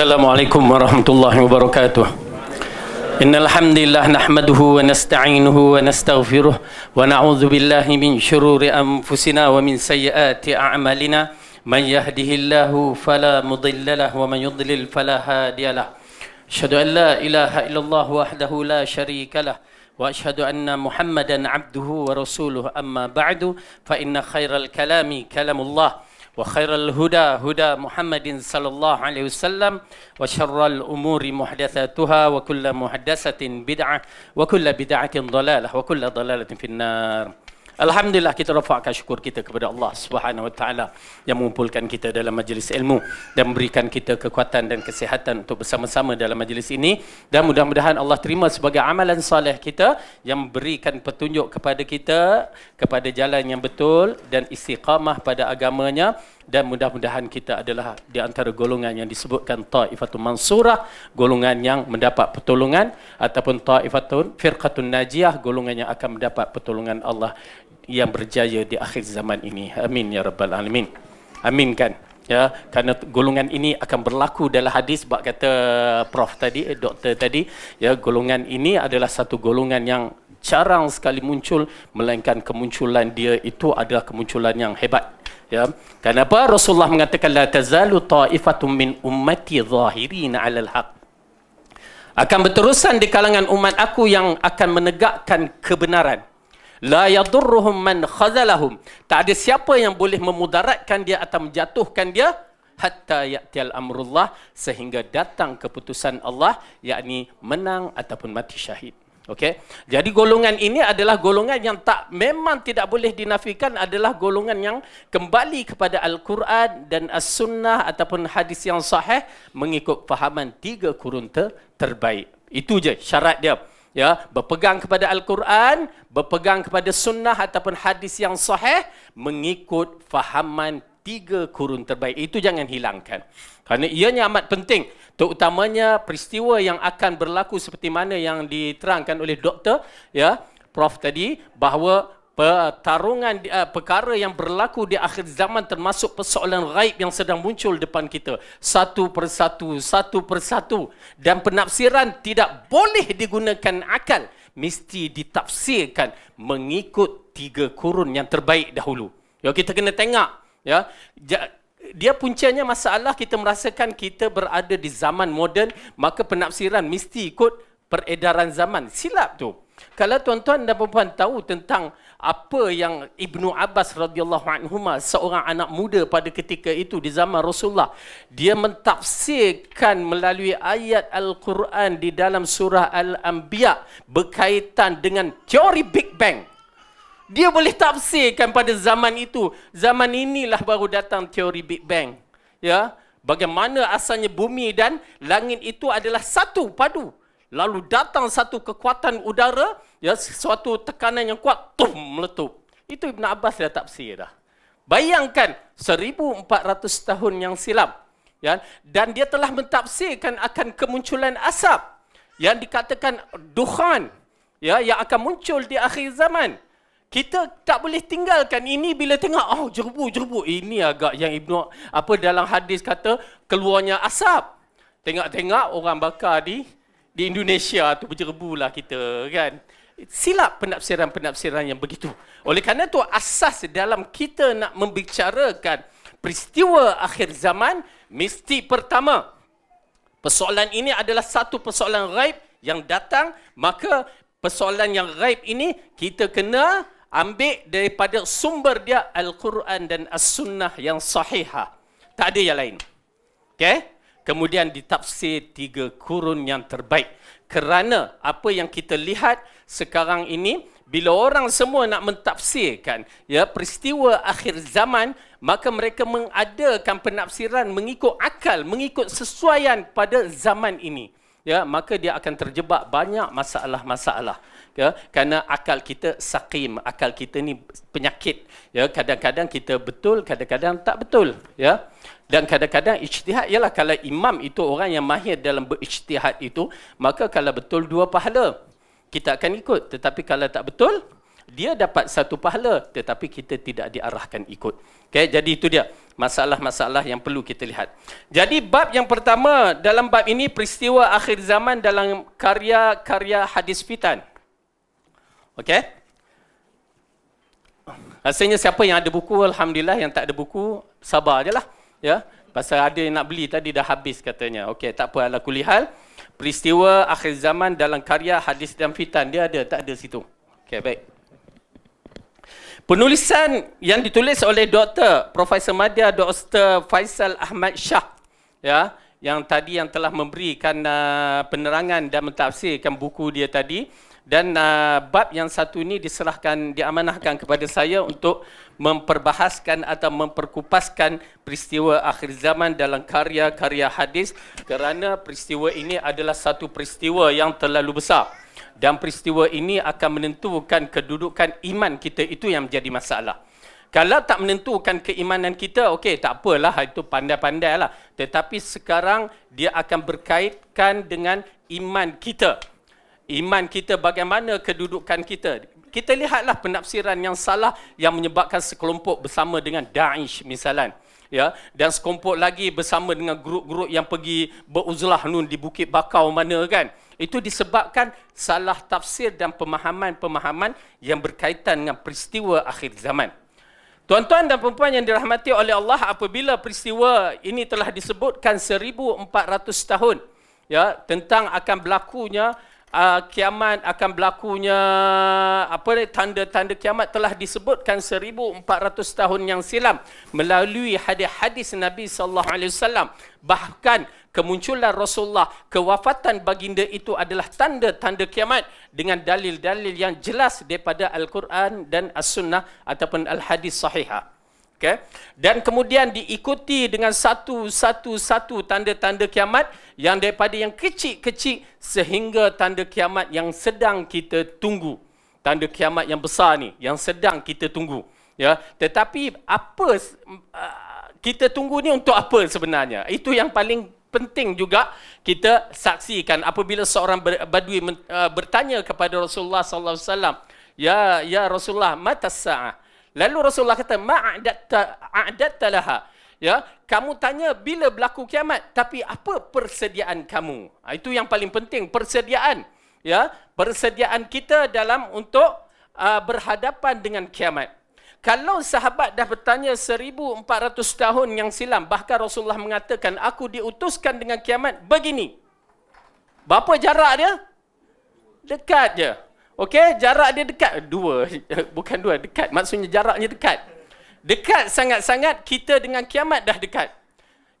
السلام عليكم ورحمة الله وبركاته إن الحمد لله نحمده ونستعينه ونستغفره ونعوذ بالله من شرور أنفسنا ومن سيئات أعمالنا من يهده الله فلا مضل له ومن يضلل فلا هادي له أشهد أن لا إله إلا الله وحده لا شريك له واشهد ان محمدا عبده ورسوله اما بعد فان خير الكلام كلام الله وخير الهدى هدى محمد صلى الله عليه وسلم وشر الأمور محدثاتها وكل محدثة بدعة وكل بدعة ضلالة وكل ضلالة في النار Alhamdulillah kita rafakkan syukur kita kepada Allah Subhanahu Wa Taala yang mengumpulkan kita dalam majlis ilmu dan memberikan kita kekuatan dan kesihatan untuk bersama-sama dalam majlis ini dan mudah-mudahan Allah terima sebagai amalan soleh kita yang memberikan petunjuk kepada kita kepada jalan yang betul dan istiqamah pada agamanya dan mudah-mudahan kita adalah di antara golongan yang disebutkan Taifatun Mansurah, golongan yang mendapat pertolongan ataupun Taifatun Firqatun Najiyah, golongan yang akan mendapat pertolongan Allah yang berjaya di akhir zaman ini. Amin ya rabbal alamin. Amin kan? Ya, karena golongan ini akan berlaku dalam hadis bab kata uh, prof tadi, eh, doktor tadi, ya golongan ini adalah satu golongan yang jarang sekali muncul melainkan kemunculan dia itu adalah kemunculan yang hebat ya kenapa Rasulullah mengatakan la tazalu taifatum min ummati zahirin alal haq akan berterusan di kalangan umat aku yang akan menegakkan kebenaran La yadurruhum man khazalahum. Tak ada siapa yang boleh memudaratkan dia atau menjatuhkan dia hatta ya'tiyal amrullah sehingga datang keputusan Allah yakni menang ataupun mati syahid. Okey. Jadi golongan ini adalah golongan yang tak memang tidak boleh dinafikan adalah golongan yang kembali kepada al-Quran dan as-sunnah ataupun hadis yang sahih mengikut fahaman tiga kurun ter- terbaik. Itu je syarat dia ya berpegang kepada al-Quran berpegang kepada sunnah ataupun hadis yang sahih mengikut fahaman tiga kurun terbaik itu jangan hilangkan kerana ianya amat penting terutamanya peristiwa yang akan berlaku seperti mana yang diterangkan oleh doktor ya prof tadi bahawa pertarungan uh, perkara yang berlaku di akhir zaman termasuk persoalan ghaib yang sedang muncul depan kita satu persatu satu persatu dan penafsiran tidak boleh digunakan akal mesti ditafsirkan mengikut tiga kurun yang terbaik dahulu ya kita kena tengok ya dia puncanya masalah kita merasakan kita berada di zaman moden maka penafsiran mesti ikut peredaran zaman silap tu kalau tuan-tuan dan puan-puan tahu tentang apa yang Ibnu Abbas radhiyallahu anhu seorang anak muda pada ketika itu di zaman Rasulullah dia mentafsirkan melalui ayat Al-Quran di dalam surah Al-Anbiya berkaitan dengan teori Big Bang dia boleh tafsirkan pada zaman itu zaman inilah baru datang teori Big Bang ya bagaimana asalnya bumi dan langit itu adalah satu padu lalu datang satu kekuatan udara ya suatu tekanan yang kuat tum meletup. Itu Ibn Abbas dah tafsir dah. Bayangkan 1400 tahun yang silam ya dan dia telah mentafsirkan akan kemunculan asap yang dikatakan Duhan, ya yang akan muncul di akhir zaman. Kita tak boleh tinggalkan ini bila tengok oh jerbu jerbu ini agak yang Ibnu apa dalam hadis kata keluarnya asap. Tengok-tengok orang bakar di di Indonesia tu berjerbulah kita kan silap penafsiran-penafsiran yang begitu. Oleh kerana itu asas dalam kita nak membicarakan peristiwa akhir zaman mesti pertama persoalan ini adalah satu persoalan gaib yang datang maka persoalan yang gaib ini kita kena ambil daripada sumber dia al-Quran dan as-Sunnah yang sahihah. Tak ada yang lain. Okey? Kemudian ditafsir tiga kurun yang terbaik kerana apa yang kita lihat sekarang ini bila orang semua nak mentafsirkan ya peristiwa akhir zaman maka mereka mengadakan penafsiran mengikut akal mengikut sesuaian pada zaman ini ya maka dia akan terjebak banyak masalah-masalah ya kerana akal kita sakim akal kita ni penyakit ya kadang-kadang kita betul kadang-kadang tak betul ya dan kadang-kadang ijtihad ialah kalau imam itu orang yang mahir dalam berijtihad itu maka kalau betul dua pahala kita akan ikut tetapi kalau tak betul dia dapat satu pahala tetapi kita tidak diarahkan ikut Okay, jadi itu dia masalah-masalah yang perlu kita lihat jadi bab yang pertama dalam bab ini peristiwa akhir zaman dalam karya-karya hadis fitan okey Rasanya siapa yang ada buku, Alhamdulillah. Yang tak ada buku, sabar je lah ya pasal ada yang nak beli tadi dah habis katanya okey tak apa ala kulihal peristiwa akhir zaman dalam karya hadis dan fitan dia ada tak ada situ okey baik penulisan yang ditulis oleh doktor profesor Madia dr faisal ahmad shah ya yang tadi yang telah memberikan uh, penerangan dan mentafsirkan buku dia tadi dan uh, bab yang satu ini diserahkan diamanahkan kepada saya untuk memperbahaskan atau memperkupaskan peristiwa akhir zaman dalam karya-karya hadis kerana peristiwa ini adalah satu peristiwa yang terlalu besar dan peristiwa ini akan menentukan kedudukan iman kita itu yang menjadi masalah. Kalau tak menentukan keimanan kita, okey tak apalah itu pandai-pandailah. Tetapi sekarang dia akan berkaitkan dengan iman kita. Iman kita bagaimana kedudukan kita kita lihatlah penafsiran yang salah yang menyebabkan sekelompok bersama dengan Daesh misalan ya dan sekelompok lagi bersama dengan grup-grup yang pergi beruzlah nun di Bukit Bakau mana kan itu disebabkan salah tafsir dan pemahaman-pemahaman yang berkaitan dengan peristiwa akhir zaman Tuan-tuan dan perempuan yang dirahmati oleh Allah apabila peristiwa ini telah disebutkan 1400 tahun ya tentang akan berlakunya uh, kiamat akan berlakunya apa tanda-tanda kiamat telah disebutkan 1400 tahun yang silam melalui hadis-hadis Nabi sallallahu alaihi wasallam bahkan kemunculan Rasulullah kewafatan baginda itu adalah tanda-tanda kiamat dengan dalil-dalil yang jelas daripada al-Quran dan as-sunnah ataupun al-hadis sahihah okay? dan kemudian diikuti dengan satu-satu-satu tanda-tanda kiamat yang daripada yang kecil-kecil sehingga tanda kiamat yang sedang kita tunggu tanda kiamat yang besar ni yang sedang kita tunggu ya tetapi apa uh, kita tunggu ni untuk apa sebenarnya itu yang paling penting juga kita saksikan apabila seorang badui bertanya kepada Rasulullah sallallahu alaihi ya ya Rasulullah mata saat Lalu Rasulullah kata ma'adatta a'adatta laha. Ya, kamu tanya bila berlaku kiamat tapi apa persediaan kamu? Ha, itu yang paling penting, persediaan. Ya, persediaan kita dalam untuk uh, berhadapan dengan kiamat. Kalau sahabat dah bertanya 1400 tahun yang silam, bahkan Rasulullah mengatakan aku diutuskan dengan kiamat begini. Berapa jarak dia? Dekat je. Okey, jarak dia dekat dua. Bukan dua, dekat. Maksudnya jaraknya dekat. Dekat sangat-sangat kita dengan kiamat dah dekat.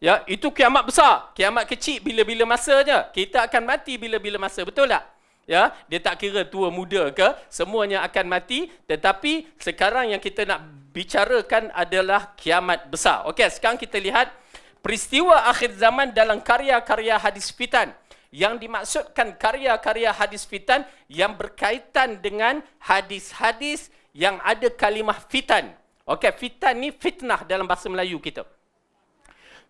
Ya, itu kiamat besar. Kiamat kecil bila-bila masa je. Kita akan mati bila-bila masa, betul tak? Ya, dia tak kira tua muda ke, semuanya akan mati. Tetapi sekarang yang kita nak bicarakan adalah kiamat besar. Okey, sekarang kita lihat peristiwa akhir zaman dalam karya-karya hadis fitan yang dimaksudkan karya-karya hadis fitan yang berkaitan dengan hadis-hadis yang ada kalimah fitan. Okey, fitan ni fitnah dalam bahasa Melayu kita.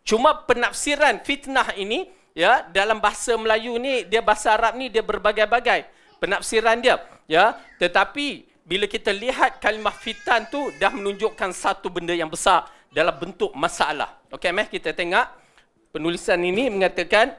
Cuma penafsiran fitnah ini ya dalam bahasa Melayu ni dia bahasa Arab ni dia berbagai-bagai penafsiran dia ya tetapi bila kita lihat kalimah fitan tu dah menunjukkan satu benda yang besar dalam bentuk masalah. Okey meh kita tengok penulisan ini mengatakan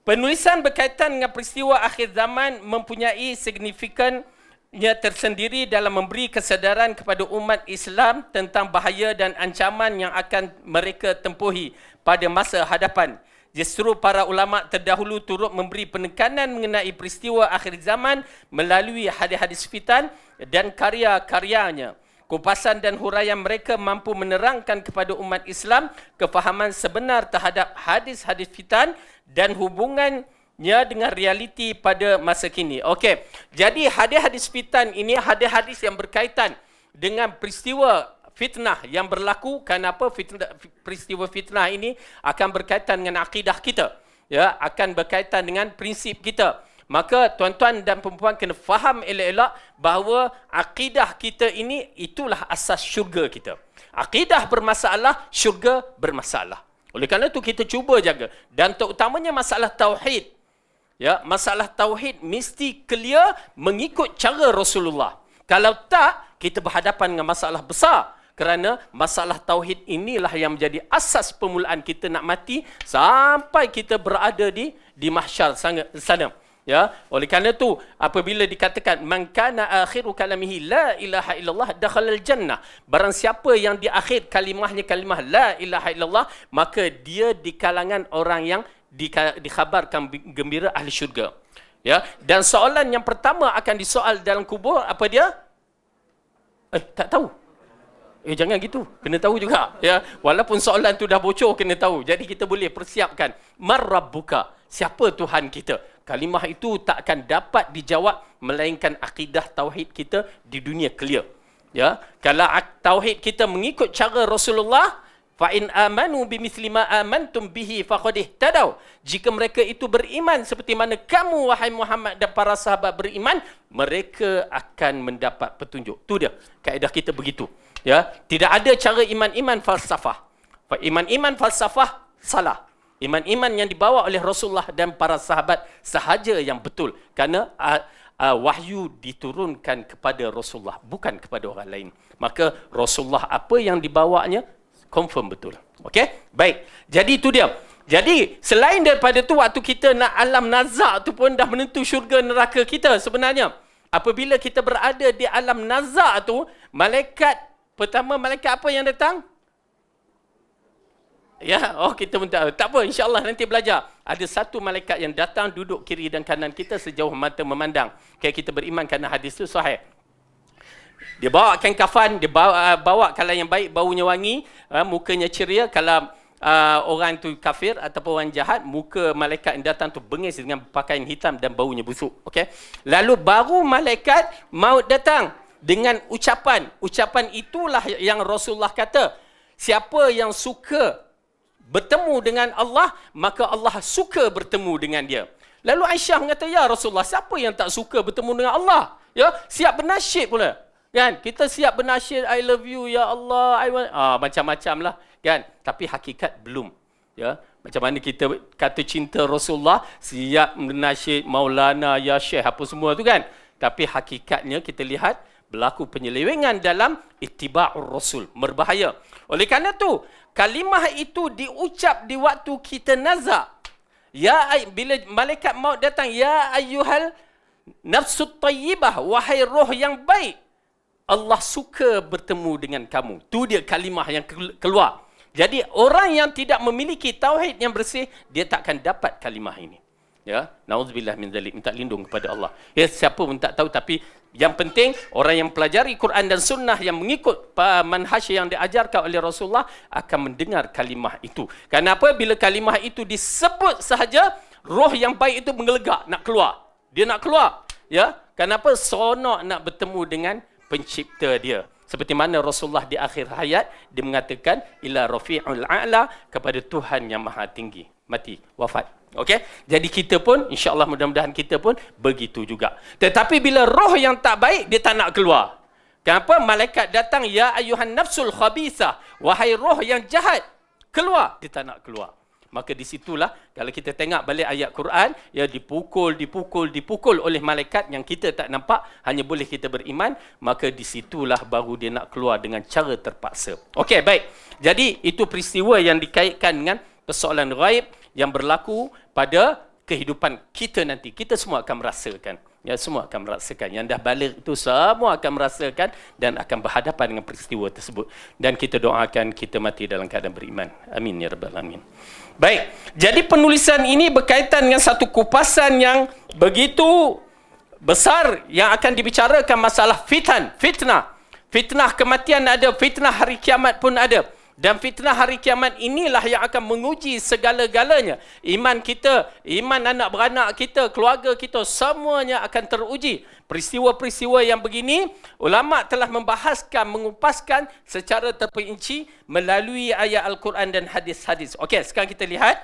Penulisan berkaitan dengan peristiwa akhir zaman mempunyai signifikannya tersendiri dalam memberi kesedaran kepada umat Islam tentang bahaya dan ancaman yang akan mereka tempuhi pada masa hadapan. Justru para ulama terdahulu turut memberi penekanan mengenai peristiwa akhir zaman melalui hadis-hadis fitan dan karya-karyanya. Kupasan dan huraian mereka mampu menerangkan kepada umat Islam kefahaman sebenar terhadap hadis-hadis fitan dan hubungan nya dengan realiti pada masa kini. Okey. Jadi hadis-hadis fitan ini hadis-hadis yang berkaitan dengan peristiwa fitnah yang berlaku kenapa fitnah, peristiwa fitnah ini akan berkaitan dengan akidah kita. Ya, akan berkaitan dengan prinsip kita. Maka tuan-tuan dan perempuan kena faham elok-elok bahawa akidah kita ini itulah asas syurga kita. Akidah bermasalah, syurga bermasalah. Oleh kerana itu kita cuba jaga. Dan terutamanya masalah tauhid. Ya, masalah tauhid mesti clear mengikut cara Rasulullah. Kalau tak, kita berhadapan dengan masalah besar. Kerana masalah tauhid inilah yang menjadi asas permulaan kita nak mati sampai kita berada di di mahsyar sana. Ya, oleh kerana itu apabila dikatakan man kana akhiru kalamihi la ilaha illallah dakhala aljannah. Barang siapa yang di akhir kalimahnya kalimah la ilaha illallah, maka dia di kalangan orang yang dikhabarkan gembira ahli syurga. Ya, dan soalan yang pertama akan disoal dalam kubur apa dia? Eh, tak tahu. Eh jangan gitu, kena tahu juga. Ya, walaupun soalan tu dah bocor kena tahu. Jadi kita boleh persiapkan. Marabbuka siapa Tuhan kita. Kalimah itu takkan dapat dijawab melainkan akidah tauhid kita di dunia clear. Ya, kalau tauhid kita mengikut cara Rasulullah, fa in amanu bimithli ma amantum bihi faqad ihtadaw. Jika mereka itu beriman seperti mana kamu wahai Muhammad dan para sahabat beriman, mereka akan mendapat petunjuk. Tu dia kaedah kita begitu. Ya, tidak ada cara iman-iman falsafah. Iman-iman falsafah salah. Iman-iman yang dibawa oleh Rasulullah dan para sahabat sahaja yang betul. Kerana uh, uh, wahyu diturunkan kepada Rasulullah, bukan kepada orang lain. Maka Rasulullah apa yang dibawanya, confirm betul. Okey? Baik. Jadi itu dia. Jadi selain daripada itu, waktu kita nak alam nazak tu pun dah menentu syurga neraka kita sebenarnya. Apabila kita berada di alam nazak tu, malaikat pertama malaikat apa yang datang? Ya, oh kita pun tak, tak apa, insyaAllah nanti belajar. Ada satu malaikat yang datang duduk kiri dan kanan kita sejauh mata memandang. Kayak kita beriman kerana hadis itu sahih. Dia bawa kain kafan, dia bawa, ah, bawa kalau yang baik baunya wangi, ah, mukanya ceria. Kalau uh, orang tu kafir ataupun orang jahat, muka malaikat yang datang tu bengis dengan pakaian hitam dan baunya busuk. Okay? Lalu baru malaikat maut datang dengan ucapan. Ucapan itulah yang Rasulullah kata. Siapa yang suka bertemu dengan Allah, maka Allah suka bertemu dengan dia. Lalu Aisyah mengata, "Ya Rasulullah, siapa yang tak suka bertemu dengan Allah?" Ya, siap bernasyid pula. Kan? Kita siap bernasyid, "I love you ya Allah, I want" ah macam-macamlah, kan? Tapi hakikat belum. Ya, macam mana kita kata cinta Rasulullah, siap bernasyid Maulana, ya Syekh, apa semua tu kan? Tapi hakikatnya kita lihat berlaku penyelewengan dalam itiba'ur rasul. Merbahaya. Oleh kerana tu, kalimah itu diucap di waktu kita nazak. Ya bila malaikat maut datang ya ayyuhal nafsut tayyibah wahai roh yang baik. Allah suka bertemu dengan kamu. Tu dia kalimah yang keluar. Jadi orang yang tidak memiliki tauhid yang bersih dia takkan dapat kalimah ini ya naudzubillah min zalik minta lindung kepada Allah ya siapa pun tak tahu tapi yang penting orang yang pelajari Quran dan sunnah yang mengikut manhaj yang diajarkan oleh Rasulullah akan mendengar kalimah itu kenapa bila kalimah itu disebut sahaja roh yang baik itu menggelegak nak keluar dia nak keluar ya kenapa Sono nak bertemu dengan pencipta dia seperti mana Rasulullah di akhir hayat dia mengatakan ila rafiul a'la kepada Tuhan yang maha tinggi mati wafat Okey. Jadi kita pun insya-Allah mudah-mudahan kita pun begitu juga. Tetapi bila roh yang tak baik dia tak nak keluar. Kenapa malaikat datang ya ayuhan nafsul khabisa. wahai roh yang jahat, keluar, dia tak nak keluar. Maka di situlah kalau kita tengok balik ayat Quran, ya dipukul, dipukul, dipukul oleh malaikat yang kita tak nampak, hanya boleh kita beriman, maka di situlah baru dia nak keluar dengan cara terpaksa. Okey, baik. Jadi itu peristiwa yang dikaitkan dengan persoalan ghaib yang berlaku pada kehidupan kita nanti. Kita semua akan merasakan. Ya, semua akan merasakan. Yang dah balik itu semua akan merasakan dan akan berhadapan dengan peristiwa tersebut. Dan kita doakan kita mati dalam keadaan beriman. Amin ya Rabbal Alamin. Baik, jadi penulisan ini berkaitan dengan satu kupasan yang begitu besar yang akan dibicarakan masalah fitan, fitnah. Fitnah kematian ada, fitnah hari kiamat pun ada dan fitnah hari kiamat inilah yang akan menguji segala-galanya iman kita iman anak-beranak kita keluarga kita semuanya akan teruji peristiwa-peristiwa yang begini ulama telah membahaskan mengupaskan secara terperinci melalui ayat al-Quran dan hadis-hadis okey sekarang kita lihat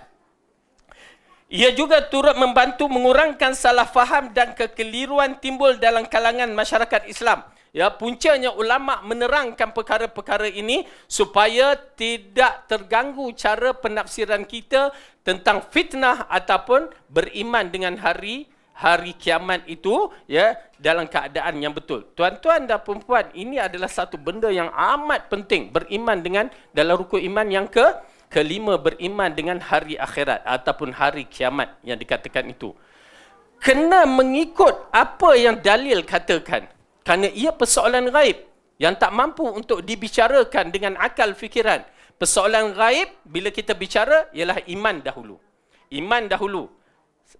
ia juga turut membantu mengurangkan salah faham dan kekeliruan timbul dalam kalangan masyarakat Islam. Ya, puncanya ulama menerangkan perkara-perkara ini supaya tidak terganggu cara penafsiran kita tentang fitnah ataupun beriman dengan hari hari kiamat itu ya dalam keadaan yang betul. Tuan-tuan dan puan-puan, ini adalah satu benda yang amat penting beriman dengan dalam rukun iman yang ke kelima beriman dengan hari akhirat ataupun hari kiamat yang dikatakan itu. Kena mengikut apa yang dalil katakan. Kerana ia persoalan gaib yang tak mampu untuk dibicarakan dengan akal fikiran. Persoalan gaib bila kita bicara ialah iman dahulu. Iman dahulu.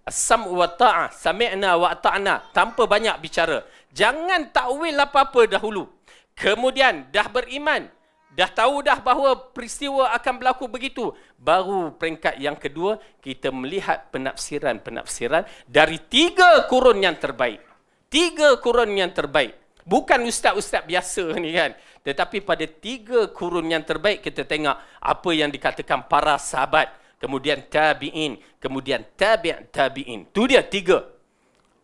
Asam wa ta'a, sami'na wa ta'na, tanpa banyak bicara. Jangan takwil apa-apa dahulu. Kemudian dah beriman, dah tahu dah bahawa peristiwa akan berlaku begitu. Baru peringkat yang kedua, kita melihat penafsiran-penafsiran dari tiga kurun yang terbaik tiga kurun yang terbaik. Bukan ustaz-ustaz biasa ni kan. Tetapi pada tiga kurun yang terbaik kita tengok apa yang dikatakan para sahabat. Kemudian tabi'in. Kemudian tabi'in. Tabi itu dia tiga.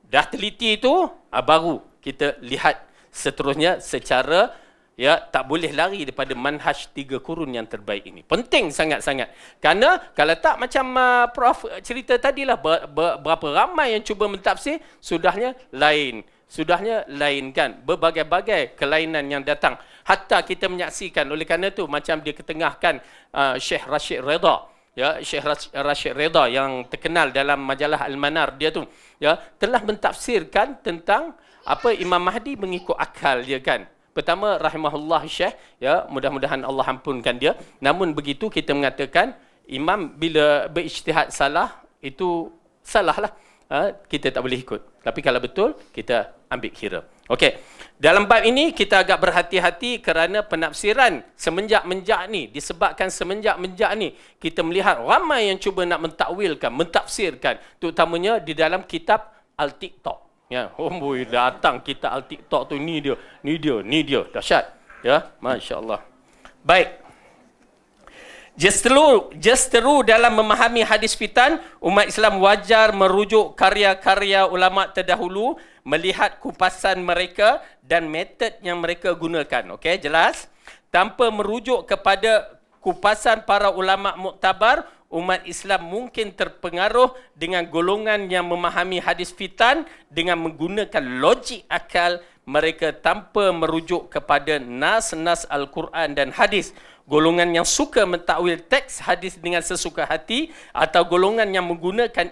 Dah teliti itu ah, baru kita lihat seterusnya secara ya tak boleh lari daripada manhaj tiga kurun yang terbaik ini penting sangat-sangat Karena kalau tak macam uh, prof uh, cerita tadilah ber, ber, berapa ramai yang cuba mentafsir sudahnya lain sudahnya lain kan berbagai-bagai kelainan yang datang hatta kita menyaksikan oleh kerana tu macam dia ketengahkan uh, Syekh Rashid Reda ya Syekh Rashid Reda yang terkenal dalam majalah Al-Manar dia tu ya telah mentafsirkan tentang apa Imam Mahdi mengikut akal dia kan Pertama rahimahullah Syekh ya mudah-mudahan Allah ampunkan dia. Namun begitu kita mengatakan imam bila berijtihad salah itu salahlah. Ha, kita tak boleh ikut. Tapi kalau betul kita ambil kira. Okey. Dalam bab ini kita agak berhati-hati kerana penafsiran semenjak-menjak ni disebabkan semenjak-menjak ni kita melihat ramai yang cuba nak mentakwilkan, mentafsirkan terutamanya di dalam kitab Al-TikTok. Ya, homboy oh, datang kita al TikTok tu ni dia. Ni dia, ni dia. Dahsyat. Ya, masya-Allah. Baik. Justeru, justeru dalam memahami hadis fitan, umat Islam wajar merujuk karya-karya ulama terdahulu, melihat kupasan mereka dan metod yang mereka gunakan. Okey, jelas? Tanpa merujuk kepada kupasan para ulama muktabar, umat Islam mungkin terpengaruh dengan golongan yang memahami hadis fitan dengan menggunakan logik akal mereka tanpa merujuk kepada nas-nas Al-Quran dan hadis. Golongan yang suka mentakwil teks hadis dengan sesuka hati atau golongan yang menggunakan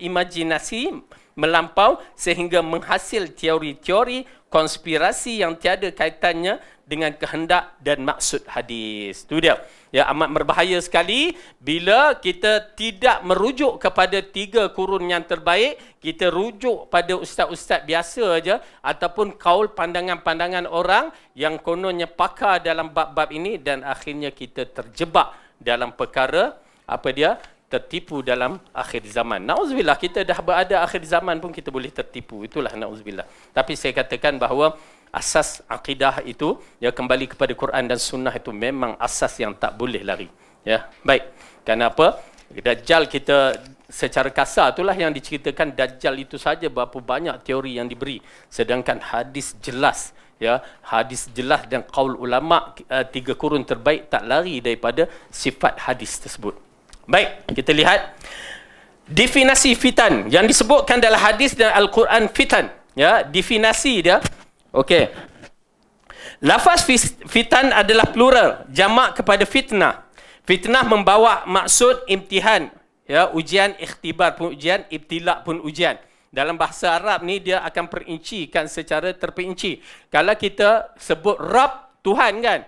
imajinasi melampau sehingga menghasil teori-teori konspirasi yang tiada kaitannya dengan kehendak dan maksud hadis. Itu dia. Ya amat berbahaya sekali bila kita tidak merujuk kepada tiga kurun yang terbaik, kita rujuk pada ustaz-ustaz biasa aja ataupun kaul pandangan-pandangan orang yang kononnya pakar dalam bab-bab ini dan akhirnya kita terjebak dalam perkara apa dia? tertipu dalam akhir zaman. Nauzubillah kita dah berada akhir zaman pun kita boleh tertipu. Itulah nauzubillah. Tapi saya katakan bahawa asas akidah itu ya kembali kepada Quran dan sunnah itu memang asas yang tak boleh lari. Ya. Baik. Kenapa? Dajjal kita secara kasar itulah yang diceritakan dajjal itu saja berapa banyak teori yang diberi sedangkan hadis jelas ya hadis jelas dan kaul ulama eh, tiga kurun terbaik tak lari daripada sifat hadis tersebut Baik, kita lihat definisi fitan yang disebutkan dalam hadis dan Al-Quran fitan. Ya, definisi dia. Okey. Lafaz fitan adalah plural, jamak kepada fitnah. Fitnah membawa maksud imtihan, ya, ujian, ikhtibar pun ujian, ibtilak pun ujian. Dalam bahasa Arab ni dia akan perincikan secara terperinci. Kalau kita sebut Rab Tuhan kan?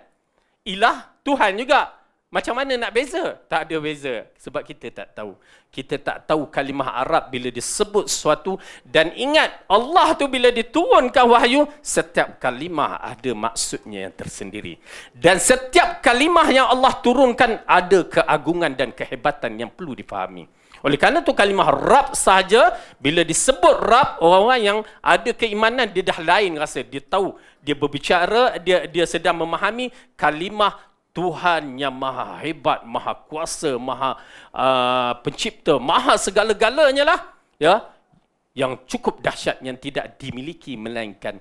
Ilah Tuhan juga. Macam mana nak beza? Tak ada beza sebab kita tak tahu. Kita tak tahu kalimah Arab bila disebut sesuatu dan ingat Allah tu bila diturunkan wahyu setiap kalimah ada maksudnya yang tersendiri. Dan setiap kalimah yang Allah turunkan ada keagungan dan kehebatan yang perlu difahami. Oleh kerana tu kalimah Rab saja bila disebut Rab orang-orang yang ada keimanan dia dah lain rasa dia tahu dia berbicara dia dia sedang memahami kalimah Tuhan yang maha hebat, maha kuasa, maha uh, pencipta, maha segala-galanya lah. Ya? Yang cukup dahsyat, yang tidak dimiliki melainkan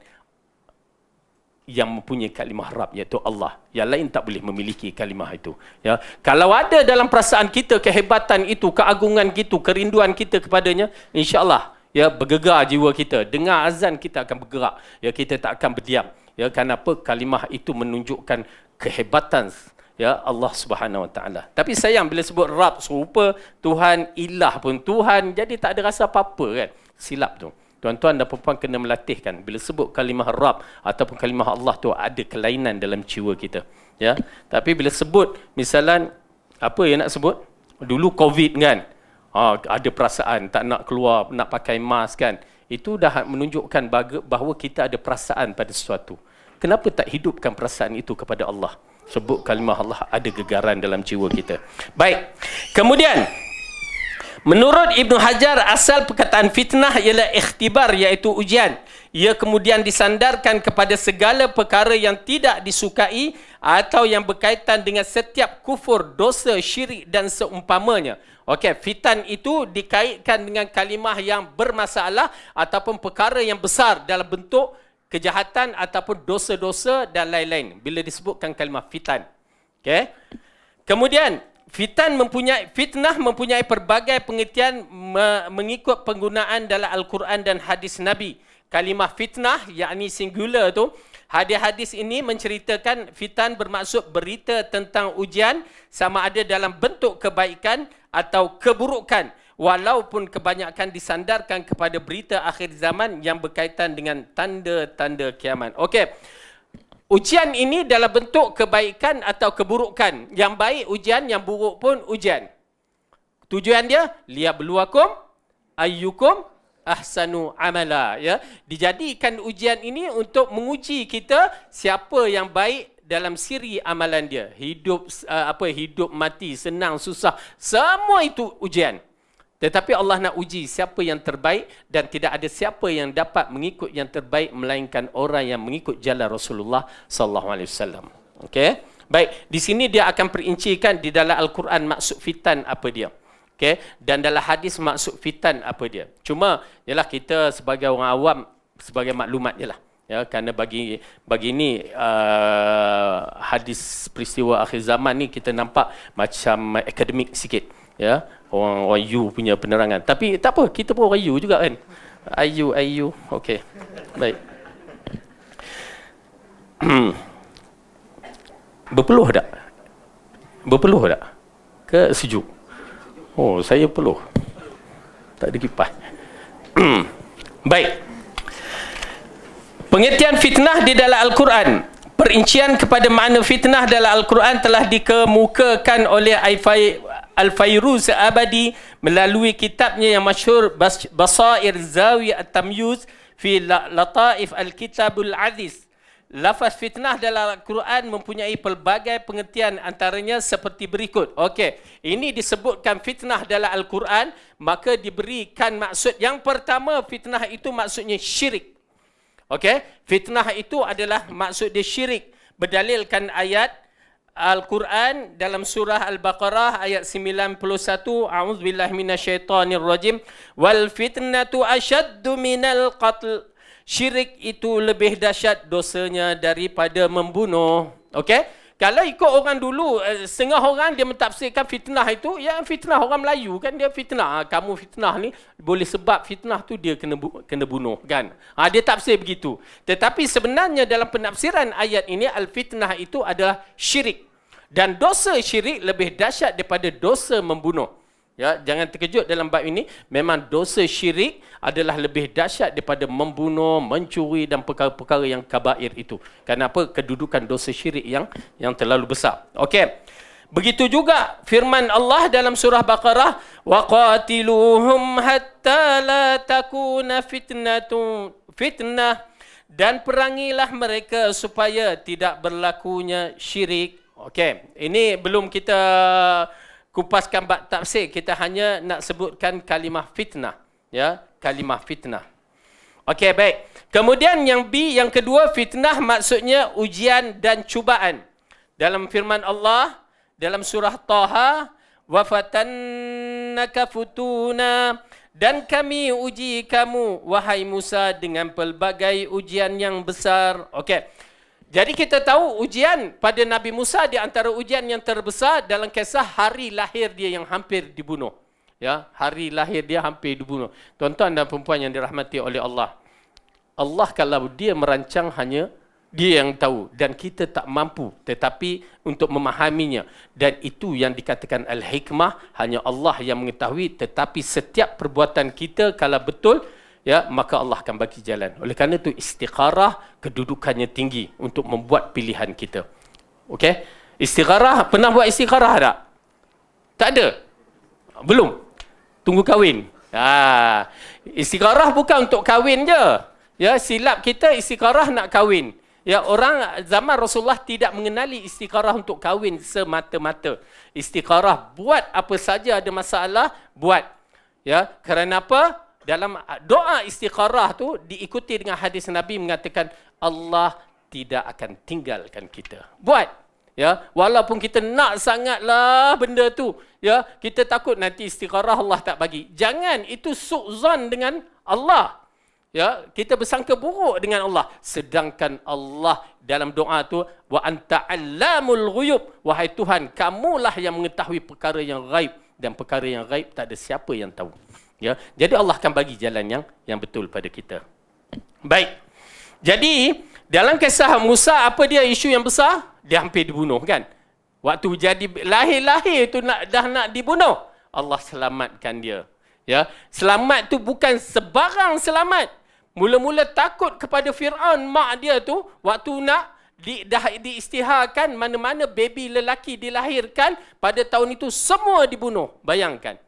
yang mempunyai kalimah Rab iaitu Allah. Yang lain tak boleh memiliki kalimah itu. Ya? Kalau ada dalam perasaan kita kehebatan itu, keagungan itu, kerinduan kita kepadanya, insyaAllah ya, bergegar jiwa kita. Dengar azan kita akan bergerak. Ya, kita tak akan berdiam ya kenapa kalimah itu menunjukkan kehebatan ya Allah Subhanahu Wa Taala. Tapi sayang bila sebut Rab serupa Tuhan ilah pun Tuhan jadi tak ada rasa apa-apa kan. Silap tu. Tuan-tuan dan puan kena melatihkan bila sebut kalimah Rab ataupun kalimah Allah tu ada kelainan dalam jiwa kita. Ya. Tapi bila sebut misalan apa yang nak sebut? Dulu COVID kan. Ha, ada perasaan tak nak keluar, nak pakai mask kan. Itu dah menunjukkan bahawa kita ada perasaan pada sesuatu. Kenapa tak hidupkan perasaan itu kepada Allah? Sebut kalimah Allah ada gegaran dalam jiwa kita. Baik. Kemudian menurut Ibn Hajar asal perkataan fitnah ialah ikhtibar iaitu ujian. Ia kemudian disandarkan kepada segala perkara yang tidak disukai atau yang berkaitan dengan setiap kufur, dosa, syirik dan seumpamanya. Okey, fitan itu dikaitkan dengan kalimah yang bermasalah ataupun perkara yang besar dalam bentuk kejahatan ataupun dosa-dosa dan lain-lain bila disebutkan kalimah fitan. Okey. Kemudian fitan mempunyai fitnah mempunyai pelbagai pengertian mengikut penggunaan dalam al-Quran dan hadis Nabi. Kalimah fitnah yakni singular tu hadis-hadis ini menceritakan fitan bermaksud berita tentang ujian sama ada dalam bentuk kebaikan atau keburukan walaupun kebanyakan disandarkan kepada berita akhir zaman yang berkaitan dengan tanda-tanda kiamat. Okey. Ujian ini dalam bentuk kebaikan atau keburukan. Yang baik ujian, yang buruk pun ujian. Tujuan dia liabluwakum ayyukum ahsanu amala ya. Dijadikan ujian ini untuk menguji kita siapa yang baik dalam siri amalan dia hidup uh, apa hidup mati senang susah semua itu ujian tetapi Allah nak uji siapa yang terbaik dan tidak ada siapa yang dapat mengikut yang terbaik melainkan orang yang mengikut jalan Rasulullah sallallahu alaihi wasallam okey baik di sini dia akan perincikan di dalam al-Quran maksud fitan apa dia okey dan dalam hadis maksud fitan apa dia cuma ialah kita sebagai orang awam sebagai maklumat jelah ya kerana bagi bagi ini uh, hadis peristiwa akhir zaman ni kita nampak macam akademik sikit ya orang orang punya penerangan tapi tak apa kita pun Ayu juga kan ayu ayu okey baik berpeluh tak berpeluh tak ke sejuk oh saya peluh tak ada kipas baik Pengertian fitnah di dalam Al-Quran Perincian kepada makna fitnah dalam Al-Quran telah dikemukakan oleh Al-Fayruz Abadi melalui kitabnya yang masyur Basair Zawi At-Tamyuz fi Lataif Al-Kitabul Aziz. Lafaz fitnah dalam Al-Quran mempunyai pelbagai pengertian antaranya seperti berikut. Okey, ini disebutkan fitnah dalam Al-Quran maka diberikan maksud. Yang pertama fitnah itu maksudnya syirik. Okey, fitnah itu adalah maksud dia syirik berdalilkan ayat Al-Quran dalam surah Al-Baqarah ayat 91 A'udzubillah minasyaitanir rajim wal fitnatu ashaddu minal qatl syirik itu lebih dahsyat dosanya daripada membunuh okey kalau ikut orang dulu, eh, setengah orang dia mentafsirkan fitnah itu, ya fitnah orang Melayu kan dia fitnah. Ah, kamu fitnah ni boleh sebab fitnah tu dia kena bu- kena bunuh kan. Ha, dia tafsir begitu. Tetapi sebenarnya dalam penafsiran ayat ini al-fitnah itu adalah syirik. Dan dosa syirik lebih dahsyat daripada dosa membunuh. Ya, jangan terkejut dalam bab ini memang dosa syirik adalah lebih dahsyat daripada membunuh, mencuri dan perkara-perkara yang kabair itu. Kenapa? Kedudukan dosa syirik yang yang terlalu besar. Okay, Begitu juga firman Allah dalam surah Baqarah waqatiluhum hatta la takuna fitnatu fitnah dan perangilah mereka supaya tidak berlakunya syirik. Okay, ini belum kita kupaskan bab tafsir kita hanya nak sebutkan kalimah fitnah ya kalimah fitnah okey baik kemudian yang b yang kedua fitnah maksudnya ujian dan cubaan dalam firman Allah dalam surah Taha wa fatannaka futuna dan kami uji kamu wahai Musa dengan pelbagai ujian yang besar okey jadi kita tahu ujian pada Nabi Musa di antara ujian yang terbesar dalam kisah hari lahir dia yang hampir dibunuh. Ya, hari lahir dia hampir dibunuh. Tuan-tuan dan perempuan yang dirahmati oleh Allah. Allah kalau dia merancang hanya dia yang tahu dan kita tak mampu tetapi untuk memahaminya dan itu yang dikatakan al-hikmah hanya Allah yang mengetahui tetapi setiap perbuatan kita kalau betul ya maka Allah akan bagi jalan oleh kerana itu istiqarah kedudukannya tinggi untuk membuat pilihan kita okey istiqarah pernah buat istiqarah tak tak ada belum tunggu kahwin ha istiqarah bukan untuk kahwin je ya silap kita istiqarah nak kahwin Ya orang zaman Rasulullah tidak mengenali istiqarah untuk kahwin semata-mata. Istiqarah buat apa saja ada masalah buat. Ya, kerana apa? dalam ah, doa istiqarah tu diikuti dengan hadis Nabi mengatakan Allah tidak akan tinggalkan kita. Buat ya walaupun kita nak sangatlah benda tu ya kita takut nanti istiqarah Allah tak bagi jangan itu suzan dengan Allah ya kita bersangka buruk dengan Allah sedangkan Allah dalam doa tu wa anta allamul ghuyub wahai Tuhan kamulah yang mengetahui perkara yang ghaib dan perkara yang ghaib tak ada siapa yang tahu Ya, jadi Allah akan bagi jalan yang yang betul pada kita. Baik. Jadi dalam kisah Musa apa dia isu yang besar? Dia hampir dibunuh kan? Waktu jadi lahir-lahir tu nak dah nak dibunuh. Allah selamatkan dia. Ya, selamat tu bukan sebarang selamat. Mula-mula takut kepada Firaun mak dia tu waktu nak di, dah diistiharkan mana-mana baby lelaki dilahirkan pada tahun itu semua dibunuh. Bayangkan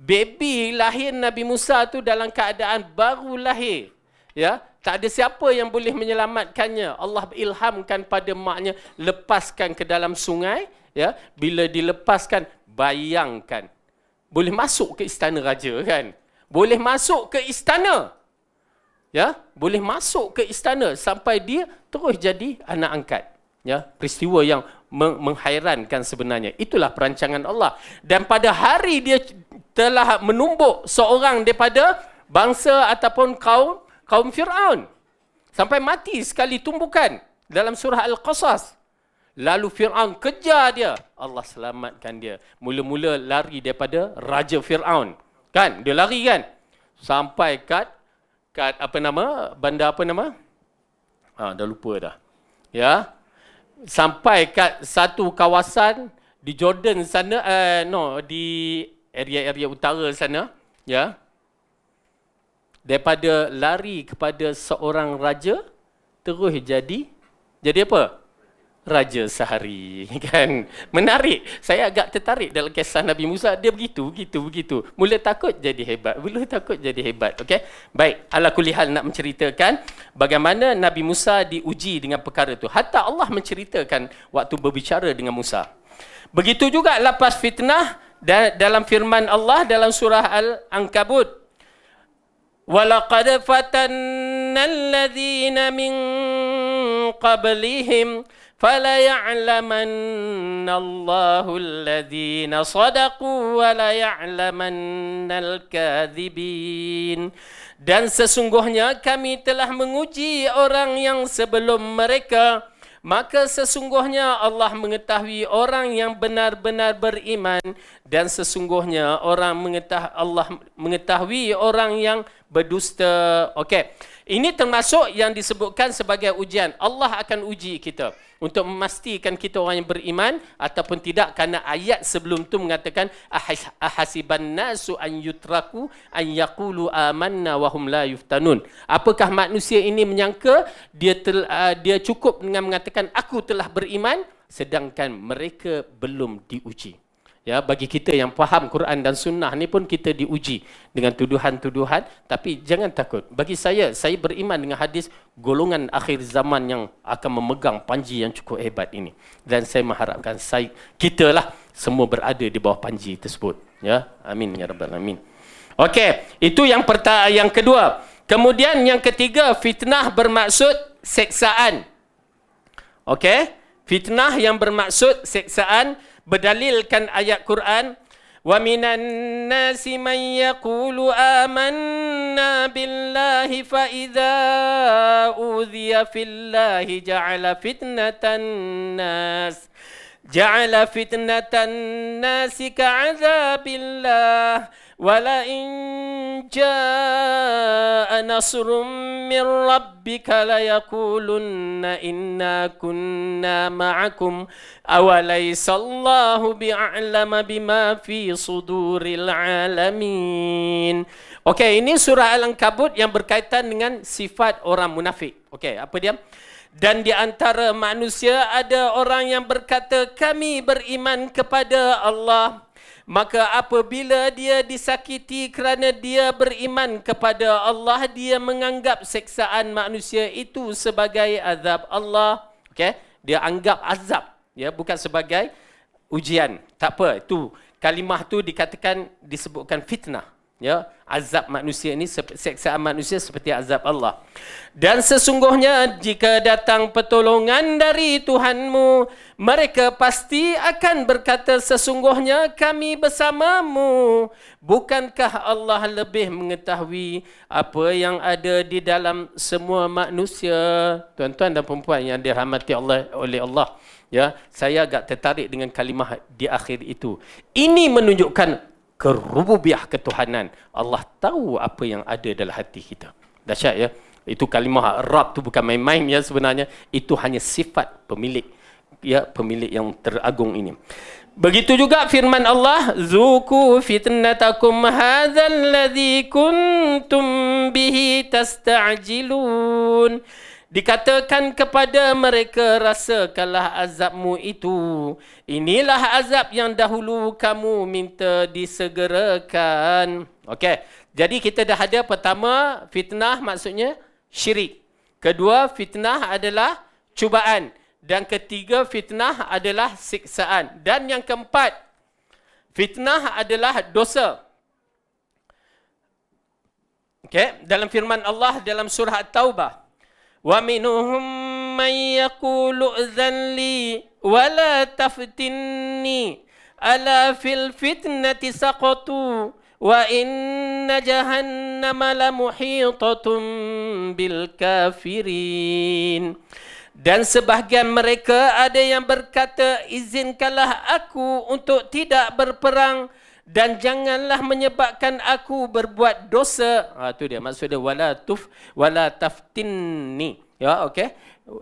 baby lahir Nabi Musa tu dalam keadaan baru lahir. Ya, tak ada siapa yang boleh menyelamatkannya. Allah ilhamkan pada maknya lepaskan ke dalam sungai, ya. Bila dilepaskan, bayangkan boleh masuk ke istana raja kan? Boleh masuk ke istana. Ya, boleh masuk ke istana sampai dia terus jadi anak angkat. Ya, peristiwa yang menghairankan sebenarnya. Itulah perancangan Allah. Dan pada hari dia telah menumbuk seorang daripada bangsa ataupun kaum kaum Firaun sampai mati sekali tumbukan dalam surah Al-Qasas. Lalu Firaun kejar dia. Allah selamatkan dia. Mula-mula lari daripada raja Firaun. Kan? Dia lari kan? Sampai kat kat apa nama? Bandar apa nama? Ha, dah lupa dah. Ya. Sampai kat satu kawasan di Jordan sana eh no di area-area utara sana ya daripada lari kepada seorang raja terus jadi jadi apa raja sehari kan menarik saya agak tertarik dalam kisah Nabi Musa dia begitu begitu begitu mula takut jadi hebat mula takut jadi hebat okey baik ala kulihal nak menceritakan bagaimana Nabi Musa diuji dengan perkara tu hatta Allah menceritakan waktu berbicara dengan Musa begitu juga lepas fitnah dalam firman Allah dalam surah Al-Ankabut. وَلَقَدْ فَتَنَّ الَّذِينَ مِنْ قَبْلِهِمْ فَلَيَعْلَمَنَّ اللَّهُ الَّذِينَ صَدَقُوا وَلَيَعْلَمَنَّ الْكَاذِبِينَ Dan sesungguhnya kami telah menguji orang yang sebelum mereka Maka sesungguhnya Allah mengetahui orang yang benar-benar beriman dan sesungguhnya orang mengetah Allah mengetahui orang yang berdusta. Okey. Ini termasuk yang disebutkan sebagai ujian. Allah akan uji kita untuk memastikan kita orang yang beriman ataupun tidak kerana ayat sebelum tu mengatakan ahasiban nasu an yutraku an yaqulu amanna wa hum la yuftanun. Apakah manusia ini menyangka dia tel, uh, dia cukup dengan mengatakan aku telah beriman sedangkan mereka belum diuji ya bagi kita yang faham Quran dan sunnah ni pun kita diuji dengan tuduhan-tuduhan tapi jangan takut bagi saya saya beriman dengan hadis golongan akhir zaman yang akan memegang panji yang cukup hebat ini dan saya mengharapkan saya kita lah semua berada di bawah panji tersebut ya amin ya rabbal alamin okey itu yang pertama yang kedua kemudian yang ketiga fitnah bermaksud seksaan okey fitnah yang bermaksud seksaan berdalilkan ayat Quran wa minan nasi man yaqulu amanna billahi fa idza udhiya fillahi ja'ala fitnatan nas ja'ala fitnatan nasi ka'adzabillah ولئن جاء نصر من ربك ليقولن إنا كنا معكم أوليس الله بأعلم بما في صدور العالمين Okay, ini surah Al-Ankabut yang berkaitan dengan sifat orang munafik. Okay, apa dia? Dan di antara manusia ada orang yang berkata, kami beriman kepada Allah. Maka apabila dia disakiti kerana dia beriman kepada Allah, dia menganggap seksaan manusia itu sebagai azab Allah. Okay? Dia anggap azab, ya? bukan sebagai ujian. Tak apa, itu kalimah tu dikatakan disebutkan fitnah ya azab manusia ini seksaan manusia seperti azab Allah dan sesungguhnya jika datang pertolongan dari Tuhanmu mereka pasti akan berkata sesungguhnya kami bersamamu bukankah Allah lebih mengetahui apa yang ada di dalam semua manusia tuan-tuan dan puan-puan yang dirahmati Allah oleh Allah ya saya agak tertarik dengan kalimah di akhir itu ini menunjukkan kerububiah ketuhanan. Allah tahu apa yang ada dalam hati kita. Dahsyat ya. Itu kalimah Rab tu bukan main-main ya sebenarnya. Itu hanya sifat pemilik. Ya, pemilik yang teragung ini. Begitu juga firman Allah, "Zuku fitnatakum hadzal ladzi kuntum bihi tasta'jilun." Dikatakan kepada mereka rasakanlah azabmu itu. Inilah azab yang dahulu kamu minta disegerakan. Okey. Jadi kita dah ada pertama fitnah maksudnya syirik. Kedua fitnah adalah cubaan. Dan ketiga fitnah adalah siksaan. Dan yang keempat fitnah adalah dosa. Okey, dalam firman Allah dalam surah At-Taubah ومنهم من يقول taftinni, ala fil fitnati ألا wa inna سقطوا وإن جهنم bil بالكافرين Dan sebahagian mereka ada yang berkata, izinkanlah aku untuk tidak berperang dan janganlah menyebabkan aku berbuat dosa. Ha tu dia maksud dia wala tuf wala taftinni. Ya okey.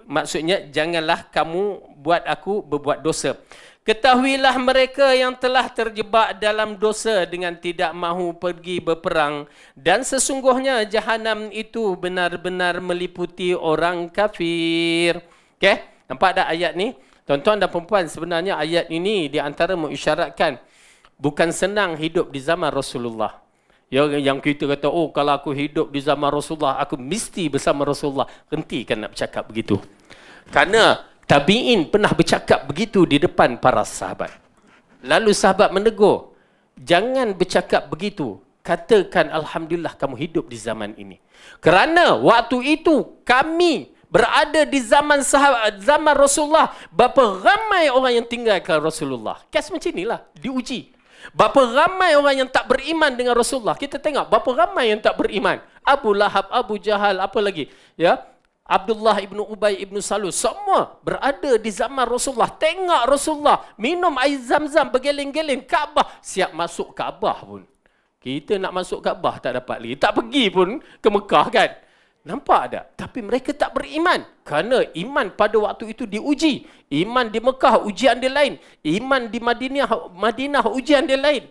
Maksudnya janganlah kamu buat aku berbuat dosa. Ketahuilah mereka yang telah terjebak dalam dosa dengan tidak mahu pergi berperang dan sesungguhnya jahanam itu benar-benar meliputi orang kafir. Okey, nampak tak ayat ni? Tuan-tuan dan puan sebenarnya ayat ini di antara mengisyaratkan bukan senang hidup di zaman Rasulullah. Yang, yang kita kata, oh kalau aku hidup di zaman Rasulullah, aku mesti bersama Rasulullah. Hentikan nak bercakap begitu. Karena tabi'in pernah bercakap begitu di depan para sahabat. Lalu sahabat menegur, jangan bercakap begitu. Katakan Alhamdulillah kamu hidup di zaman ini. Kerana waktu itu kami berada di zaman sahabat, zaman Rasulullah. Berapa ramai orang yang tinggalkan Rasulullah. Kes macam inilah, diuji. Diuji. Berapa ramai orang yang tak beriman dengan Rasulullah? Kita tengok berapa ramai yang tak beriman. Abu Lahab, Abu Jahal, apa lagi? Ya. Abdullah ibnu Ubay ibnu Salul semua berada di zaman Rasulullah. Tengok Rasulullah minum air zam-zam bergeleng-geleng Kaabah. Siap masuk Kaabah pun. Kita nak masuk Kaabah tak dapat lagi. Tak pergi pun ke Mekah kan. Nampak tak? Tapi mereka tak beriman. Kerana iman pada waktu itu diuji. Iman di Mekah ujian dia lain. Iman di Madinah Madinah ujian dia lain.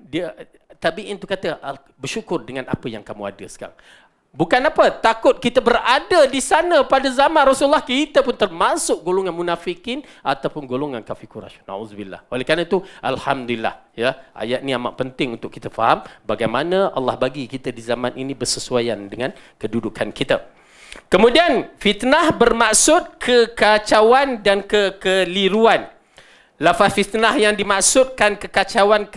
Dia, tabi'in itu kata, bersyukur dengan apa yang kamu ada sekarang. Bukan apa, takut kita berada di sana pada zaman Rasulullah, kita pun termasuk golongan munafikin ataupun golongan kafir Quraisy. Nauzubillah. Oleh kerana itu, Alhamdulillah. Ya, ayat ni amat penting untuk kita faham bagaimana Allah bagi kita di zaman ini bersesuaian dengan kedudukan kita. Kemudian, fitnah bermaksud kekacauan dan kekeliruan. Lafaz fitnah yang dimaksudkan kekacauan,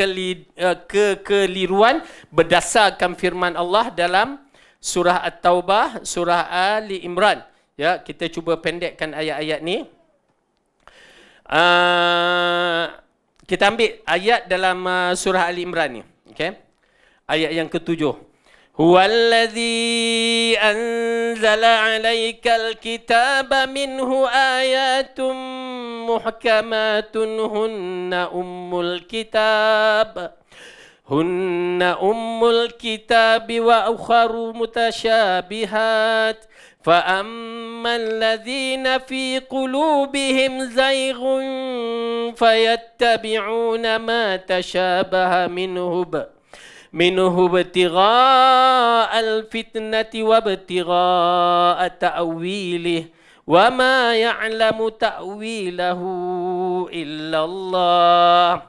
kekeliruan eh, berdasarkan firman Allah dalam surah At-Taubah, surah Ali Imran. Ya, kita cuba pendekkan ayat-ayat ni. Uh, kita ambil ayat dalam uh, surah Ali Imran ni. Okay. Ayat yang ketujuh. Huwallazi anzala alaikal kitaba minhu ayatum muhkamatun hunna ummul kitab. هن أم الكتاب وأخر متشابهات فأما الذين في قلوبهم زيغ فيتبعون ما تشابه منه منه ابتغاء الفتنة وابتغاء تأويله وما يعلم تأويله إلا الله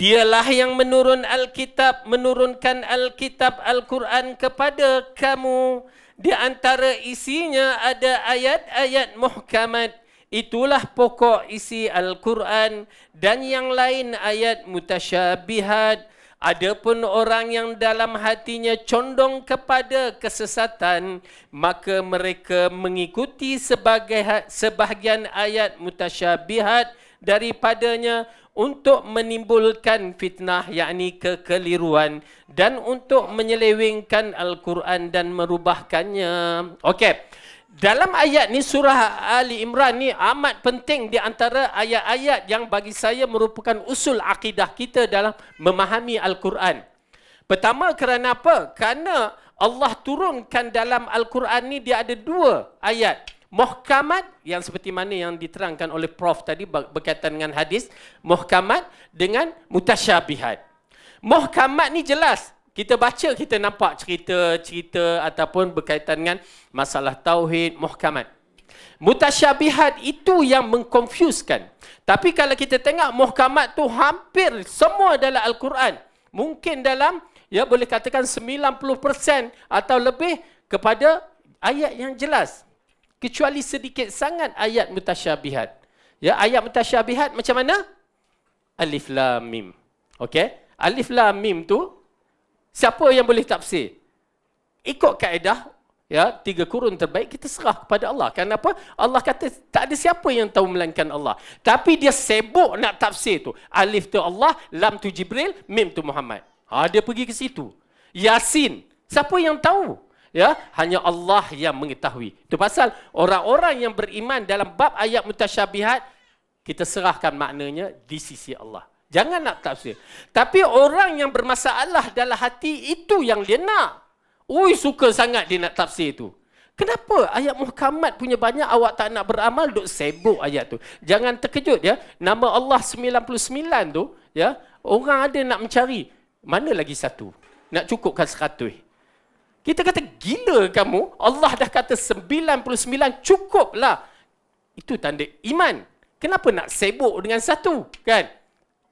Dialah yang menurun Alkitab, menurunkan Alkitab Al-Quran kepada kamu. Di antara isinya ada ayat-ayat muhkamat. Itulah pokok isi Al-Quran dan yang lain ayat mutasyabihat. Adapun orang yang dalam hatinya condong kepada kesesatan, maka mereka mengikuti sebagai ha- sebahagian ayat mutasyabihat daripadanya untuk menimbulkan fitnah yakni kekeliruan dan untuk menyelewengkan al-Quran dan merubahkannya. Okey. Dalam ayat ni surah Ali Imran ni amat penting di antara ayat-ayat yang bagi saya merupakan usul akidah kita dalam memahami Al-Quran. Pertama kerana apa? Kerana Allah turunkan dalam Al-Quran ni dia ada dua ayat. Muhkamat yang seperti mana yang diterangkan oleh Prof tadi berkaitan dengan hadis. Muhkamat dengan mutasyabihat. Muhkamat ni jelas kita baca kita nampak cerita-cerita ataupun berkaitan dengan masalah tauhid muhkamat mutasyabihat itu yang mengconfusekan. tapi kalau kita tengok muhkamat tu hampir semua dalam al-Quran mungkin dalam ya boleh katakan 90% atau lebih kepada ayat yang jelas kecuali sedikit sangat ayat mutasyabihat ya ayat mutasyabihat macam mana alif lam mim okey alif lam mim tu Siapa yang boleh tafsir? Ikut kaedah ya, tiga kurun terbaik kita serah kepada Allah. Kenapa? Allah kata tak ada siapa yang tahu melainkan Allah. Tapi dia sibuk nak tafsir tu. Alif tu Allah, lam tu Jibril, mim tu Muhammad. Ha, dia pergi ke situ. Yasin, siapa yang tahu? Ya, hanya Allah yang mengetahui. Itu pasal orang-orang yang beriman dalam bab ayat mutasyabihat kita serahkan maknanya di sisi Allah. Jangan nak tafsir. Tapi orang yang bermasalah dalam hati itu yang dia nak. Ui suka sangat dia nak tafsir itu. Kenapa ayat Muhammad punya banyak awak tak nak beramal duk sibuk ayat tu. Jangan terkejut ya. Nama Allah 99 tu ya. Orang ada nak mencari mana lagi satu. Nak cukupkan 100. Kita kata gila kamu. Allah dah kata 99 cukuplah. Itu tanda iman. Kenapa nak sibuk dengan satu kan?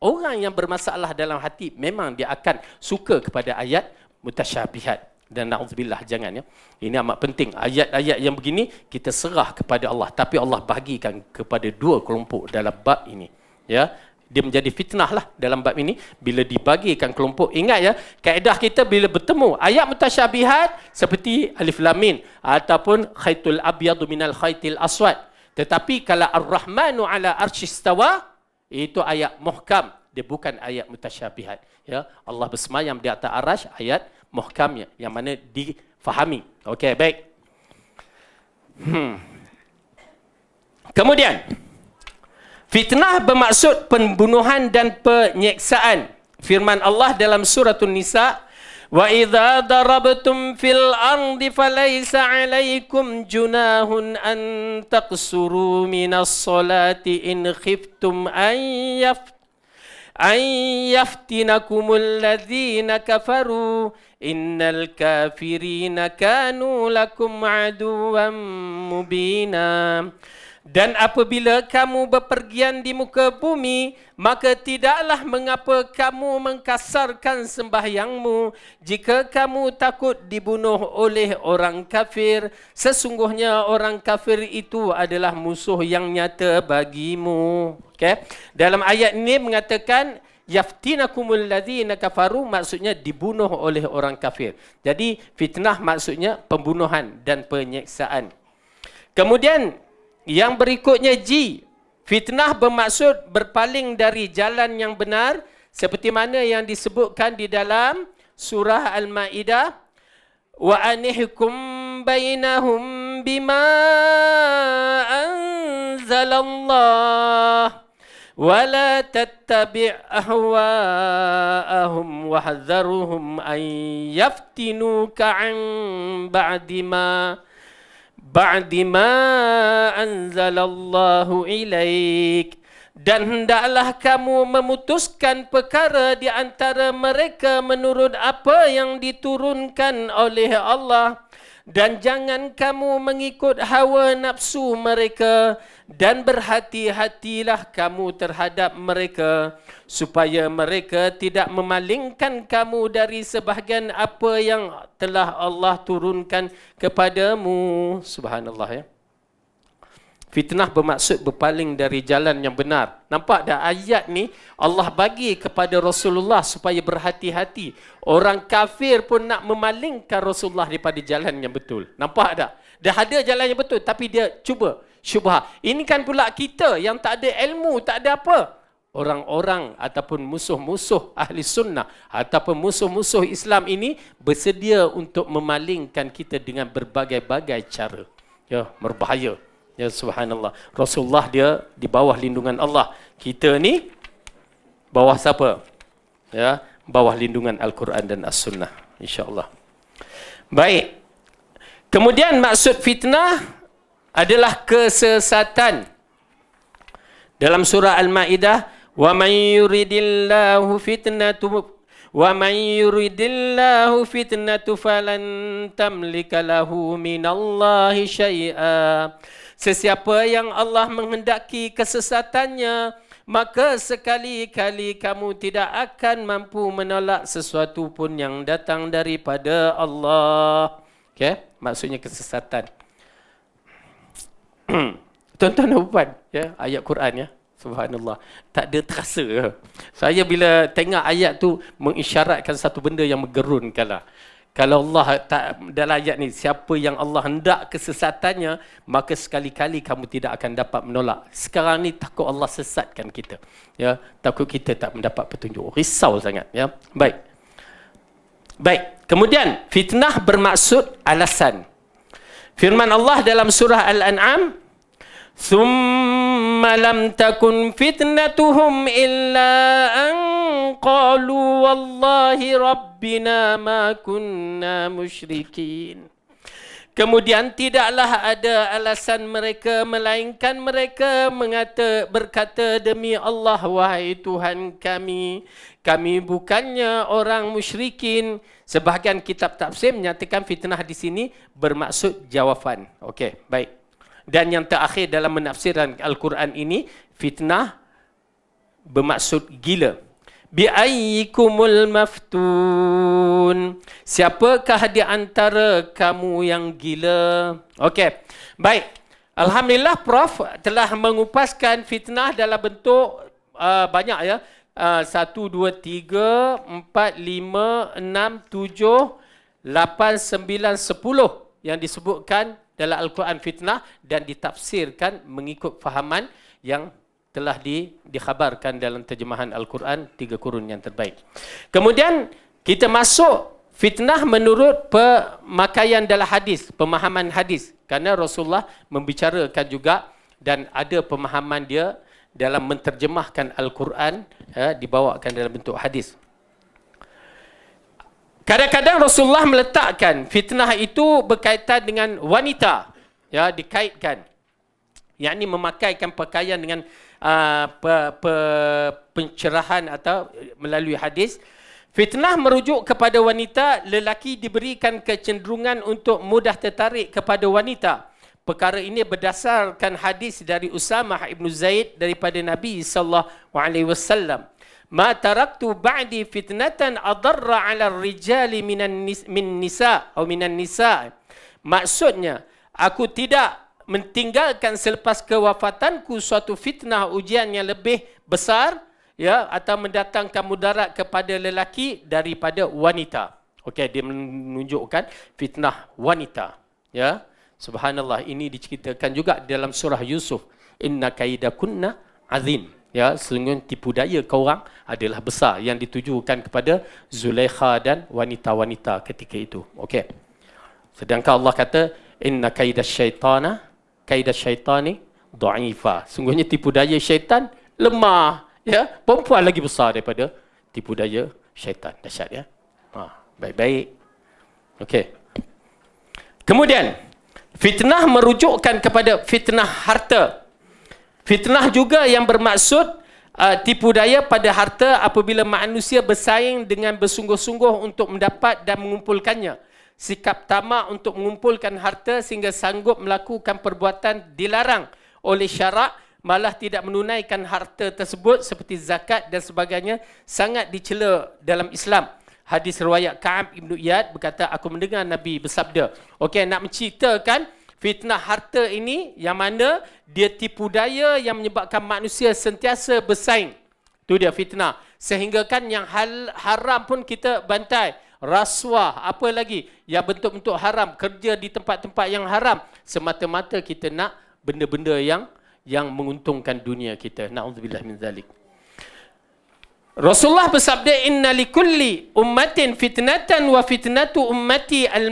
orang yang bermasalah dalam hati memang dia akan suka kepada ayat mutasyabihat dan na'udzubillah jangan ya. Ini amat penting. Ayat-ayat yang begini kita serah kepada Allah. Tapi Allah bagikan kepada dua kelompok dalam bab ini. Ya. Dia menjadi fitnah lah dalam bab ini. Bila dibagikan kelompok. Ingat ya, kaedah kita bila bertemu. Ayat mutasyabihat seperti alif lamin. Ataupun khaitul abiyadu minal khaitil aswad. Tetapi kalau ar-Rahmanu ala arshistawa, itu ayat muhkam. Dia bukan ayat mutasyabihat. Ya. Allah bersemayam di atas arash, ayat muhkamnya. Yang mana difahami. Okey, baik. Hmm. Kemudian, fitnah bermaksud pembunuhan dan penyeksaan. Firman Allah dalam surah nisa وإذا ضربتم في الأرض فليس عليكم جناه أن تقصروا من الصلاة إن خفتم أن يفتح أن يفتنكم الذين كفروا إن الكافرين كانوا لكم عدوا مبينا Dan apabila kamu berpergian di muka bumi, maka tidaklah mengapa kamu mengkasarkan sembahyangmu jika kamu takut dibunuh oleh orang kafir. Sesungguhnya orang kafir itu adalah musuh yang nyata bagimu. Okay. Dalam ayat ini mengatakan, Yaftinakumul ladhina nakafaru maksudnya dibunuh oleh orang kafir. Jadi fitnah maksudnya pembunuhan dan penyeksaan. Kemudian yang berikutnya G. Fitnah bermaksud berpaling dari jalan yang benar seperti mana yang disebutkan di dalam surah Al-Maidah wa anihkum bainahum bima anzalallah wa la tattabi' ahwa'ahum wahdharuhum an yaftinuka an ba'dima ma ba'd ma anzalallahu ilaik dan hendaklah kamu memutuskan perkara di antara mereka menurut apa yang diturunkan oleh Allah dan jangan kamu mengikut hawa nafsu mereka dan berhati-hatilah kamu terhadap mereka supaya mereka tidak memalingkan kamu dari sebahagian apa yang telah Allah turunkan kepadamu. Subhanallah ya. Fitnah bermaksud berpaling dari jalan yang benar. Nampak dah ayat ni Allah bagi kepada Rasulullah supaya berhati-hati. Orang kafir pun nak memalingkan Rasulullah daripada jalan yang betul. Nampak tak? Dah ada jalan yang betul tapi dia cuba syubhat. Ini kan pula kita yang tak ada ilmu, tak ada apa. Orang-orang ataupun musuh-musuh ahli sunnah ataupun musuh-musuh Islam ini bersedia untuk memalingkan kita dengan berbagai-bagai cara. Ya, berbahaya. Ya subhanallah. Rasulullah dia di bawah lindungan Allah. Kita ni bawah siapa? Ya, bawah lindungan Al-Quran dan As-Sunnah. InsyaAllah. Baik. Kemudian maksud fitnah adalah kesesatan. Dalam surah Al-Maidah, "Wa may yuridillahu fitnatu wa may yuridillahu fitnatu falan tamlika lahu minallahi syai'a." Sesiapa yang Allah menghendaki kesesatannya, maka sekali-kali kamu tidak akan mampu menolak sesuatu pun yang datang daripada Allah. Okay? Maksudnya kesesatan. tuan-tuan dan ya ayat Quran ya subhanallah tak ada terasa ke saya bila tengok ayat tu mengisyaratkan satu benda yang menggerunkanlah kalau Allah tak dalam ayat ni siapa yang Allah hendak kesesatannya maka sekali-kali kamu tidak akan dapat menolak sekarang ni takut Allah sesatkan kita ya takut kita tak mendapat petunjuk risau sangat ya baik baik kemudian fitnah bermaksud alasan Firman Allah dalam surah Al-An'am, ثُمَّ لَمْ تَكُنْ فِتْنَتُهُمْ إِلَّا أَنْ قَالُوا وَاللَّهِ رَبِّنَا مَا كُنَّا مُشْرِكِينَ Kemudian tidaklah ada alasan mereka melainkan mereka mengata berkata demi Allah wahai Tuhan kami kami bukannya orang musyrikin sebahagian kitab tafsir menyatakan fitnah di sini bermaksud jawapan okey baik dan yang terakhir dalam menafsirkan al-Quran ini fitnah bermaksud gila bi'ayyikumul maftun. Siapakah di antara kamu yang gila? Okey. Baik. Alhamdulillah Prof telah mengupaskan fitnah dalam bentuk uh, banyak ya. Uh, satu, dua, tiga, empat, lima, enam, tujuh, lapan, sembilan, sepuluh yang disebutkan dalam Al-Quran fitnah dan ditafsirkan mengikut fahaman yang telah di, dikhabarkan dalam terjemahan Al-Quran tiga kurun yang terbaik. Kemudian kita masuk fitnah menurut pemakaian dalam hadis, pemahaman hadis. Karena Rasulullah membicarakan juga dan ada pemahaman dia dalam menterjemahkan Al-Quran ya, dibawakan dalam bentuk hadis. Kadang-kadang Rasulullah meletakkan fitnah itu berkaitan dengan wanita ya dikaitkan yakni memakaikan pakaian dengan uh, pe, pencerahan atau melalui hadis. Fitnah merujuk kepada wanita, lelaki diberikan kecenderungan untuk mudah tertarik kepada wanita. Perkara ini berdasarkan hadis dari Usama ibn Zaid daripada Nabi saw. Ma taraktu ba'di fitnatan adarra 'ala rijali rijal min nisa min nisa' atau min nisa'. Maksudnya aku tidak meninggalkan selepas kewafatanku suatu fitnah ujian yang lebih besar ya atau mendatangkan mudarat kepada lelaki daripada wanita. Okey dia menunjukkan fitnah wanita ya. Subhanallah ini diceritakan juga dalam surah Yusuf inna kaidakunna azim ya sesungguhnya tipu daya kau orang adalah besar yang ditujukan kepada Zulaikha dan wanita-wanita ketika itu. Okey. Sedangkan Allah kata inna kaidasyaitana kaidah syaitan ni dhaifa. Sungguhnya tipu daya syaitan lemah, ya. Perempuan lagi besar daripada tipu daya syaitan. Dahsyat ya. Ha, baik-baik. Okey. Kemudian fitnah merujukkan kepada fitnah harta. Fitnah juga yang bermaksud uh, tipu daya pada harta apabila manusia bersaing dengan bersungguh-sungguh untuk mendapat dan mengumpulkannya sikap tamak untuk mengumpulkan harta sehingga sanggup melakukan perbuatan dilarang oleh syarak malah tidak menunaikan harta tersebut seperti zakat dan sebagainya sangat dicela dalam Islam. Hadis riwayat Ka'ab Ibn Iyad berkata, aku mendengar Nabi bersabda. Okey, nak menceritakan fitnah harta ini yang mana dia tipu daya yang menyebabkan manusia sentiasa bersaing. Itu dia fitnah. Sehinggakan yang hal, haram pun kita bantai rasuah, apa lagi yang bentuk-bentuk haram, kerja di tempat-tempat yang haram, semata-mata kita nak benda-benda yang yang menguntungkan dunia kita. Nauzubillah min zalik. Rasulullah bersabda inna likulli ummatin fitnatan wa fitnatu ummati al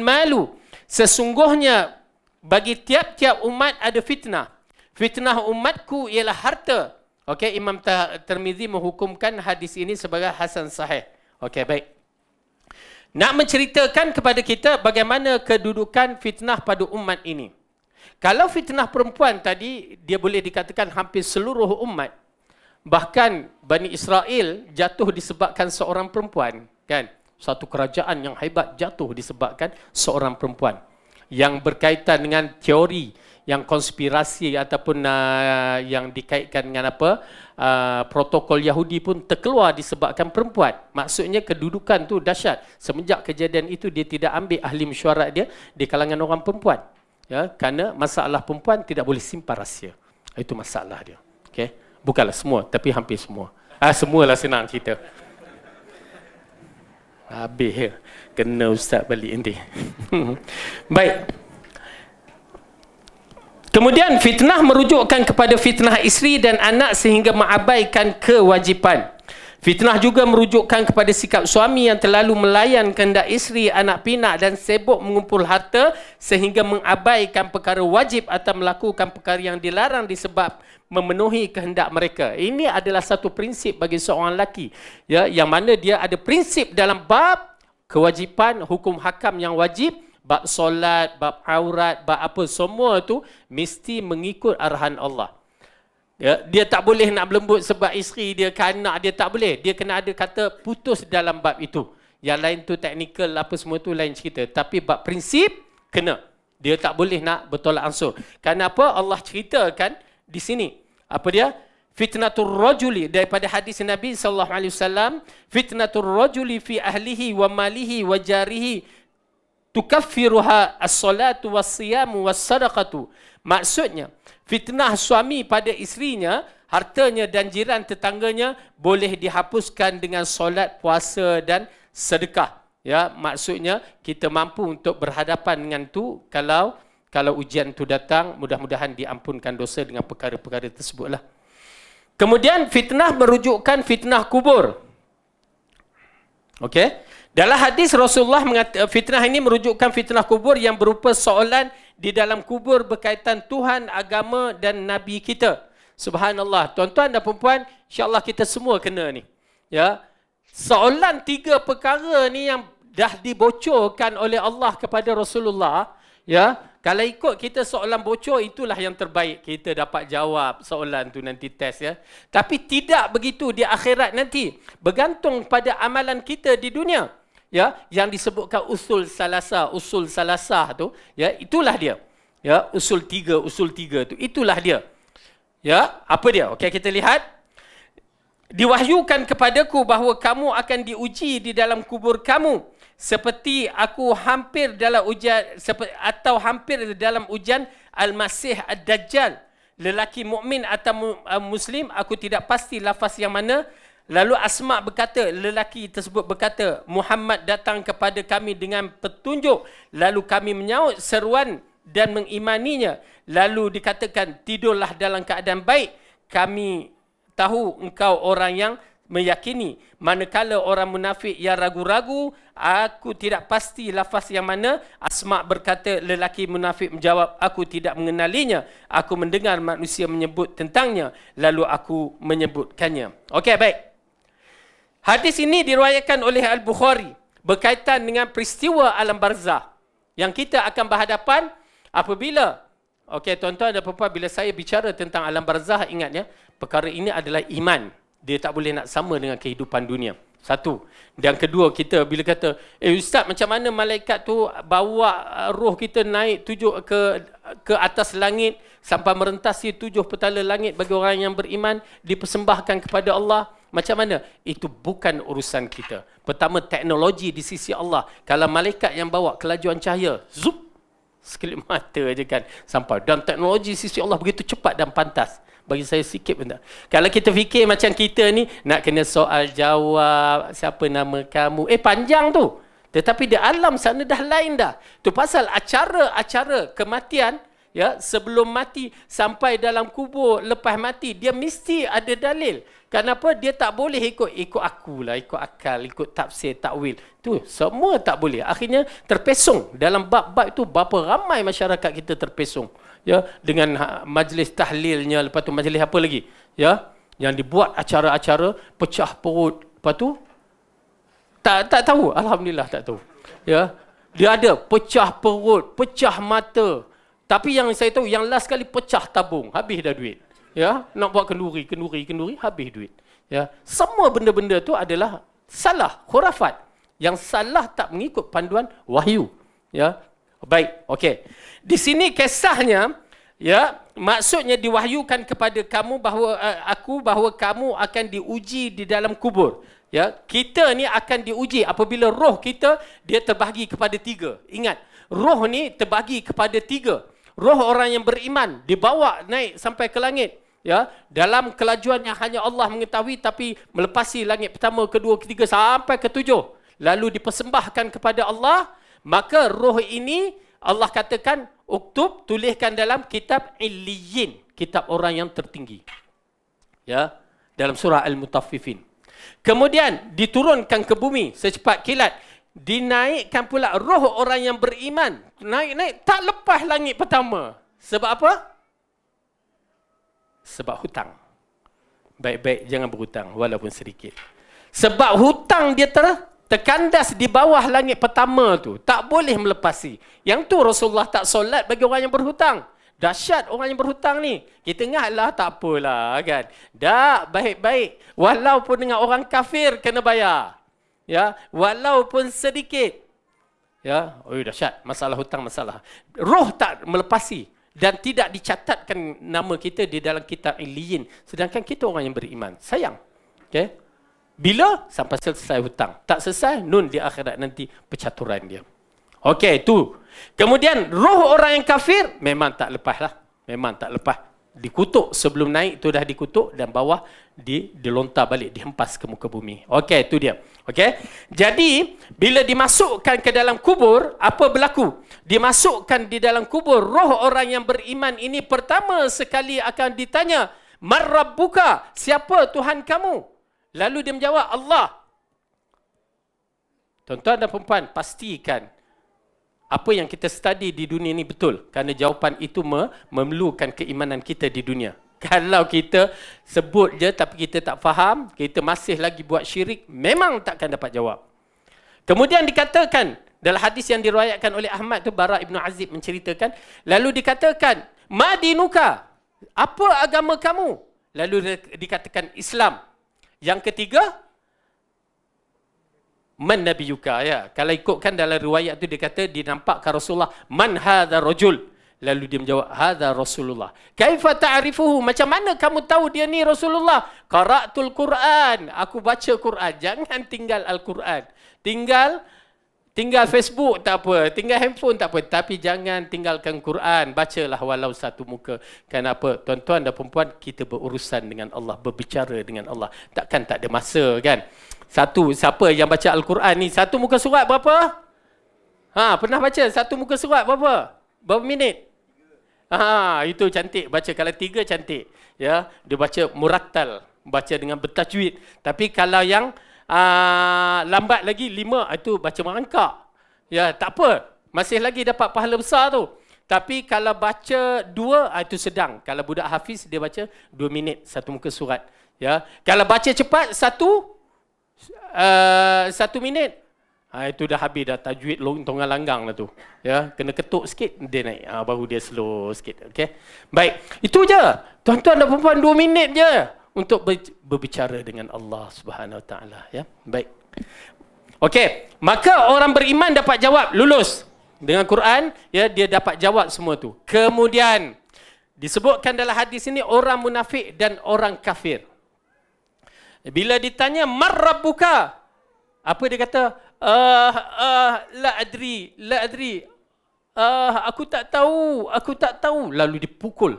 Sesungguhnya bagi tiap-tiap umat ada fitnah. Fitnah umatku ialah harta. Okey, Imam Tirmizi menghukumkan hadis ini sebagai hasan sahih. Okey, baik nak menceritakan kepada kita bagaimana kedudukan fitnah pada umat ini. Kalau fitnah perempuan tadi, dia boleh dikatakan hampir seluruh umat, bahkan Bani Israel jatuh disebabkan seorang perempuan. kan? Satu kerajaan yang hebat jatuh disebabkan seorang perempuan. Yang berkaitan dengan teori yang konspirasi ataupun uh, yang dikaitkan dengan apa uh, protokol Yahudi pun terkeluar disebabkan perempuan. Maksudnya kedudukan tu dahsyat. Semenjak kejadian itu dia tidak ambil ahli mesyuarat dia di kalangan orang perempuan. Ya, kerana masalah perempuan tidak boleh simpan rahsia. Itu masalah dia. Okey. Bukanlah semua tapi hampir semua. Ah semualah senang cerita. Habis ya. Kena ustaz balik nanti. Baik. Kemudian fitnah merujukkan kepada fitnah isteri dan anak sehingga mengabaikan kewajipan. Fitnah juga merujukkan kepada sikap suami yang terlalu melayan kehendak isteri, anak pinak dan sibuk mengumpul harta sehingga mengabaikan perkara wajib atau melakukan perkara yang dilarang disebab memenuhi kehendak mereka. Ini adalah satu prinsip bagi seorang lelaki ya, yang mana dia ada prinsip dalam bab kewajipan, hukum hakam yang wajib bab solat, bab aurat, bab apa semua tu mesti mengikut arahan Allah. Ya, dia tak boleh nak berlembut sebab isteri dia ke dia tak boleh. Dia kena ada kata putus dalam bab itu. Yang lain tu teknikal apa semua tu lain cerita. Tapi bab prinsip kena. Dia tak boleh nak bertolak ansur. Kenapa Allah ceritakan di sini? Apa dia? Fitnatur rajuli daripada hadis Nabi sallallahu alaihi wasallam, fitnatur rajuli fi ahlihi wa malihi wa jarihi tukaffiruha as-salatu was-siyamu was-sadaqatu. Maksudnya, fitnah suami pada isterinya, hartanya dan jiran tetangganya boleh dihapuskan dengan solat, puasa dan sedekah. Ya, maksudnya kita mampu untuk berhadapan dengan tu kalau kalau ujian tu datang, mudah-mudahan diampunkan dosa dengan perkara-perkara tersebutlah. Kemudian fitnah merujukkan fitnah kubur. Okey. Dalam hadis Rasulullah mengata, fitnah ini merujukkan fitnah kubur yang berupa soalan di dalam kubur berkaitan Tuhan, agama dan Nabi kita. Subhanallah. Tuan-tuan dan perempuan, insyaAllah kita semua kena ni. Ya. Soalan tiga perkara ni yang dah dibocorkan oleh Allah kepada Rasulullah. Ya. Kalau ikut kita soalan bocor, itulah yang terbaik kita dapat jawab soalan tu nanti test ya. Tapi tidak begitu di akhirat nanti. Bergantung pada amalan kita di dunia ya yang disebutkan usul salasa usul salasa tu ya itulah dia ya usul tiga usul tiga tu itulah dia ya apa dia okey kita lihat diwahyukan kepadaku bahawa kamu akan diuji di dalam kubur kamu seperti aku hampir dalam ujian atau hampir dalam ujian al-masih ad-dajjal lelaki mukmin atau uh, muslim aku tidak pasti lafaz yang mana Lalu Asma berkata, lelaki tersebut berkata, Muhammad datang kepada kami dengan petunjuk. Lalu kami menyaut seruan dan mengimaninya. Lalu dikatakan, tidurlah dalam keadaan baik. Kami tahu engkau orang yang meyakini. Manakala orang munafik yang ragu-ragu, aku tidak pasti lafaz yang mana. Asma berkata, lelaki munafik menjawab, aku tidak mengenalinya. Aku mendengar manusia menyebut tentangnya. Lalu aku menyebutkannya. Okey, baik. Hadis ini diruayakan oleh Al-Bukhari berkaitan dengan peristiwa alam barzah yang kita akan berhadapan apabila okey tuan-tuan dan puan-puan bila saya bicara tentang alam barzah ingatnya perkara ini adalah iman dia tak boleh nak sama dengan kehidupan dunia satu dan kedua kita bila kata eh ustaz macam mana malaikat tu bawa uh, roh kita naik tujuh ke ke atas langit sampai merentasi tujuh petala langit bagi orang yang beriman dipersembahkan kepada Allah macam mana? Itu bukan urusan kita. Pertama, teknologi di sisi Allah. Kalau malaikat yang bawa kelajuan cahaya, zup, sekelip mata je kan sampai. Dan teknologi di sisi Allah begitu cepat dan pantas. Bagi saya sikit pun tak. Kalau kita fikir macam kita ni, nak kena soal jawab, siapa nama kamu. Eh, panjang tu. Tetapi di alam sana dah lain dah. Tu pasal acara-acara kematian, ya sebelum mati sampai dalam kubur lepas mati dia mesti ada dalil Kenapa dia tak boleh ikut ikut aku lah, ikut akal, ikut tafsir, takwil. Tu semua tak boleh. Akhirnya terpesong dalam bab-bab itu berapa ramai masyarakat kita terpesong. Ya, dengan ha, majlis tahlilnya, lepas tu majlis apa lagi? Ya, yang dibuat acara-acara pecah perut, lepas tu tak tak tahu, alhamdulillah tak tahu. Ya. Dia ada pecah perut, pecah mata. Tapi yang saya tahu yang last sekali pecah tabung, habis dah duit ya nak buat kenduri kenduri kenduri habis duit ya semua benda-benda tu adalah salah khurafat yang salah tak mengikut panduan wahyu ya baik okey di sini kisahnya ya maksudnya diwahyukan kepada kamu bahawa eh, aku bahawa kamu akan diuji di dalam kubur ya kita ni akan diuji apabila roh kita dia terbahagi kepada tiga ingat roh ni terbahagi kepada tiga roh orang yang beriman dibawa naik sampai ke langit ya dalam kelajuan yang hanya Allah mengetahui tapi melepasi langit pertama kedua ketiga sampai ketujuh lalu dipersembahkan kepada Allah maka roh ini Allah katakan uktub tuliskan dalam kitab illiyin kitab orang yang tertinggi ya dalam surah al-mutaffifin kemudian diturunkan ke bumi secepat kilat dinaikkan pula roh orang yang beriman naik-naik tak lepas langit pertama sebab apa sebab hutang. Baik-baik jangan berhutang walaupun sedikit. Sebab hutang dia ter terkandas di bawah langit pertama tu. Tak boleh melepasi. Yang tu Rasulullah tak solat bagi orang yang berhutang. Dahsyat orang yang berhutang ni. Kita lah tak apalah kan. Dah baik-baik. Walaupun dengan orang kafir kena bayar. Ya, walaupun sedikit. Ya, oh dahsyat masalah hutang masalah. Roh tak melepasi dan tidak dicatatkan nama kita di dalam kitab Iliyin sedangkan kita orang yang beriman sayang okay? bila sampai selesai hutang tak selesai nun di akhirat nanti pecaturan dia okey itu kemudian roh orang yang kafir memang tak lepas lah memang tak lepas dikutuk sebelum naik tu dah dikutuk dan bawah di dilontar balik dihempas ke muka bumi. Okey, itu dia. Okey. Jadi bila dimasukkan ke dalam kubur, apa berlaku? Dimasukkan di dalam kubur, roh orang yang beriman ini pertama sekali akan ditanya, "Marabbuka? Siapa Tuhan kamu?" Lalu dia menjawab, "Allah." Tuan-tuan dan puan-puan, pastikan apa yang kita study di dunia ini betul kerana jawapan itu memerlukan keimanan kita di dunia kalau kita sebut je tapi kita tak faham kita masih lagi buat syirik memang takkan dapat jawab kemudian dikatakan dalam hadis yang diriwayatkan oleh Ahmad tu Bara Ibnu Azib menceritakan lalu dikatakan madinuka apa agama kamu lalu dikatakan Islam yang ketiga man nabiyuka ya kalau ikutkan dalam riwayat tu dia kata dinampakkan Rasulullah man hadzal rajul lalu dia menjawab hadza rasulullah kaifa ta'rifuhu macam mana kamu tahu dia ni rasulullah qara'tul quran aku baca quran jangan tinggal al quran tinggal tinggal facebook tak apa tinggal handphone tak apa tapi jangan tinggalkan quran bacalah walau satu muka kenapa tuan-tuan dan puan kita berurusan dengan Allah berbicara dengan Allah takkan tak ada masa kan satu, siapa yang baca Al-Quran ni? Satu muka surat berapa? Ha, pernah baca? Satu muka surat berapa? Berapa minit? Ha, itu cantik baca. Kalau tiga cantik. Ya, dia baca murattal. Baca dengan bertajwid. Tapi kalau yang aa, ah, lambat lagi lima, ah, itu baca merangkak. Ya, tak apa. Masih lagi dapat pahala besar tu. Tapi kalau baca dua, ah, itu sedang. Kalau budak Hafiz, dia baca dua minit. Satu muka surat. Ya, kalau baca cepat satu uh, satu minit. Ha, itu dah habis dah tajwid longtongan langgang lah tu. Ya, kena ketuk sikit dia naik. Ha, baru dia slow sikit. Okey. Baik. Itu je. Tuan-tuan dan puan 2 minit je untuk berbicara dengan Allah Subhanahu Wa Taala ya. Baik. Okey, maka orang beriman dapat jawab lulus dengan Quran, ya dia dapat jawab semua tu. Kemudian disebutkan dalam hadis ini orang munafik dan orang kafir. Eh, bila ditanya marab buka, apa dia kata? Uh, uh, la adri, la adri. Uh, aku tak tahu, aku tak tahu. Lalu dipukul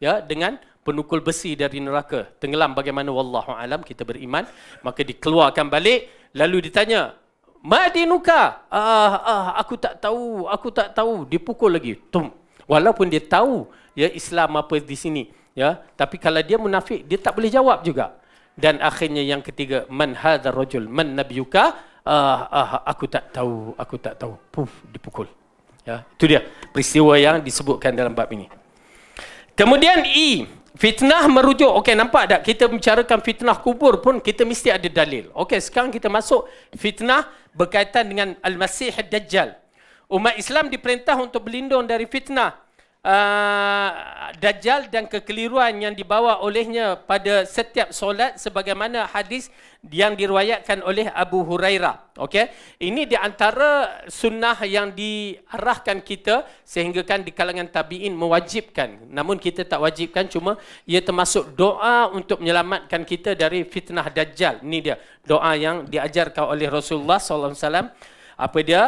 ya dengan penukul besi dari neraka. Tenggelam bagaimana wallahu alam kita beriman, maka dikeluarkan balik lalu ditanya Madinuka, ah, ah, aku tak tahu, aku tak tahu, dipukul lagi. Tum. Walaupun dia tahu ya Islam apa di sini, ya, tapi kalau dia munafik, dia tak boleh jawab juga dan akhirnya yang ketiga man hadzal rajul man nabiyuka uh, ah, uh, ah, aku tak tahu aku tak tahu puf dipukul ya itu dia peristiwa yang disebutkan dalam bab ini kemudian i e, fitnah merujuk okey nampak tak kita membicarakan fitnah kubur pun kita mesti ada dalil okey sekarang kita masuk fitnah berkaitan dengan al-masih ad-dajjal umat Islam diperintah untuk berlindung dari fitnah uh, dajjal dan kekeliruan yang dibawa olehnya pada setiap solat sebagaimana hadis yang diriwayatkan oleh Abu Hurairah. Okey. Ini di antara sunnah yang diarahkan kita sehinggakan di kalangan tabi'in mewajibkan. Namun kita tak wajibkan cuma ia termasuk doa untuk menyelamatkan kita dari fitnah dajjal. Ini dia doa yang diajarkan oleh Rasulullah sallallahu alaihi wasallam. Apa dia?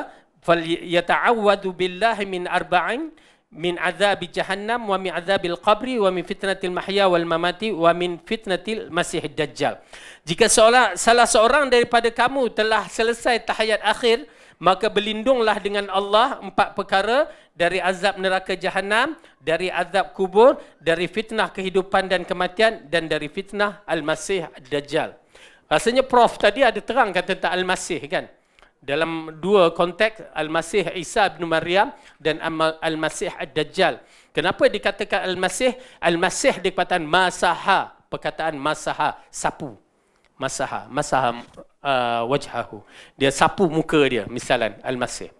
Fal yata'awwadu billahi min arba'in min azabi jahannam wa min azabil qabri wa min fitnatil mahya wal mamati wa min fitnatil masih dajjal. Jika seolah, salah seorang daripada kamu telah selesai tahiyat akhir, maka berlindunglah dengan Allah empat perkara dari azab neraka jahannam, dari azab kubur, dari fitnah kehidupan dan kematian dan dari fitnah al-masih dajjal. Rasanya Prof tadi ada terangkan tentang al-masih kan? dalam dua konteks Al-Masih Isa bin Maryam dan Al-Masih Ad-Dajjal. Kenapa dikatakan Al-Masih? Al-Masih dikatakan Masaha, perkataan Masaha, sapu. Masaha, Masaha uh, wajhahu. Dia sapu muka dia, misalan Al-Masih.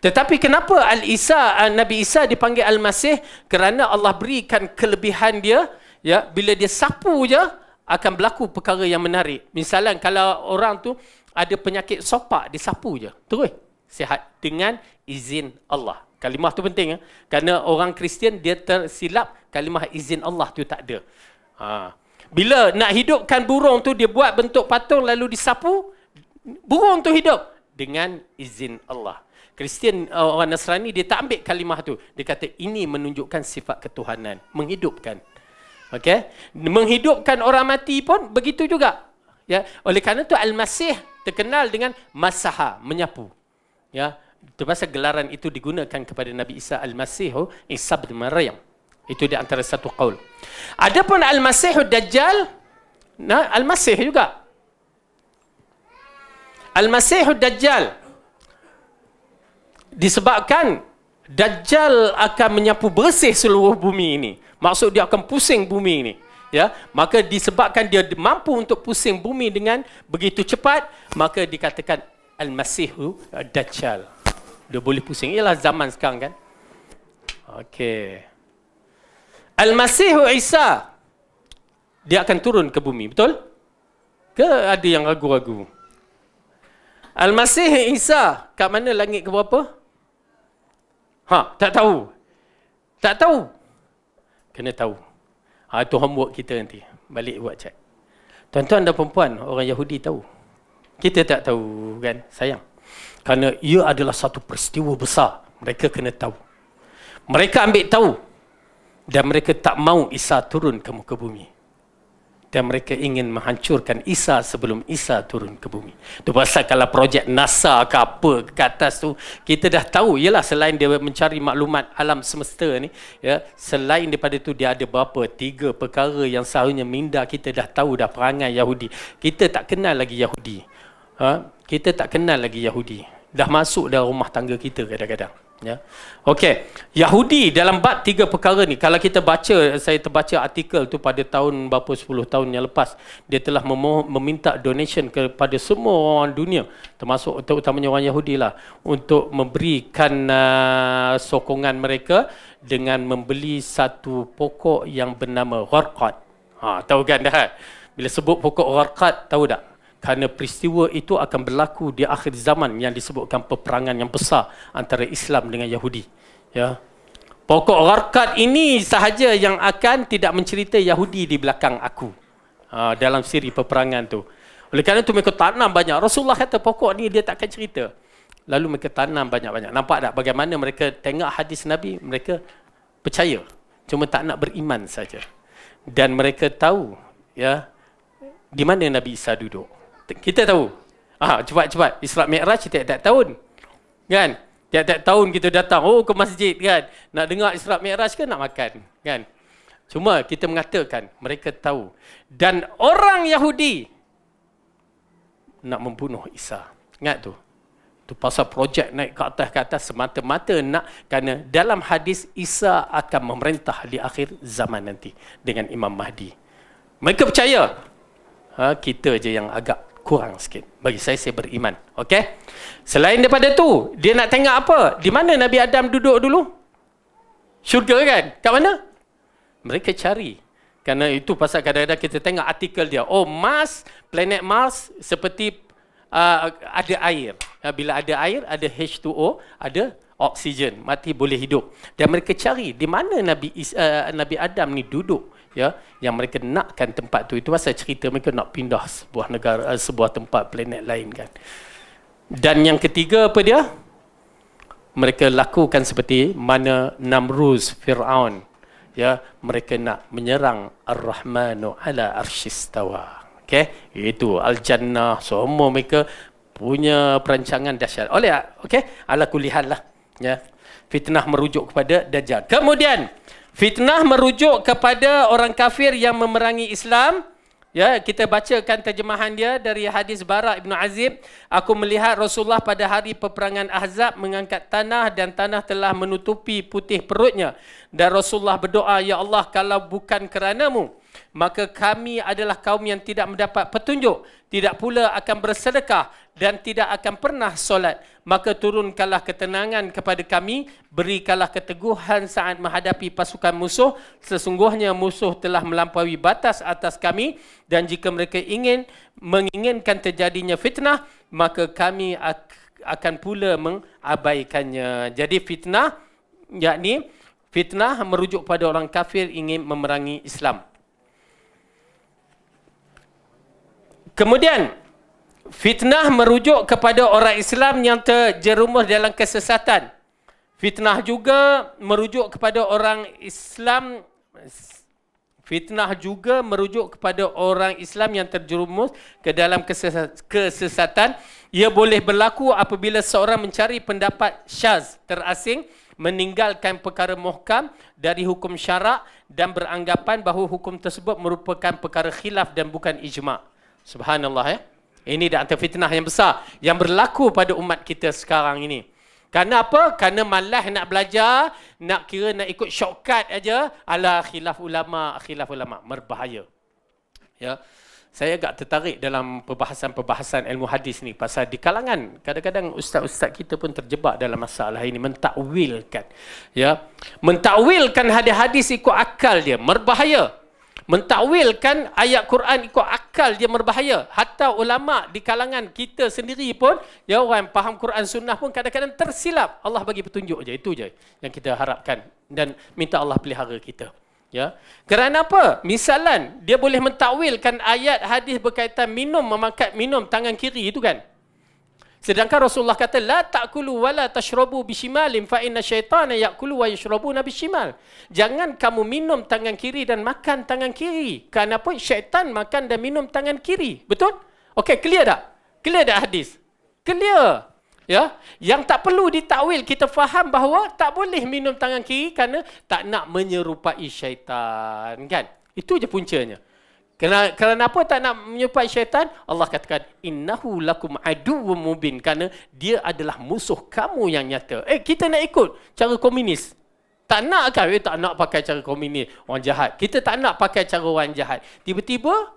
Tetapi kenapa Al-Isa uh, Nabi Isa dipanggil Al-Masih? Kerana Allah berikan kelebihan dia, ya, bila dia sapu je akan berlaku perkara yang menarik. Misalan kalau orang tu ada penyakit sopak disapu je terus sihat dengan izin Allah kalimah tu penting ya eh? kerana orang Kristian dia tersilap kalimah izin Allah tu tak ada ha. bila nak hidupkan burung tu dia buat bentuk patung lalu disapu burung tu hidup dengan izin Allah Kristian eh, orang Nasrani dia tak ambil kalimah tu dia kata ini menunjukkan sifat ketuhanan menghidupkan okey menghidupkan orang mati pun begitu juga ya oleh kerana tu al-masih terkenal dengan masaha menyapu ya terpaksa gelaran itu digunakan kepada Nabi Isa Al-Masih Isa bin Maryam itu di antara satu kaul adapun Al-Masih Dajjal nah Al-Masih juga Al-Masih Dajjal disebabkan Dajjal akan menyapu bersih seluruh bumi ini maksud dia akan pusing bumi ini ya maka disebabkan dia mampu untuk pusing bumi dengan begitu cepat maka dikatakan al-masihu dajjal dia boleh pusing ialah zaman sekarang kan okey al-masihu isa dia akan turun ke bumi betul ke ada yang ragu-ragu al-masih isa kat mana langit ke berapa ha tak tahu tak tahu kena tahu Ha, itu homework kita nanti. Balik buat cek. Tuan-tuan dan perempuan, orang Yahudi tahu. Kita tak tahu kan? Sayang. Kerana ia adalah satu peristiwa besar. Mereka kena tahu. Mereka ambil tahu. Dan mereka tak mau Isa turun ke muka bumi dan mereka ingin menghancurkan Isa sebelum Isa turun ke bumi. Itu pasal kalau projek NASA ke apa ke atas tu, kita dah tahu ialah selain dia mencari maklumat alam semesta ni, ya, selain daripada itu dia ada berapa tiga perkara yang seharusnya minda kita dah tahu dah perangai Yahudi. Kita tak kenal lagi Yahudi. Ha? Kita tak kenal lagi Yahudi. Dah masuk dalam rumah tangga kita kadang-kadang. Ya. Okey, Yahudi dalam bab tiga perkara ni kalau kita baca saya terbaca artikel tu pada tahun berapa 10 tahun yang lepas dia telah meminta donation kepada semua orang dunia termasuk terutamanya orang Yahudi lah untuk memberikan uh, sokongan mereka dengan membeli satu pokok yang bernama Gharqat. Ha, tahu kan dah? Bila sebut pokok Gharqat, tahu tak? kerana peristiwa itu akan berlaku di akhir zaman yang disebutkan peperangan yang besar antara Islam dengan Yahudi ya pokok rakat ini sahaja yang akan tidak mencerita Yahudi di belakang aku ha, dalam siri peperangan tu oleh kerana tu mereka tanam banyak Rasulullah kata pokok ni dia takkan cerita lalu mereka tanam banyak-banyak nampak tak bagaimana mereka tengok hadis Nabi mereka percaya cuma tak nak beriman saja dan mereka tahu ya di mana Nabi Isa duduk kita tahu. Ah, cepat-cepat Isra Mikraj tiap-tiap tahun. Kan? Tiap-tiap tahun kita datang oh ke masjid kan. Nak dengar Isra Mikraj ke nak makan, kan? Cuma kita mengatakan mereka tahu dan orang Yahudi nak membunuh Isa. Ingat tu. Tu pasal projek naik ke atas ke atas semata-mata nak kerana dalam hadis Isa akan memerintah di akhir zaman nanti dengan Imam Mahdi. Mereka percaya. Ha, kita je yang agak kurang sikit. Bagi saya, saya beriman. Okey? Selain daripada tu, dia nak tengok apa? Di mana Nabi Adam duduk dulu? Syurga kan? Kat mana? Mereka cari. Kerana itu pasal kadang-kadang kita tengok artikel dia. Oh, Mars, planet Mars seperti uh, ada air. Bila ada air, ada H2O, ada oksigen. Mati boleh hidup. Dan mereka cari di mana Nabi uh, Nabi Adam ni duduk ya yang mereka nakkan tempat tu itu masa cerita mereka nak pindah sebuah negara eh, sebuah tempat planet lain kan dan yang ketiga apa dia mereka lakukan seperti mana Namrus Firaun ya mereka nak menyerang Ar-Rahmanu ala Arsyistawa okey itu al-jannah semua mereka punya perancangan dahsyat oleh okey ala kulihat lah. ya fitnah merujuk kepada dajjal kemudian Fitnah merujuk kepada orang kafir yang memerangi Islam. Ya, kita bacakan terjemahan dia dari hadis Bara Ibn Azib. Aku melihat Rasulullah pada hari peperangan Ahzab mengangkat tanah dan tanah telah menutupi putih perutnya. Dan Rasulullah berdoa, Ya Allah, kalau bukan keranamu, maka kami adalah kaum yang tidak mendapat petunjuk, tidak pula akan bersedekah dan tidak akan pernah solat. Maka turunkanlah ketenangan kepada kami, berikanlah keteguhan saat menghadapi pasukan musuh. Sesungguhnya musuh telah melampaui batas atas kami dan jika mereka ingin menginginkan terjadinya fitnah, maka kami akan pula mengabaikannya. Jadi fitnah, yakni fitnah merujuk pada orang kafir ingin memerangi Islam. Kemudian fitnah merujuk kepada orang Islam yang terjerumus dalam kesesatan. Fitnah juga merujuk kepada orang Islam fitnah juga merujuk kepada orang Islam yang terjerumus ke dalam kesesatan. Ia boleh berlaku apabila seorang mencari pendapat syaz terasing meninggalkan perkara muhkam dari hukum syarak dan beranggapan bahawa hukum tersebut merupakan perkara khilaf dan bukan ijma'. Subhanallah ya. Ini dah antara fitnah yang besar yang berlaku pada umat kita sekarang ini. Karena apa? Karena malas nak belajar, nak kira nak ikut shortcut aja ala khilaf ulama, khilaf ulama berbahaya. Ya. Saya agak tertarik dalam perbahasan-perbahasan ilmu hadis ni pasal di kalangan kadang-kadang ustaz-ustaz kita pun terjebak dalam masalah ini mentakwilkan. Ya. Mentakwilkan hadis-hadis ikut akal dia, berbahaya mentakwilkan ayat Quran ikut akal dia berbahaya. Hatta ulama di kalangan kita sendiri pun, ya orang yang faham Quran sunnah pun kadang-kadang tersilap. Allah bagi petunjuk je, itu je yang kita harapkan dan minta Allah pelihara kita. Ya. Kerana apa? Misalan dia boleh mentakwilkan ayat hadis berkaitan minum memangkat minum tangan kiri itu kan? Sedangkan Rasulullah kata la takulu wala tashrabu bishimal. fa inna syaitana yakulu wa yashrabuna bishimal. Jangan kamu minum tangan kiri dan makan tangan kiri. pun syaitan makan dan minum tangan kiri? Betul? Okey, clear tak? Clear tak hadis? Clear. Ya, yang tak perlu ditakwil kita faham bahawa tak boleh minum tangan kiri kerana tak nak menyerupai syaitan, kan? Itu je puncanya. Kerana, apa tak nak menyupat syaitan? Allah katakan, innahu lakum aduwwum mubin. Kerana dia adalah musuh kamu yang nyata. Eh, kita nak ikut cara komunis. Tak nak kan? Eh, tak nak pakai cara komunis. Orang jahat. Kita tak nak pakai cara orang jahat. Tiba-tiba,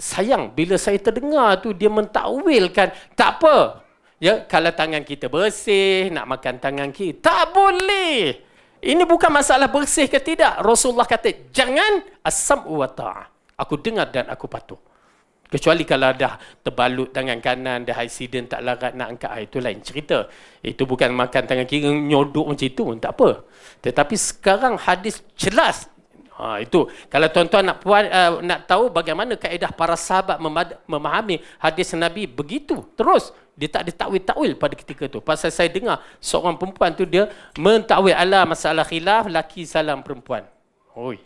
sayang bila saya terdengar tu dia mentakwilkan. Tak apa. Ya, kalau tangan kita bersih, nak makan tangan kita. Tak boleh. Ini bukan masalah bersih ke tidak. Rasulullah kata, jangan asam wa ta'ah. Aku dengar dan aku patuh. Kecuali kalau dah terbalut tangan kanan, dah accident, tak larat nak angkat air, itu lain cerita. Itu bukan makan tangan kiri, nyodok macam itu pun, tak apa. Tetapi sekarang hadis jelas. Ha, itu. Kalau tuan-tuan nak, uh, nak tahu bagaimana kaedah para sahabat memahami hadis Nabi, begitu. Terus, dia tak ada takwil-takwil pada ketika tu. Pasal saya dengar seorang perempuan tu dia mentakwil ala masalah khilaf laki salam perempuan. Oi.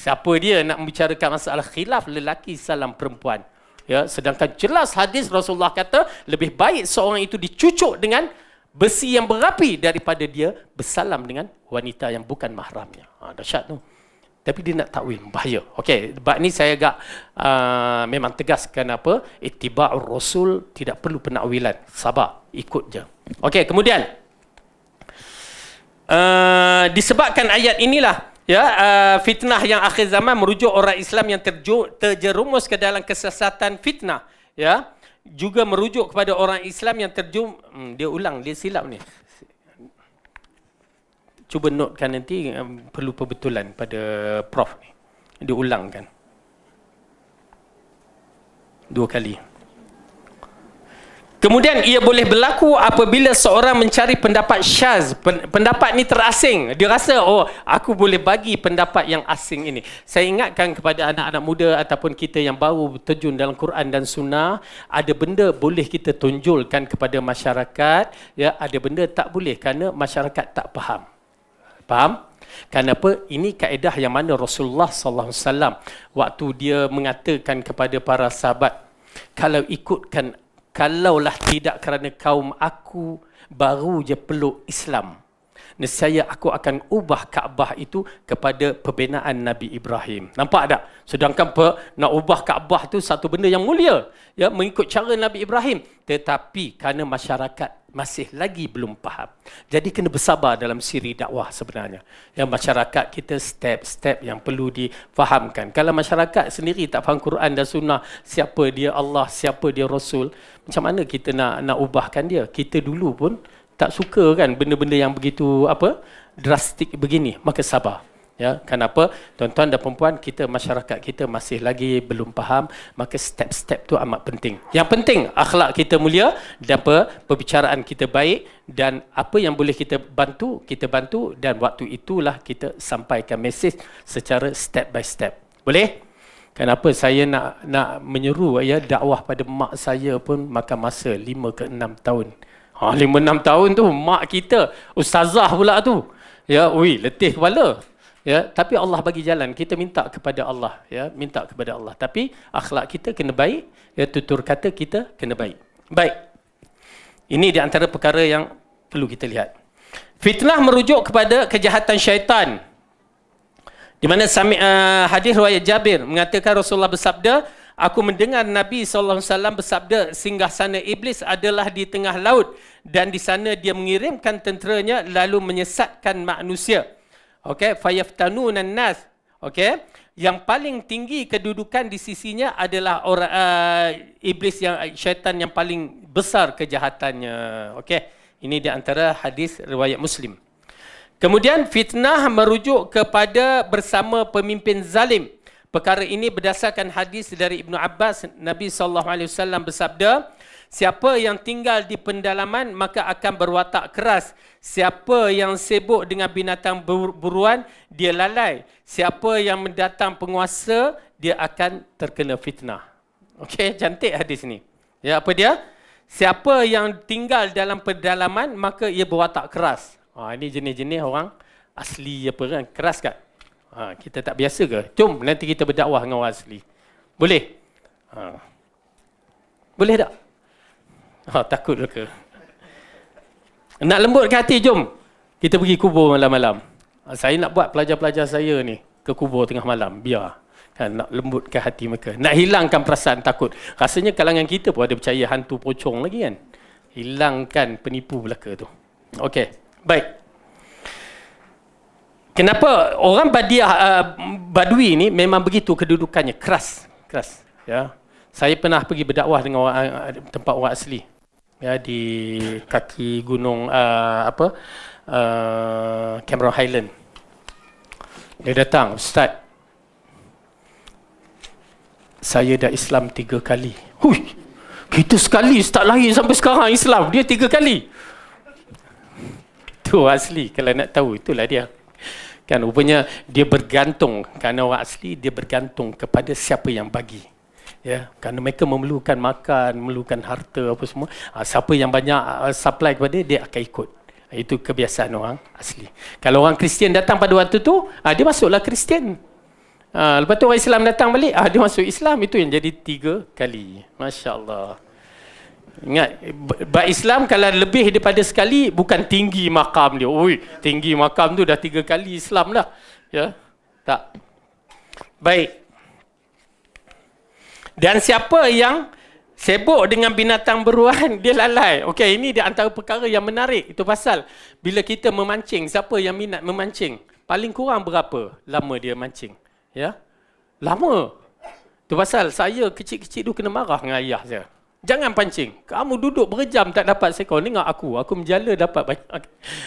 Siapa dia nak membicarakan masalah khilaf lelaki salam perempuan? Ya, sedangkan jelas hadis Rasulullah kata lebih baik seorang itu dicucuk dengan besi yang berapi daripada dia bersalam dengan wanita yang bukan mahramnya. Ha, dahsyat tu. No? tapi dia nak takwil bahaya okey bab ni saya agak uh, memang tegas kenapa ittiba'ur rasul tidak perlu penakwilan sabar ikut je okey kemudian uh, disebabkan ayat inilah ya uh, fitnah yang akhir zaman merujuk orang Islam yang terju- terjerumus ke dalam kesesatan fitnah ya juga merujuk kepada orang Islam yang terjum hmm, dia ulang dia silap ni cuba notekan nanti um, perlu perbetulan pada prof ni diulangkan dua kali Kemudian ia boleh berlaku apabila seorang mencari pendapat syaz. Pendapat ni terasing. Dia rasa, oh aku boleh bagi pendapat yang asing ini. Saya ingatkan kepada anak-anak muda ataupun kita yang baru terjun dalam Quran dan Sunnah, ada benda boleh kita tunjulkan kepada masyarakat, ya, ada benda tak boleh kerana masyarakat tak faham. Faham? Kenapa? Ini kaedah yang mana Rasulullah sallallahu alaihi wasallam waktu dia mengatakan kepada para sahabat, kalau ikutkan kalaulah tidak kerana kaum aku baru je peluk Islam nescaya aku akan ubah Kaabah itu kepada pembinaan Nabi Ibrahim. Nampak tak? Sedangkan nak ubah Kaabah itu satu benda yang mulia. Ya, mengikut cara Nabi Ibrahim. Tetapi kerana masyarakat masih lagi belum faham. Jadi kena bersabar dalam siri dakwah sebenarnya. Yang masyarakat kita step-step yang perlu difahamkan. Kalau masyarakat sendiri tak faham Quran dan Sunnah, siapa dia Allah, siapa dia Rasul, macam mana kita nak nak ubahkan dia? Kita dulu pun tak suka kan benda-benda yang begitu apa drastik begini maka sabar ya kenapa tuan-tuan dan puan-puan kita masyarakat kita masih lagi belum faham maka step-step tu amat penting yang penting akhlak kita mulia dan apa perbicaraan kita baik dan apa yang boleh kita bantu kita bantu dan waktu itulah kita sampaikan mesej secara step by step boleh Kenapa saya nak nak menyeru ya dakwah pada mak saya pun makan masa 5 ke 6 tahun. Ha, 5 6 tahun tu mak kita, ustazah pula tu. Ya, ui, letih kepala. Ya, tapi Allah bagi jalan. Kita minta kepada Allah, ya, minta kepada Allah. Tapi akhlak kita kena baik, ya tutur kata kita kena baik. Baik. Ini di antara perkara yang perlu kita lihat. Fitnah merujuk kepada kejahatan syaitan. Di mana uh, hadis riwayat Jabir mengatakan Rasulullah bersabda, Aku mendengar Nabi SAW bersabda, singgah sana iblis adalah di tengah laut. Dan di sana dia mengirimkan tenteranya lalu menyesatkan manusia. Okay, fayaftanu nan nas. Okay, yang paling tinggi kedudukan di sisinya adalah orang uh, iblis yang syaitan yang paling besar kejahatannya. Okay, ini di antara hadis riwayat Muslim. Kemudian fitnah merujuk kepada bersama pemimpin zalim. Perkara ini berdasarkan hadis dari Ibnu Abbas, Nabi SAW bersabda, Siapa yang tinggal di pendalaman maka akan berwatak keras. Siapa yang sibuk dengan binatang buruan, dia lalai. Siapa yang mendatang penguasa, dia akan terkena fitnah. Okey, cantik hadis ini. Ya, apa dia? Siapa yang tinggal dalam pendalaman maka ia berwatak keras. Ha, ini jenis-jenis orang asli apa kan? Keras kan? Ha, kita tak biasa ke? Jom nanti kita berdakwah dengan orang asli. Boleh? Ha. Boleh tak? Ha, takut ke? Nak lembut ke hati, jom. Kita pergi kubur malam-malam. Ha, saya nak buat pelajar-pelajar saya ni ke kubur tengah malam. Biar. Ha, nak lembutkan hati mereka. Nak hilangkan perasaan takut. Rasanya kalangan kita pun ada percaya hantu pocong lagi kan? Hilangkan penipu belaka tu. Okey. Baik. Kenapa orang Badiah uh, ah, Badui ni memang begitu kedudukannya keras, keras. Ya. Saya pernah pergi berdakwah dengan orang ah, ah, tempat orang asli. Ya di kaki gunung uh, apa? Uh, Cameron Highland. Dia datang, Ustaz. Saya dah Islam tiga kali. Hui, kita sekali Ustaz lahir sampai sekarang Islam. Dia tiga kali. Tu asli kalau nak tahu itulah dia kan rupanya dia bergantung kerana orang asli dia bergantung kepada siapa yang bagi ya kerana mereka memerlukan makan memerlukan harta apa semua ha, siapa yang banyak ah, supply kepada dia, dia akan ikut ah, itu kebiasaan orang asli kalau orang Kristian datang pada waktu tu ha, dia masuklah Kristian ha, lepas tu orang Islam datang balik ha, dia masuk Islam itu yang jadi tiga kali masya-Allah Ingat, bab Islam kalau lebih daripada sekali bukan tinggi makam dia. Oi, tinggi makam tu dah tiga kali Islam dah. Ya. Tak. Baik. Dan siapa yang sibuk dengan binatang beruang, dia lalai. Okey, ini di antara perkara yang menarik. Itu pasal bila kita memancing, siapa yang minat memancing? Paling kurang berapa lama dia mancing? Ya. Lama. Itu pasal saya kecil-kecil tu kena marah dengan ayah saya. Jangan pancing. Kamu duduk berjam tak dapat seekor. Dengar aku. Aku menjala dapat banyak.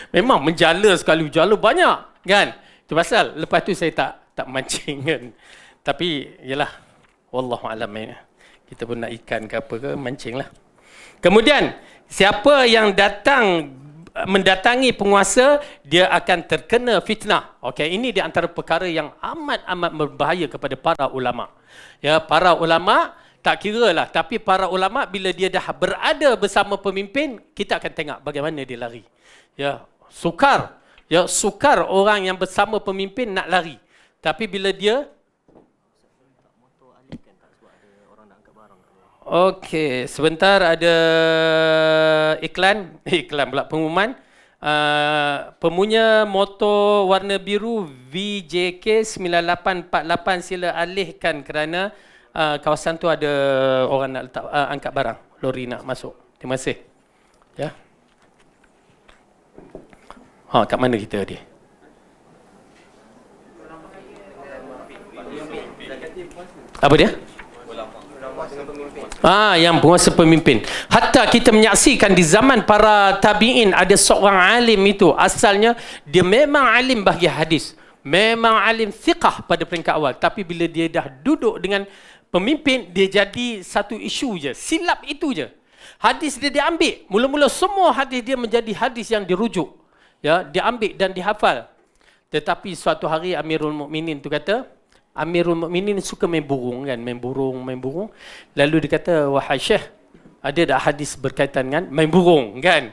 Memang menjala sekali. Jala banyak. Kan? Itu pasal. Lepas tu saya tak tak mancing kan. Tapi, yelah. Wallahualam. Eh. Kita pun nak ikan ke apa ke. Mancing lah. Kemudian, siapa yang datang mendatangi penguasa, dia akan terkena fitnah. Okay, ini di antara perkara yang amat-amat berbahaya kepada para ulama. Ya, para ulama' tak kira lah. Tapi para ulama bila dia dah berada bersama pemimpin, kita akan tengok bagaimana dia lari. Ya, sukar. Ya, sukar orang yang bersama pemimpin nak lari. Tapi bila dia Okey, sebentar ada iklan, iklan pula pengumuman. Uh, pemunya motor warna biru VJK 9848 sila alihkan kerana uh, kawasan tu ada orang nak letak uh, angkat barang, lori nak masuk. Terima kasih. Ya. Ha, kat mana kita dia? Apa dia? Ah, yang penguasa pemimpin. Hatta kita menyaksikan di zaman para tabiin ada seorang alim itu asalnya dia memang alim bagi hadis, memang alim thiqah pada peringkat awal. Tapi bila dia dah duduk dengan pemimpin dia jadi satu isu je silap itu je hadis dia diambil mula-mula semua hadis dia menjadi hadis yang dirujuk ya dia diambil dan dihafal tetapi suatu hari Amirul Mukminin tu kata Amirul Mukminin suka main burung kan main burung main burung lalu dia kata wahai syekh ada dah hadis berkaitan dengan main burung kan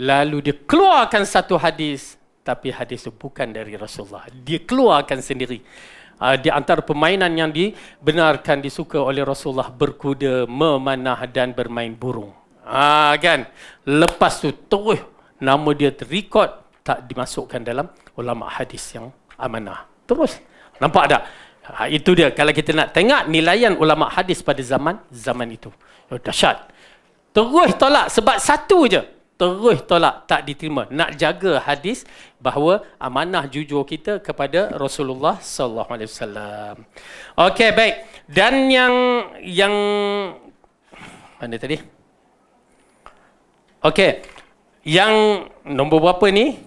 lalu dia keluarkan satu hadis tapi hadis itu bukan dari Rasulullah dia keluarkan sendiri Ah, di antara permainan yang dibenarkan disuka oleh Rasulullah berkuda, memanah dan bermain burung. Ah ha, kan. Lepas tu terus nama dia terikot tak dimasukkan dalam ulama hadis yang amanah. Terus nampak tak? Ha, itu dia kalau kita nak tengok nilaian ulama hadis pada zaman zaman itu. Oh, dahsyat. Terus tolak sebab satu je terus tolak tak diterima nak jaga hadis bahawa amanah jujur kita kepada Rasulullah sallallahu alaihi wasallam. Okey baik. Dan yang yang mana tadi? Okey. Yang nombor berapa ni?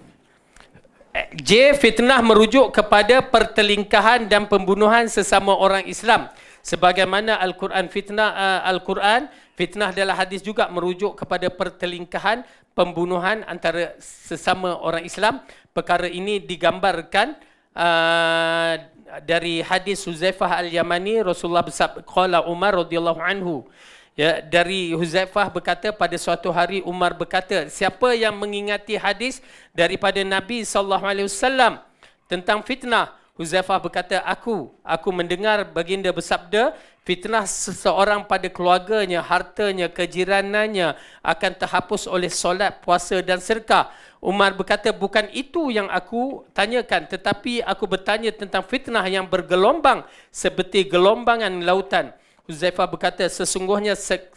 J fitnah merujuk kepada pertelingkahan dan pembunuhan sesama orang Islam. Sebagaimana Al-Quran fitnah uh, Al-Quran fitnah adalah hadis juga merujuk kepada pertelingkahan, pembunuhan antara sesama orang Islam. Perkara ini digambarkan uh, dari hadis Huzaifah al-Yamani Rasulullah bersabda Umar radhiyallahu anhu ya dari Huzaifah berkata pada suatu hari Umar berkata siapa yang mengingati hadis daripada Nabi sallallahu alaihi wasallam tentang fitnah Huzaifah berkata, aku, aku mendengar baginda bersabda, fitnah seseorang pada keluarganya, hartanya, kejiranannya akan terhapus oleh solat, puasa dan serka. Umar berkata, bukan itu yang aku tanyakan, tetapi aku bertanya tentang fitnah yang bergelombang seperti gelombangan lautan. Huzaifah berkata, sesungguhnya se-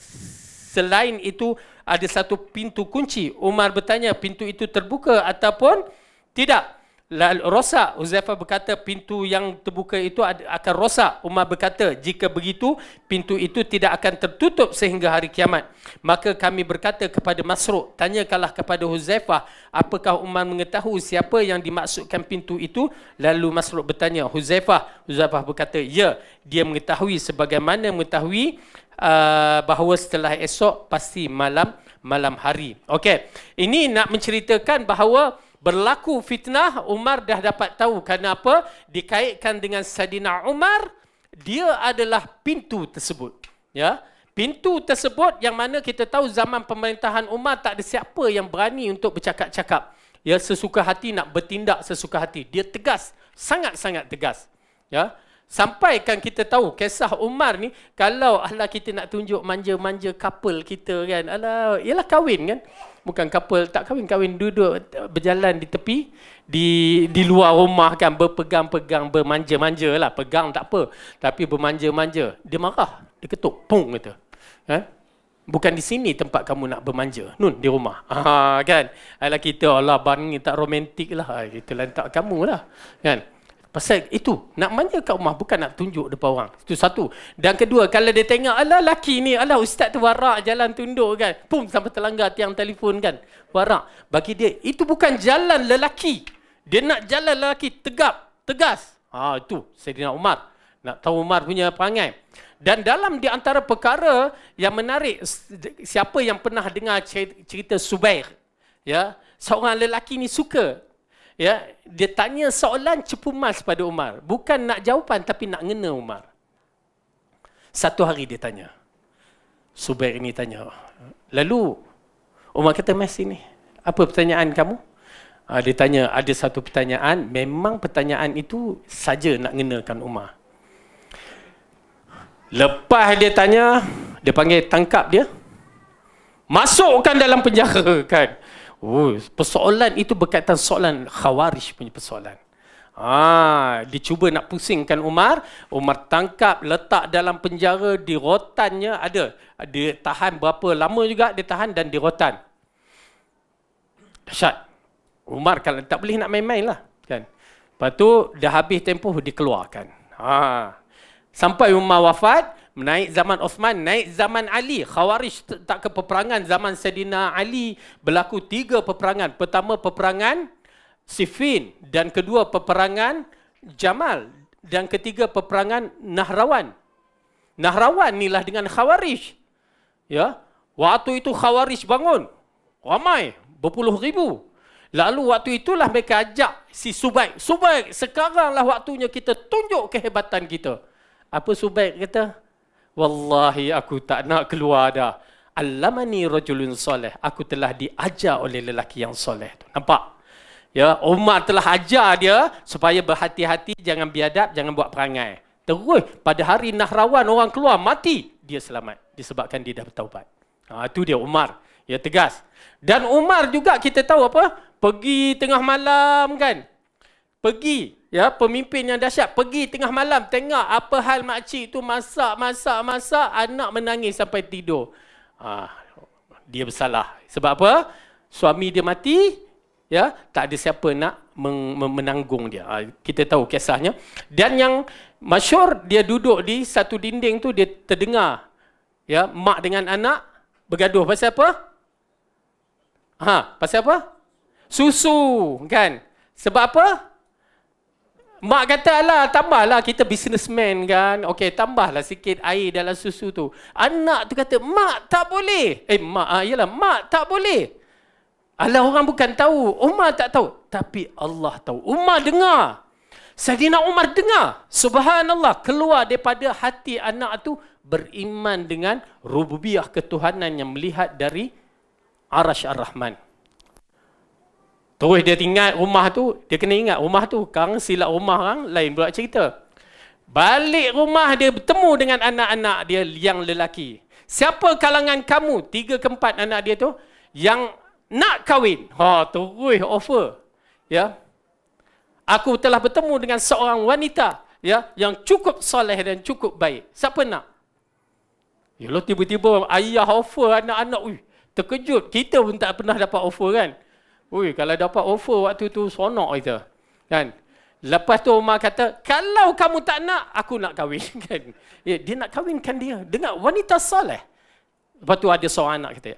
selain itu ada satu pintu kunci. Umar bertanya, pintu itu terbuka ataupun tidak? Tidak. Lalu, rosak. Huzaifah berkata pintu yang terbuka itu akan rosak. Umar berkata jika begitu pintu itu tidak akan tertutup sehingga hari kiamat. Maka kami berkata kepada Masruk, tanyakanlah kepada Huzaifah apakah Umar mengetahui siapa yang dimaksudkan pintu itu? Lalu Masruk bertanya, Huzaifah, Huzaifah berkata, ya dia mengetahui sebagaimana mengetahui uh, bahawa setelah esok pasti malam malam hari. Okey. Ini nak menceritakan bahawa berlaku fitnah, Umar dah dapat tahu Kenapa Dikaitkan dengan Sadina Umar, dia adalah pintu tersebut. Ya, Pintu tersebut yang mana kita tahu zaman pemerintahan Umar tak ada siapa yang berani untuk bercakap-cakap. Ya, sesuka hati nak bertindak sesuka hati. Dia tegas, sangat-sangat tegas. Ya, Sampaikan kita tahu kisah Umar ni kalau Allah kita nak tunjuk manja-manja couple kita kan. Alah, ialah kahwin kan. Bukan couple tak kahwin, kahwin duduk eh, berjalan di tepi di di luar rumah kan berpegang-pegang bermanja-manja lah. Pegang tak apa, tapi bermanja-manja. Dia marah, dia ketuk, pung kata. Ha? Bukan di sini tempat kamu nak bermanja. Nun, di rumah. Ha, kan? Alah kita, Allah, bangi tak romantik lah. Ha, kita lantak kamu lah. Kan? Pasal itu, nak manja kat rumah bukan nak tunjuk depan orang. Itu satu. Dan kedua, kalau dia tengok, alah laki ni, alah ustaz tu warak jalan tunduk kan. Pum, sampai terlanggar tiang telefon kan. Warak. Bagi dia, itu bukan jalan lelaki. Dia nak jalan lelaki tegap, tegas. Ha, itu Sayyidina Umar. Nak tahu Umar punya perangai. Dan dalam di antara perkara yang menarik, siapa yang pernah dengar cerita Subair? Ya, seorang lelaki ni suka Ya, dia tanya soalan cepu mas pada Umar, bukan nak jawapan tapi nak ngena Umar. Satu hari dia tanya. Subair ini tanya. Lalu Umar kata, "Mas ini, apa pertanyaan kamu?" Ah, dia tanya, "Ada satu pertanyaan, memang pertanyaan itu saja nak ngenakan Umar." Lepas dia tanya, dia panggil tangkap dia. Masukkan dalam penjara kan. Oh, persoalan itu berkaitan soalan khawarij punya persoalan. Ha, dicuba nak pusingkan Umar. Umar tangkap, letak dalam penjara di rotannya ada. Dia tahan berapa lama juga dia tahan dan di rotan. Dahsyat. Umar kalau tak boleh nak main-main lah. Kan? Lepas tu dah habis tempoh dikeluarkan. Ha. Ah, sampai Umar wafat, naik zaman Osman, naik zaman Ali. Khawarij tak ke peperangan zaman Sedina Ali berlaku tiga peperangan. Pertama peperangan Siffin dan kedua peperangan Jamal dan ketiga peperangan Nahrawan. Nahrawan inilah dengan Khawarij. Ya. Waktu itu Khawarij bangun. Ramai, berpuluh ribu. Lalu waktu itulah mereka ajak si Subaik. Subaik, sekaranglah waktunya kita tunjuk kehebatan kita. Apa Subaik kata? Wallahi aku tak nak keluar dah. Alamani rajulun soleh. Aku telah diajar oleh lelaki yang soleh. Tu. Nampak? Ya, Umar telah ajar dia supaya berhati-hati, jangan biadab, jangan buat perangai. Terus pada hari Nahrawan orang keluar mati, dia selamat disebabkan dia dah bertaubat. Ha, itu dia Umar. Ya tegas. Dan Umar juga kita tahu apa? Pergi tengah malam kan. Pergi Ya, pemimpin yang dahsyat pergi tengah malam tengok apa hal makcik tu masak, masak, masak, anak menangis sampai tidur. Ha, dia bersalah. Sebab apa? Suami dia mati, ya, tak ada siapa nak menanggung dia. Ha, kita tahu kisahnya. Dan yang masyur, dia duduk di satu dinding tu, dia terdengar ya, mak dengan anak bergaduh. Pasal apa? Ha, pasal apa? Susu, kan? Sebab apa? Mak kata lah, tambahlah kita businessman kan. Okey, tambahlah sikit air dalam susu tu. Anak tu kata, mak tak boleh. Eh, mak, ah, yalah, mak tak boleh. Alah orang bukan tahu. Umar tak tahu. Tapi Allah tahu. Umar dengar. Sayyidina Umar dengar. Subhanallah, keluar daripada hati anak tu beriman dengan rububiyah ketuhanan yang melihat dari Arash Ar-Rahman. ar rahman Terus dia tinggal rumah tu, dia kena ingat rumah tu. Sekarang silap rumah orang, lain pula cerita. Balik rumah dia bertemu dengan anak-anak dia yang lelaki. Siapa kalangan kamu, tiga keempat anak dia tu, yang nak kahwin? Ha, terus offer. Ya. Aku telah bertemu dengan seorang wanita ya, yang cukup soleh dan cukup baik. Siapa nak? Yalah tiba-tiba ayah offer anak-anak. Ui, terkejut. Kita pun tak pernah dapat offer kan? Ui, kalau dapat offer waktu tu sonok kita. Kan? Lepas tu Umar kata, kalau kamu tak nak, aku nak kahwin. Kan? Ya, dia nak kahwinkan dia. Dengar, wanita soleh. Lepas tu ada seorang anak kata,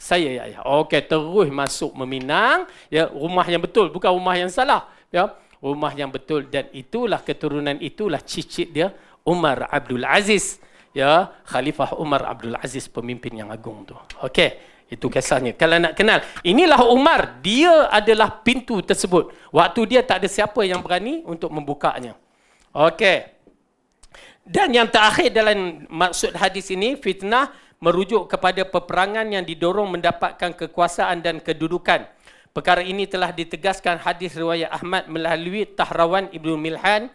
saya ya, ya. Okey, terus masuk meminang. Ya, rumah yang betul, bukan rumah yang salah. Ya, rumah yang betul. Dan itulah keturunan, itulah cicit dia. Umar Abdul Aziz. Ya, Khalifah Umar Abdul Aziz, pemimpin yang agung tu. Okey. Itu kisahnya. Kalau nak kenal, inilah Umar. Dia adalah pintu tersebut. Waktu dia tak ada siapa yang berani untuk membukanya. Okey. Dan yang terakhir dalam maksud hadis ini, fitnah merujuk kepada peperangan yang didorong mendapatkan kekuasaan dan kedudukan. Perkara ini telah ditegaskan hadis riwayat Ahmad melalui Tahrawan Ibnu Milhan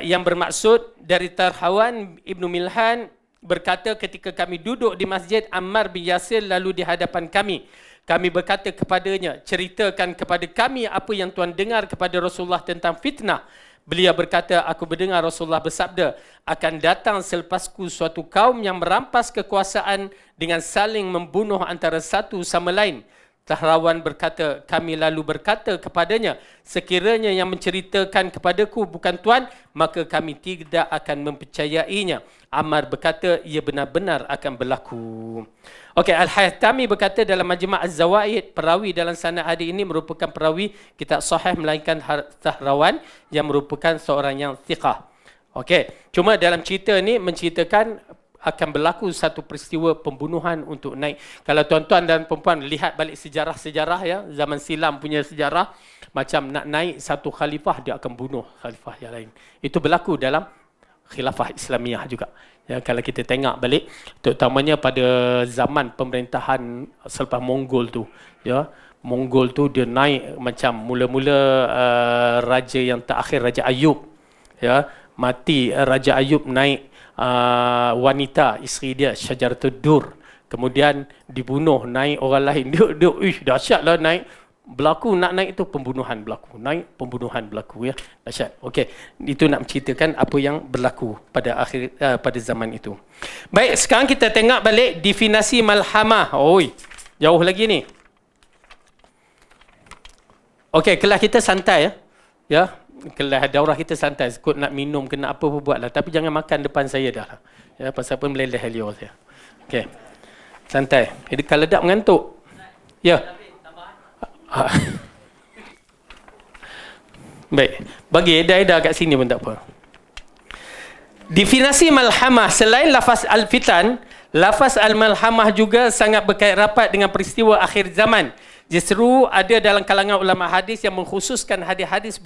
yang bermaksud dari Tahrawan Ibnu Milhan berkata ketika kami duduk di masjid Ammar bin Yasir lalu di hadapan kami. Kami berkata kepadanya, ceritakan kepada kami apa yang tuan dengar kepada Rasulullah tentang fitnah. Beliau berkata, aku mendengar Rasulullah bersabda, akan datang selepasku suatu kaum yang merampas kekuasaan dengan saling membunuh antara satu sama lain. Tahrawan berkata, kami lalu berkata kepadanya, sekiranya yang menceritakan kepadaku bukan Tuhan, maka kami tidak akan mempercayainya. Amar berkata, ia benar-benar akan berlaku. Okay, Al-Haytami berkata dalam majma' Az-Zawaid, perawi dalam sana hadis ini merupakan perawi kitab sahih melainkan Tahrawan yang merupakan seorang yang thiqah. Okey, cuma dalam cerita ni menceritakan akan berlaku satu peristiwa pembunuhan untuk naik. Kalau tuan-tuan dan perempuan lihat balik sejarah-sejarah ya, zaman silam punya sejarah, macam nak naik satu khalifah dia akan bunuh khalifah yang lain. Itu berlaku dalam khilafah Islamiah juga. Ya, kalau kita tengok balik terutamanya pada zaman pemerintahan selepas Mongol tu, ya. Mongol tu dia naik macam mula-mula uh, raja yang terakhir raja Ayub ya mati uh, raja Ayub naik Ah, wanita isteri dia Syajaratul Dur kemudian dibunuh naik orang lain dia dia ih dahsyatlah naik berlaku nak naik itu pembunuhan berlaku naik pembunuhan berlaku ya dahsyat okey itu nak menceritakan apa yang berlaku pada akhir uh, pada zaman itu baik sekarang kita tengok balik definisi malhamah oi jauh lagi ni okey kelas kita santai ya ya kelas daurah kita santai kot nak minum kena apa pun buatlah tapi jangan makan depan saya dah ya pasal pun meleleh helio saya okey santai jadi eh, kalau dah mengantuk ya Baik, bagi edah-edah kat sini pun tak apa. Definasi malhamah selain lafaz Alfitan, fitan lafaz al-malhamah juga sangat berkait rapat dengan peristiwa akhir zaman. Justru ada dalam kalangan ulama hadis yang mengkhususkan hadis-hadis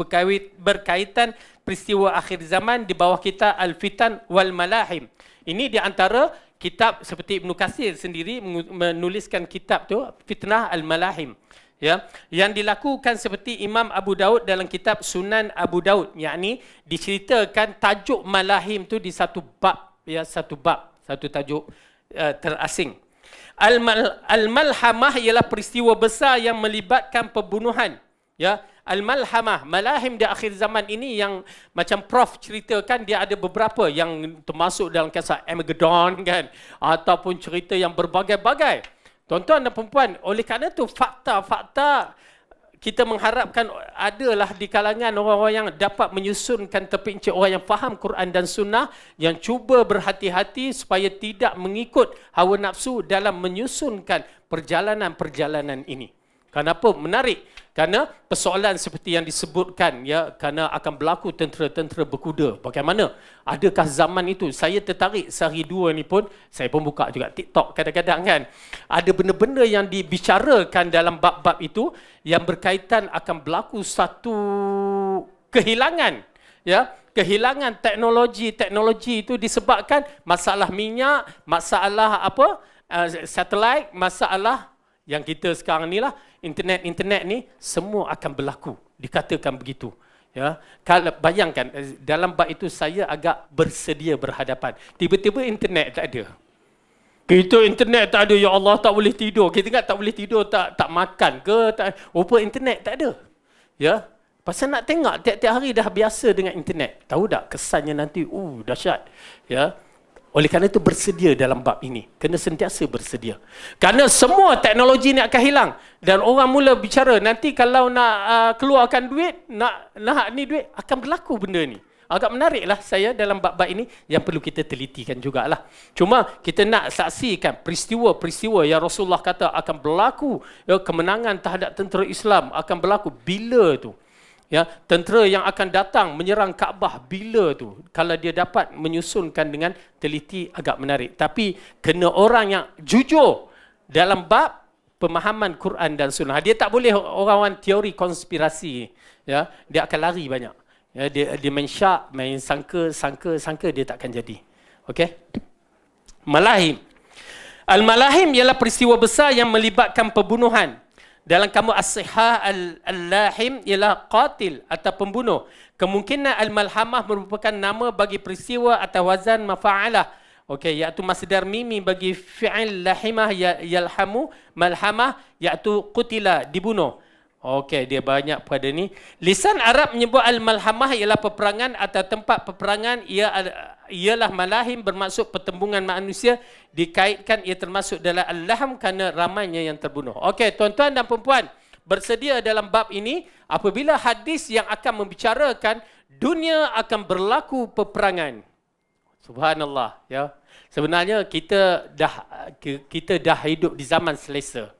berkaitan peristiwa akhir zaman di bawah kita Al-Fitan wal Malahim. Ini di antara kitab seperti Ibn Kasir sendiri menuliskan kitab tu Fitnah Al-Malahim. Ya, yang dilakukan seperti Imam Abu Daud dalam kitab Sunan Abu Daud, yakni diceritakan tajuk Malahim tu di satu bab, ya satu bab, satu tajuk uh, terasing. Al-mal- al ialah peristiwa besar yang melibatkan pembunuhan. Ya, Al-Malhamah, Malahim di akhir zaman ini yang macam Prof ceritakan dia ada beberapa yang termasuk dalam kisah Armageddon kan ataupun cerita yang berbagai-bagai. Tuan-tuan dan perempuan, oleh kerana itu fakta-fakta kita mengharapkan adalah di kalangan orang-orang yang dapat menyusunkan terpincir orang yang faham Quran dan Sunnah yang cuba berhati-hati supaya tidak mengikut hawa nafsu dalam menyusunkan perjalanan-perjalanan ini. Kenapa menarik? Karena persoalan seperti yang disebutkan ya karena akan berlaku tentera-tentera berkuda. Bagaimana? Adakah zaman itu? Saya tertarik sehari dua ni pun saya pun buka juga TikTok kadang-kadang kan. Ada benda-benda yang dibicarakan dalam bab-bab itu yang berkaitan akan berlaku satu kehilangan ya kehilangan teknologi teknologi itu disebabkan masalah minyak masalah apa uh, eh, satelit masalah yang kita sekarang ni lah internet-internet ni semua akan berlaku. Dikatakan begitu. Ya. Kalau bayangkan eh, dalam bab itu saya agak bersedia berhadapan. Tiba-tiba internet tak ada. Kita internet tak ada ya Allah tak boleh tidur. Kita ingat tak boleh tidur tak tak makan ke tak rupa internet tak ada. Ya. Pasal nak tengok tiap-tiap hari dah biasa dengan internet. Tahu tak kesannya nanti uh dahsyat. Ya. Oleh kerana itu bersedia dalam bab ini. Kena sentiasa bersedia. Kerana semua teknologi ni akan hilang. Dan orang mula bicara nanti kalau nak uh, keluarkan duit, nak, nak ni duit, akan berlaku benda ni. Agak menariklah saya dalam bab-bab ini yang perlu kita telitikan lah. Cuma kita nak saksikan peristiwa-peristiwa yang Rasulullah kata akan berlaku ya, kemenangan terhadap tentera Islam akan berlaku bila tu ya tentera yang akan datang menyerang Kaabah bila tu kalau dia dapat menyusunkan dengan teliti agak menarik tapi kena orang yang jujur dalam bab pemahaman Quran dan sunnah dia tak boleh orang-orang teori konspirasi ya dia akan lari banyak ya dia dia main syak main sangka sangka sangka dia takkan jadi okey malahim al malahim ialah peristiwa besar yang melibatkan pembunuhan dalam kamu as-sihah al-lahim ialah qatil atau pembunuh. Kemungkinan al-malhamah merupakan nama bagi peristiwa atau wazan mafa'alah. Okey, iaitu masdar mimi bagi fi'il lahimah ya-, yalhamu malhamah iaitu qutila, dibunuh. Okey, dia banyak pada ni. Lisan Arab menyebut Al-Malhamah ialah peperangan atau tempat peperangan ia ialah malahim bermaksud pertembungan manusia dikaitkan ia termasuk dalam Al-Laham kerana ramainya yang terbunuh. Okey, tuan-tuan dan puan-puan bersedia dalam bab ini apabila hadis yang akan membicarakan dunia akan berlaku peperangan. Subhanallah, ya. Sebenarnya kita dah kita dah hidup di zaman selesa.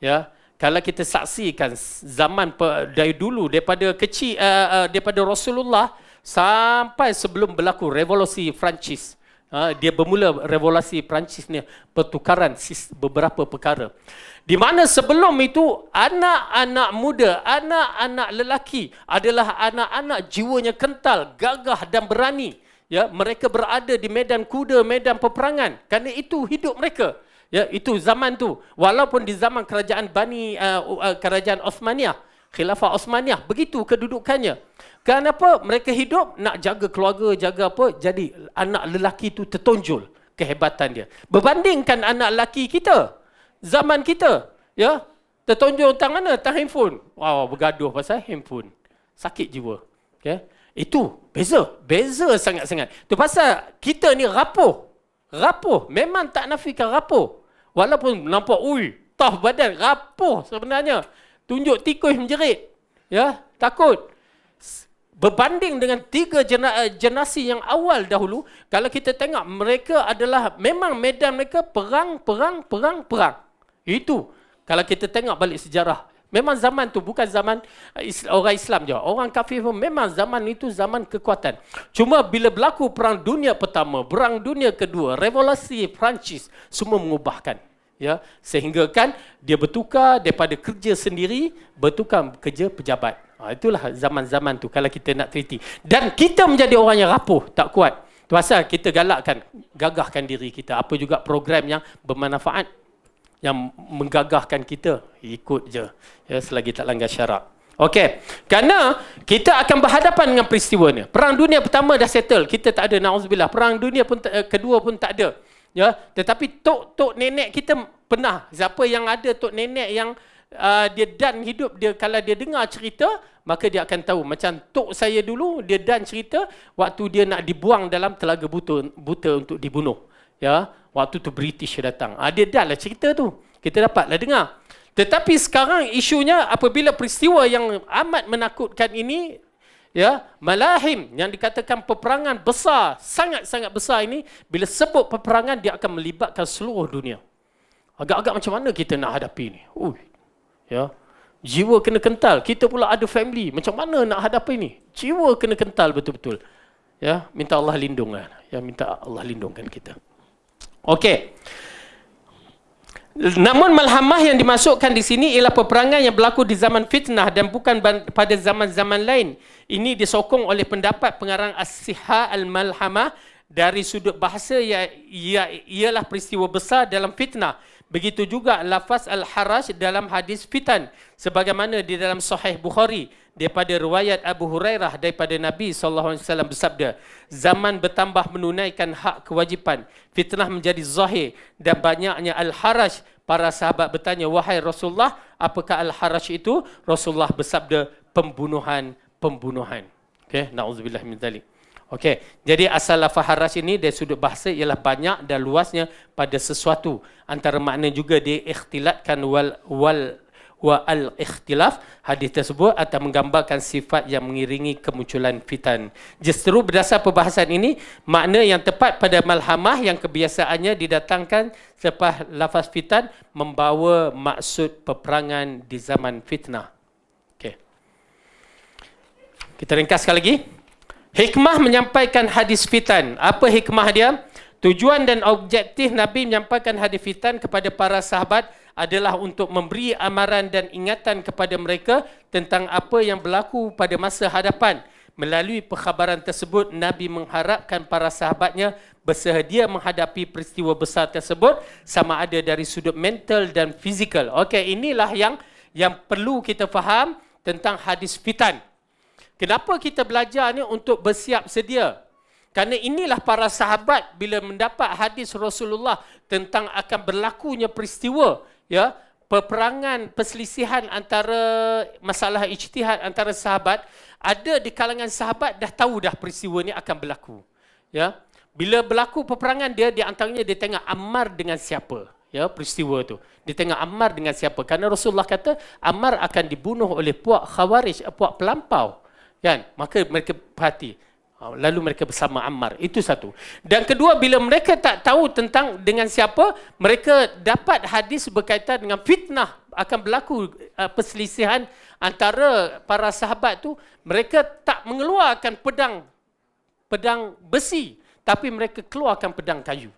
Ya kalau kita saksikan zaman dari dulu daripada kecil uh, uh, daripada Rasulullah sampai sebelum berlaku revolusi Perancis uh, dia bermula revolusi Perancis ni pertukaran beberapa perkara di mana sebelum itu anak-anak muda anak-anak lelaki adalah anak-anak jiwanya kental gagah dan berani ya mereka berada di medan kuda medan peperangan kerana itu hidup mereka Ya, itu zaman tu. Walaupun di zaman kerajaan Bani uh, uh, kerajaan Osmaniyah, khilafah Osmaniyah, begitu kedudukannya. Kenapa mereka hidup nak jaga keluarga, jaga apa? Jadi anak lelaki itu tertonjol kehebatan dia. Berbandingkan anak lelaki kita, zaman kita, ya. Tertonjol tentang mana? Tentang handphone. Wow, bergaduh pasal handphone. Sakit jiwa. Okay. Ya. Itu beza. Beza sangat-sangat. Tu pasal kita ni rapuh. Rapuh. Memang tak nafikan rapuh. Walaupun nampak, ui, tah badan. Rapuh sebenarnya. Tunjuk tikus menjerit. Ya, takut. Berbanding dengan tiga generasi eh, yang awal dahulu, kalau kita tengok mereka adalah memang medan mereka perang, perang, perang, perang. Itu kalau kita tengok balik sejarah Memang zaman tu bukan zaman uh, orang Islam je. Orang kafir pun memang zaman itu zaman kekuatan. Cuma bila berlaku perang dunia pertama, perang dunia kedua, revolusi Perancis, semua mengubahkan. Ya, sehingga kan dia bertukar daripada kerja sendiri, bertukar kerja pejabat. Ha, itulah zaman-zaman tu kalau kita nak teliti. Dan kita menjadi orang yang rapuh, tak kuat. Itu pasal kita galakkan, gagahkan diri kita. Apa juga program yang bermanfaat yang menggagahkan kita ikut je ya selagi tak langgar syarak Okey, kerana kita akan berhadapan dengan peristiwa ni. Perang dunia pertama dah settle, kita tak ada naudzubillah. Perang dunia pun ta- eh, kedua pun tak ada. Ya, tetapi tok-tok nenek kita pernah. Siapa yang ada tok nenek yang uh, dia dan hidup dia kalau dia dengar cerita, maka dia akan tahu macam tok saya dulu dia dan cerita waktu dia nak dibuang dalam telaga buta, buta untuk dibunuh ya waktu tu British datang. Ada ah, dah lah cerita tu. Kita dapatlah dengar. Tetapi sekarang isunya apabila peristiwa yang amat menakutkan ini ya malahim yang dikatakan peperangan besar sangat-sangat besar ini bila sebut peperangan dia akan melibatkan seluruh dunia. Agak-agak macam mana kita nak hadapi ini? Ui. Ya. Jiwa kena kental. Kita pula ada family. Macam mana nak hadapi ini? Jiwa kena kental betul-betul. Ya, minta Allah lindungan. Ya, minta Allah lindungkan kita. Okey. Namun malhamah yang dimasukkan di sini ialah peperangan yang berlaku di zaman fitnah dan bukan pada zaman-zaman lain. Ini disokong oleh pendapat pengarang As-Siha Al-Malhamah dari sudut bahasa ia, ia, ialah peristiwa besar dalam fitnah. Begitu juga lafaz Al-Haraj dalam hadis fitan sebagaimana di dalam sahih Bukhari daripada riwayat Abu Hurairah daripada Nabi saw bersabda zaman bertambah menunaikan hak kewajipan fitnah menjadi zahir dan banyaknya al-haraj para sahabat bertanya wahai Rasulullah apakah al-haraj itu Rasulullah bersabda pembunuhan pembunuhan okey naudzubillah min dzalik okey jadi asal lafaz haraj ini dari sudut bahasa ialah banyak dan luasnya pada sesuatu antara makna juga diikhtilatkan wal wal wa al-ikhtilaf. Hadis tersebut atau menggambarkan sifat yang mengiringi kemunculan fitan. Justru berdasar perbahasan ini, makna yang tepat pada malhamah yang kebiasaannya didatangkan selepas lafaz fitan membawa maksud peperangan di zaman fitnah. Okay. Kita ringkas sekali lagi. Hikmah menyampaikan hadis fitan. Apa Hikmah dia? Tujuan dan objektif Nabi menyampaikan hadis fitan kepada para sahabat adalah untuk memberi amaran dan ingatan kepada mereka tentang apa yang berlaku pada masa hadapan. Melalui perkhabaran tersebut, Nabi mengharapkan para sahabatnya bersedia menghadapi peristiwa besar tersebut sama ada dari sudut mental dan fizikal. Okey, inilah yang yang perlu kita faham tentang hadis fitan. Kenapa kita belajar ni untuk bersiap sedia? Karena inilah para sahabat bila mendapat hadis Rasulullah tentang akan berlakunya peristiwa ya peperangan perselisihan antara masalah ijtihad antara sahabat ada di kalangan sahabat dah tahu dah peristiwa ni akan berlaku ya bila berlaku peperangan dia di antaranya dia tengah Ammar dengan siapa ya peristiwa tu dia tengah Ammar dengan siapa kerana Rasulullah kata Ammar akan dibunuh oleh puak khawarij eh, puak pelampau kan maka mereka perhatikan Ha, lalu mereka bersama Ammar itu satu dan kedua bila mereka tak tahu tentang dengan siapa mereka dapat hadis berkaitan dengan fitnah akan berlaku eh, perselisihan antara para sahabat tu mereka tak mengeluarkan pedang pedang besi tapi mereka keluarkan pedang kayu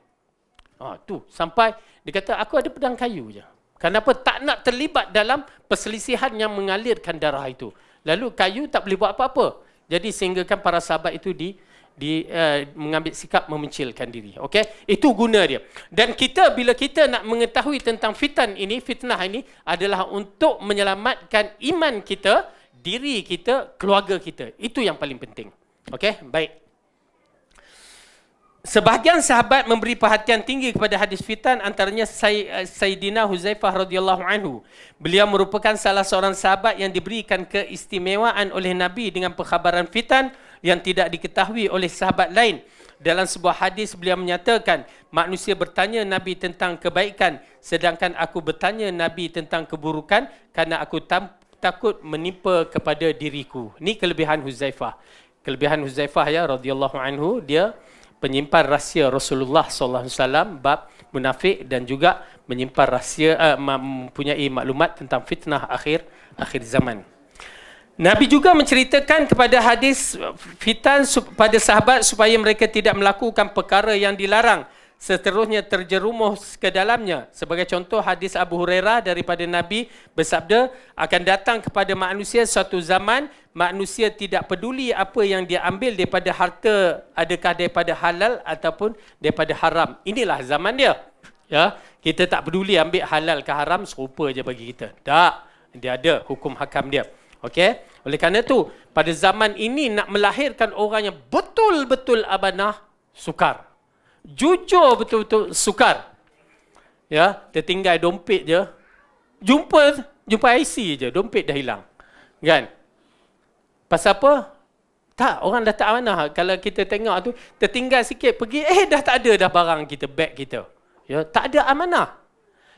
ha tu sampai dia kata aku ada pedang kayu je kenapa tak nak terlibat dalam perselisihan yang mengalirkan darah itu lalu kayu tak boleh buat apa-apa jadi sehinggakan para sahabat itu di di uh, mengambil sikap memencilkan diri. Okey, itu guna dia. Dan kita bila kita nak mengetahui tentang fitan ini, fitnah ini adalah untuk menyelamatkan iman kita, diri kita, keluarga kita. Itu yang paling penting. Okey, baik. Sebahagian sahabat memberi perhatian tinggi kepada hadis fitan antaranya Sayyidina eh, Huzaifah radhiyallahu anhu. Beliau merupakan salah seorang sahabat yang diberikan keistimewaan oleh Nabi dengan perkhabaran fitan yang tidak diketahui oleh sahabat lain. Dalam sebuah hadis beliau menyatakan, manusia bertanya Nabi tentang kebaikan sedangkan aku bertanya Nabi tentang keburukan kerana aku takut menimpa kepada diriku. Ini kelebihan Huzaifah. Kelebihan Huzaifah ya radhiyallahu anhu dia penyimpan rahsia Rasulullah sallallahu alaihi wasallam bab munafik dan juga menyimpan rahsia uh, mempunyai maklumat tentang fitnah akhir akhir zaman. Nabi juga menceritakan kepada hadis fitan pada sahabat supaya mereka tidak melakukan perkara yang dilarang seterusnya terjerumus ke dalamnya. Sebagai contoh hadis Abu Hurairah daripada Nabi bersabda akan datang kepada manusia suatu zaman manusia tidak peduli apa yang dia ambil daripada harta adakah daripada halal ataupun daripada haram. Inilah zaman dia. Ya, kita tak peduli ambil halal ke haram serupa aja bagi kita. Tak, dia ada hukum hakam dia. Okey. Oleh kerana tu pada zaman ini nak melahirkan orang yang betul-betul abanah sukar jujur betul-betul sukar. Ya, tertinggal dompet je. Jumpa jumpa IC je, dompet dah hilang. Kan? Pasal apa? Tak, orang dah tak amanah. Kalau kita tengok tu, tertinggal sikit pergi, eh dah tak ada dah barang kita, beg kita. Ya, tak ada amanah.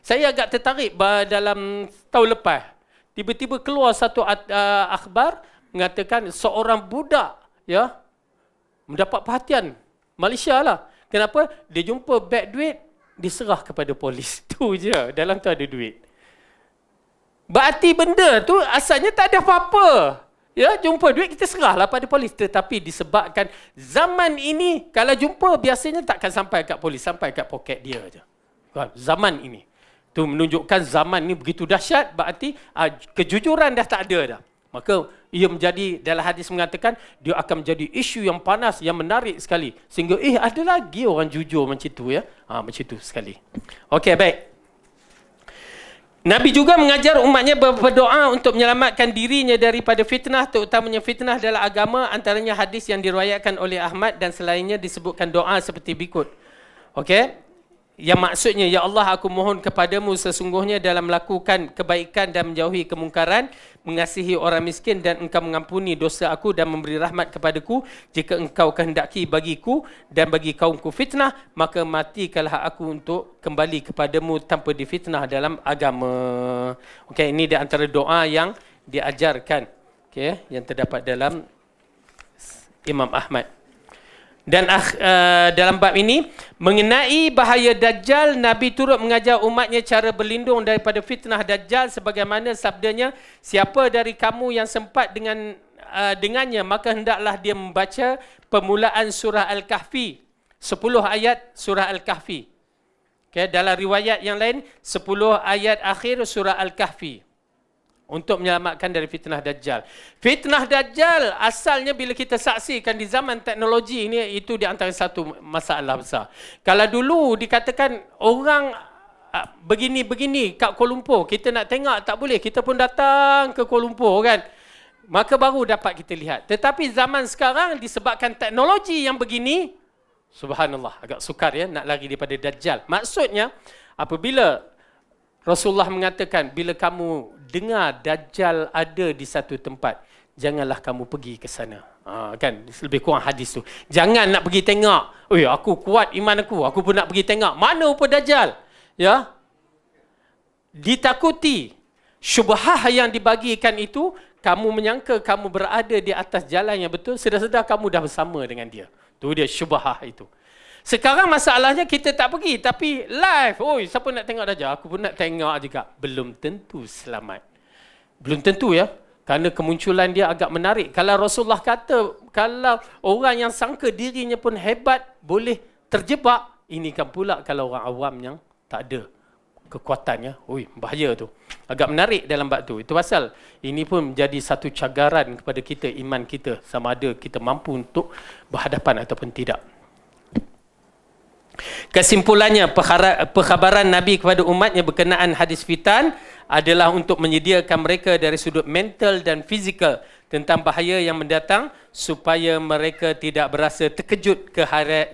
Saya agak tertarik dalam tahun lepas. Tiba-tiba keluar satu akhbar mengatakan seorang budak ya mendapat perhatian Malaysia lah. Kenapa? Dia jumpa beg duit, diserah kepada polis. Tu je, dalam tu ada duit. Berarti benda tu asalnya tak ada apa-apa. Ya, jumpa duit kita serahlah pada polis. Tetapi disebabkan zaman ini kalau jumpa biasanya takkan sampai kat polis, sampai kat poket dia aja. Kan? Zaman ini. Tu menunjukkan zaman ni begitu dahsyat berarti ah, kejujuran dah tak ada dah. Maka ia menjadi dalam hadis mengatakan dia akan menjadi isu yang panas yang menarik sekali sehingga eh ada lagi orang jujur macam itu ya ha, macam itu sekali okey baik Nabi juga mengajar umatnya berdoa untuk menyelamatkan dirinya daripada fitnah terutamanya fitnah dalam agama antaranya hadis yang diriwayatkan oleh Ahmad dan selainnya disebutkan doa seperti berikut. Okey? yang maksudnya ya Allah aku mohon kepadamu sesungguhnya dalam melakukan kebaikan dan menjauhi kemungkaran mengasihi orang miskin dan engkau mengampuni dosa aku dan memberi rahmat kepadaku jika engkau kehendaki bagiku dan bagi kaumku fitnah maka matikanlah aku untuk kembali kepadamu tanpa difitnah dalam agama Okay, ini di antara doa yang diajarkan okay, yang terdapat dalam Imam Ahmad dan uh, dalam bab ini mengenai bahaya dajjal Nabi turut mengajar umatnya cara berlindung daripada fitnah dajjal sebagaimana sabdanya siapa dari kamu yang sempat dengan uh, dengannya maka hendaklah dia membaca permulaan surah al-kahfi 10 ayat surah al-kahfi. Okay, dalam riwayat yang lain 10 ayat akhir surah al-kahfi untuk menyelamatkan dari fitnah dajjal. Fitnah dajjal asalnya bila kita saksikan di zaman teknologi ini itu di antara satu masalah besar. Kalau dulu dikatakan orang ah, begini-begini kat Kuala Lumpur, kita nak tengok tak boleh, kita pun datang ke Kuala Lumpur kan. Maka baru dapat kita lihat. Tetapi zaman sekarang disebabkan teknologi yang begini, Subhanallah, agak sukar ya nak lari daripada dajjal. Maksudnya apabila Rasulullah mengatakan bila kamu dengar dajjal ada di satu tempat janganlah kamu pergi ke sana. Ha, kan lebih kurang hadis tu. Jangan nak pergi tengok. Oi aku kuat iman aku, aku pun nak pergi tengok. Mana rupa dajjal? Ya. Ditakuti syubhah yang dibagikan itu kamu menyangka kamu berada di atas jalan yang betul sedar-sedar kamu dah bersama dengan dia. Tu dia syubhah itu. Sekarang masalahnya kita tak pergi tapi live. Oi, siapa nak tengok dajal? Aku pun nak tengok juga. Belum tentu selamat. Belum tentu ya. Kerana kemunculan dia agak menarik. Kalau Rasulullah kata kalau orang yang sangka dirinya pun hebat boleh terjebak, ini kan pula kalau orang awam yang tak ada kekuatannya. Oi, bahaya tu. Agak menarik dalam bab tu. Itu pasal ini pun menjadi satu cagaran kepada kita iman kita sama ada kita mampu untuk berhadapan ataupun tidak. Kesimpulannya, perkhabaran Nabi kepada umatnya berkenaan hadis fitan adalah untuk menyediakan mereka dari sudut mental dan fizikal tentang bahaya yang mendatang supaya mereka tidak berasa terkejut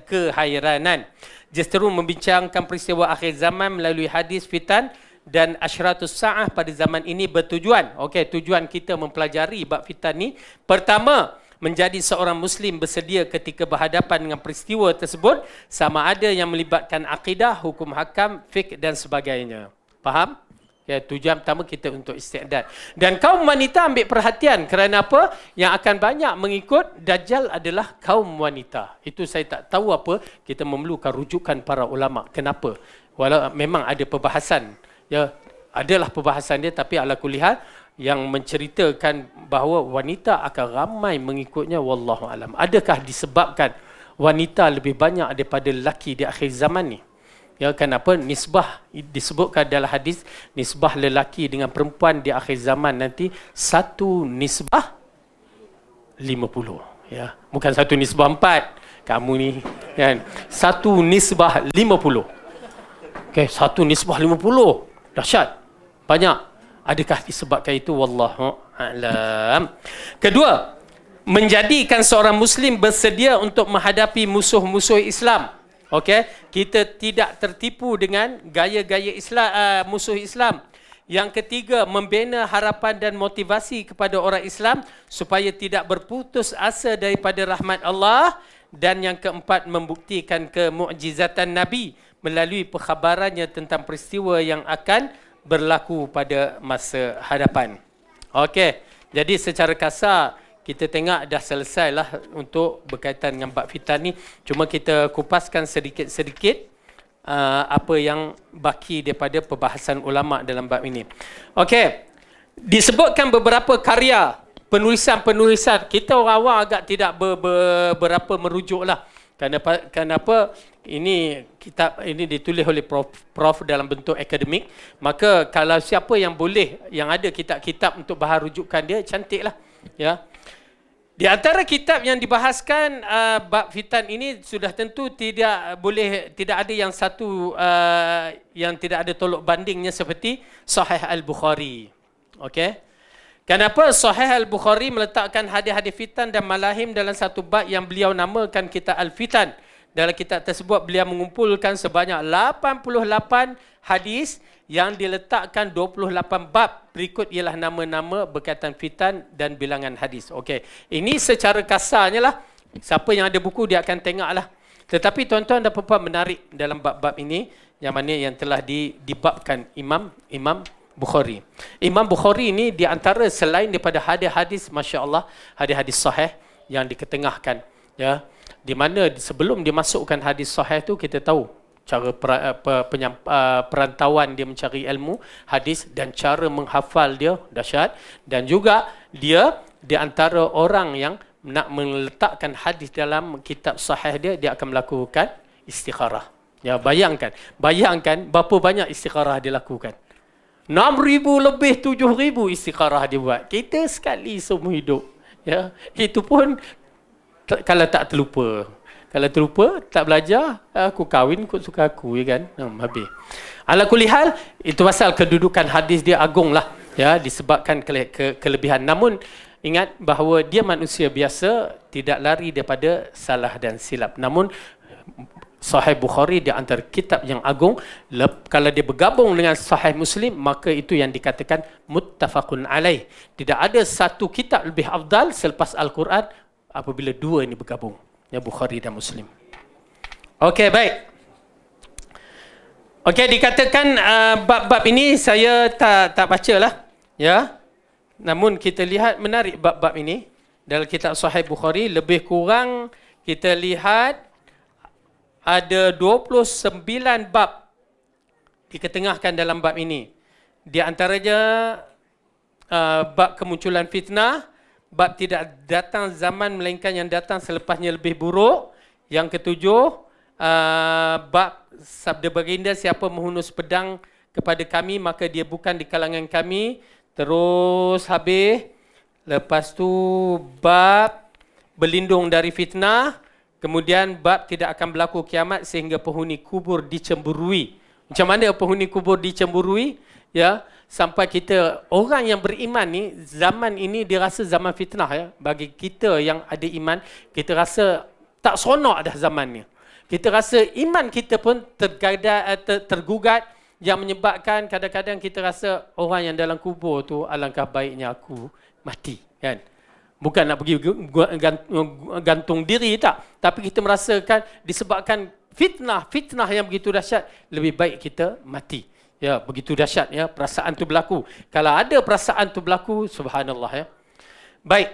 kehairanan. Justeru membincangkan peristiwa akhir zaman melalui hadis fitan dan asyratus sa'ah pada zaman ini bertujuan. Okey, tujuan kita mempelajari bab fitan ni. Pertama, menjadi seorang muslim bersedia ketika berhadapan dengan peristiwa tersebut sama ada yang melibatkan akidah, hukum hakam, fik dan sebagainya. Faham? Ya, tujuan pertama kita untuk istiadat. Dan kaum wanita ambil perhatian kerana apa? Yang akan banyak mengikut Dajjal adalah kaum wanita. Itu saya tak tahu apa kita memerlukan rujukan para ulama. Kenapa? Walau memang ada perbahasan. Ya, adalah perbahasan dia tapi ala kulihat yang menceritakan bahawa wanita akan ramai mengikutnya wallahu alam. Adakah disebabkan wanita lebih banyak daripada lelaki di akhir zaman ni? Ya kenapa nisbah disebutkan dalam hadis nisbah lelaki dengan perempuan di akhir zaman nanti satu nisbah 50 ya bukan satu nisbah 4 kamu ni kan satu nisbah 50 okey satu nisbah 50 dahsyat banyak adakah disebabkan itu wallahu alam kedua menjadikan seorang muslim bersedia untuk menghadapi musuh-musuh Islam Okay, kita tidak tertipu dengan gaya-gaya Islam uh, eh, musuh Islam yang ketiga membina harapan dan motivasi kepada orang Islam supaya tidak berputus asa daripada rahmat Allah dan yang keempat membuktikan kemujizatan nabi melalui perkhabarannya tentang peristiwa yang akan berlaku pada masa hadapan. Okey, jadi secara kasar kita tengok dah selesailah untuk berkaitan dengan bab fitan ni. Cuma kita kupaskan sedikit-sedikit uh, apa yang baki daripada perbahasan ulama dalam bab ini. Okey, disebutkan beberapa karya penulisan-penulisan. Kita orang awal agak tidak beberapa ber, merujuk lah. Kenapa? Kenapa? Ini kitab ini ditulis oleh prof, prof dalam bentuk akademik. Maka kalau siapa yang boleh yang ada kitab-kitab untuk bahar rujukan dia cantiklah. Ya. Di antara kitab yang dibahaskan uh, bab fitan ini sudah tentu tidak boleh tidak ada yang satu uh, yang tidak ada tolok bandingnya seperti Sahih Al-Bukhari. Okey. Kenapa Sahih Al-Bukhari meletakkan hadis-hadis fitan dan malahim dalam satu bab yang beliau namakan kitab Al-Fitan? Dalam kitab tersebut beliau mengumpulkan sebanyak 88 hadis yang diletakkan 28 bab berikut ialah nama-nama berkaitan fitan dan bilangan hadis. Okey, ini secara kasarnya lah. Siapa yang ada buku dia akan tengok lah. Tetapi tuan-tuan dan puan menarik dalam bab-bab ini yang mana yang telah dibabkan imam imam Bukhari. Imam Bukhari ini di antara selain daripada hadis-hadis masya-Allah, hadis-hadis sahih yang diketengahkan, ya. Di mana sebelum dimasukkan hadis sahih itu kita tahu cara per, eh, per, penyam, eh, perantauan dia mencari ilmu hadis dan cara menghafal dia dahsyat dan juga dia di antara orang yang nak meletakkan hadis dalam kitab sahih dia dia akan melakukan istikharah. Ya bayangkan, bayangkan berapa banyak istikharah dia lakukan. 6 ribu lebih 7 7,000 istikharah dia buat. Kita sekali seumur hidup. Ya, itu pun kalau tak terlupa. Kalau terlupa, tak belajar, aku kahwin, aku suka aku, ya kan? Hmm, habis. Ala kulihal, itu pasal kedudukan hadis dia agung lah. Ya, disebabkan ke- ke- kelebihan. Namun, ingat bahawa dia manusia biasa, tidak lari daripada salah dan silap. Namun, Sahih Bukhari di antara kitab yang agung Lep, kalau dia bergabung dengan Sahih Muslim maka itu yang dikatakan muttafaqun alaih tidak ada satu kitab lebih afdal selepas Al-Quran apabila dua ini bergabung ya Bukhari dan Muslim Okey baik Okey dikatakan uh, bab-bab ini saya tak tak bacalah ya namun kita lihat menarik bab-bab ini dalam kitab Sahih Bukhari lebih kurang kita lihat ada 29 bab diketengahkan dalam bab ini. Di antaranya uh, bab kemunculan fitnah, bab tidak datang zaman melainkan yang datang selepasnya lebih buruk. Yang ketujuh, uh, bab sabda baginda siapa menghunus pedang kepada kami maka dia bukan di kalangan kami. Terus habis. Lepas tu bab berlindung dari fitnah. Kemudian bab tidak akan berlaku kiamat sehingga penghuni kubur dicemburui. Macam mana penghuni kubur dicemburui? Ya, sampai kita orang yang beriman ni zaman ini dia rasa zaman fitnah ya. Bagi kita yang ada iman, kita rasa tak seronok dah zaman ni. Kita rasa iman kita pun tergada, eh, ter, tergugat yang menyebabkan kadang-kadang kita rasa orang yang dalam kubur tu alangkah baiknya aku mati kan. Ya. Bukan nak pergi gantung diri tak. Tapi kita merasakan disebabkan fitnah, fitnah yang begitu dahsyat, lebih baik kita mati. Ya, begitu dahsyat ya perasaan tu berlaku. Kalau ada perasaan tu berlaku, subhanallah ya. Baik.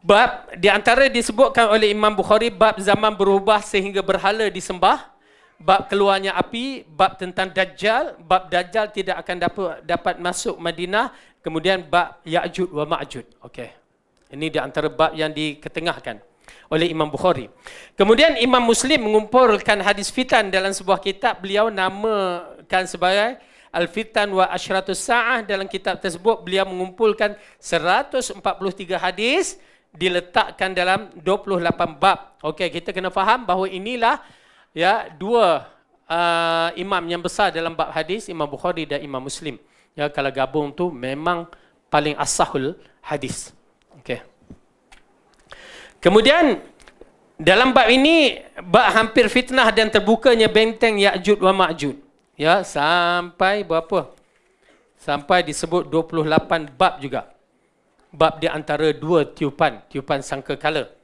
Bab di antara disebutkan oleh Imam Bukhari bab zaman berubah sehingga berhala disembah, bab keluarnya api, bab tentang dajjal, bab dajjal tidak akan dapat dapat masuk Madinah Kemudian bab Ya'jud wa Ma'jud. Okey. Ini di antara bab yang diketengahkan oleh Imam Bukhari. Kemudian Imam Muslim mengumpulkan hadis fitan dalam sebuah kitab beliau namakan sebagai Al-Fitan wa Ashratus Sa'ah dalam kitab tersebut beliau mengumpulkan 143 hadis diletakkan dalam 28 bab. Okey, kita kena faham bahawa inilah ya dua uh, imam yang besar dalam bab hadis Imam Bukhari dan Imam Muslim ya kalau gabung tu memang paling asahul hadis. Okey. Kemudian dalam bab ini bab hampir fitnah dan terbukanya benteng Ya'jud wa Ma'jud. Ya, sampai berapa? Sampai disebut 28 bab juga. Bab di antara dua tiupan, tiupan sangkakala. kala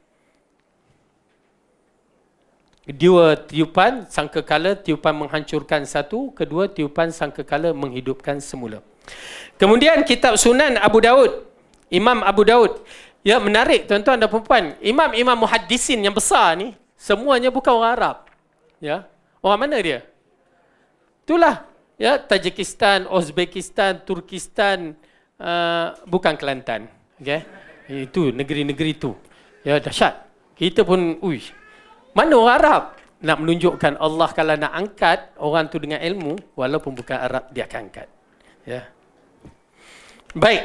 dua tiupan sangkakala tiupan menghancurkan satu kedua tiupan sangkakala menghidupkan semula kemudian kitab sunan Abu Daud Imam Abu Daud ya menarik tuan-tuan dan puan imam-imam muhadisin yang besar ni semuanya bukan orang Arab ya orang mana dia itulah ya Tajikistan Uzbekistan Turkistan uh, bukan Kelantan okay? itu negeri-negeri tu ya dahsyat kita pun uish mana orang Arab nak menunjukkan Allah kalau nak angkat orang tu dengan ilmu walaupun bukan Arab dia akan angkat. Ya. Baik.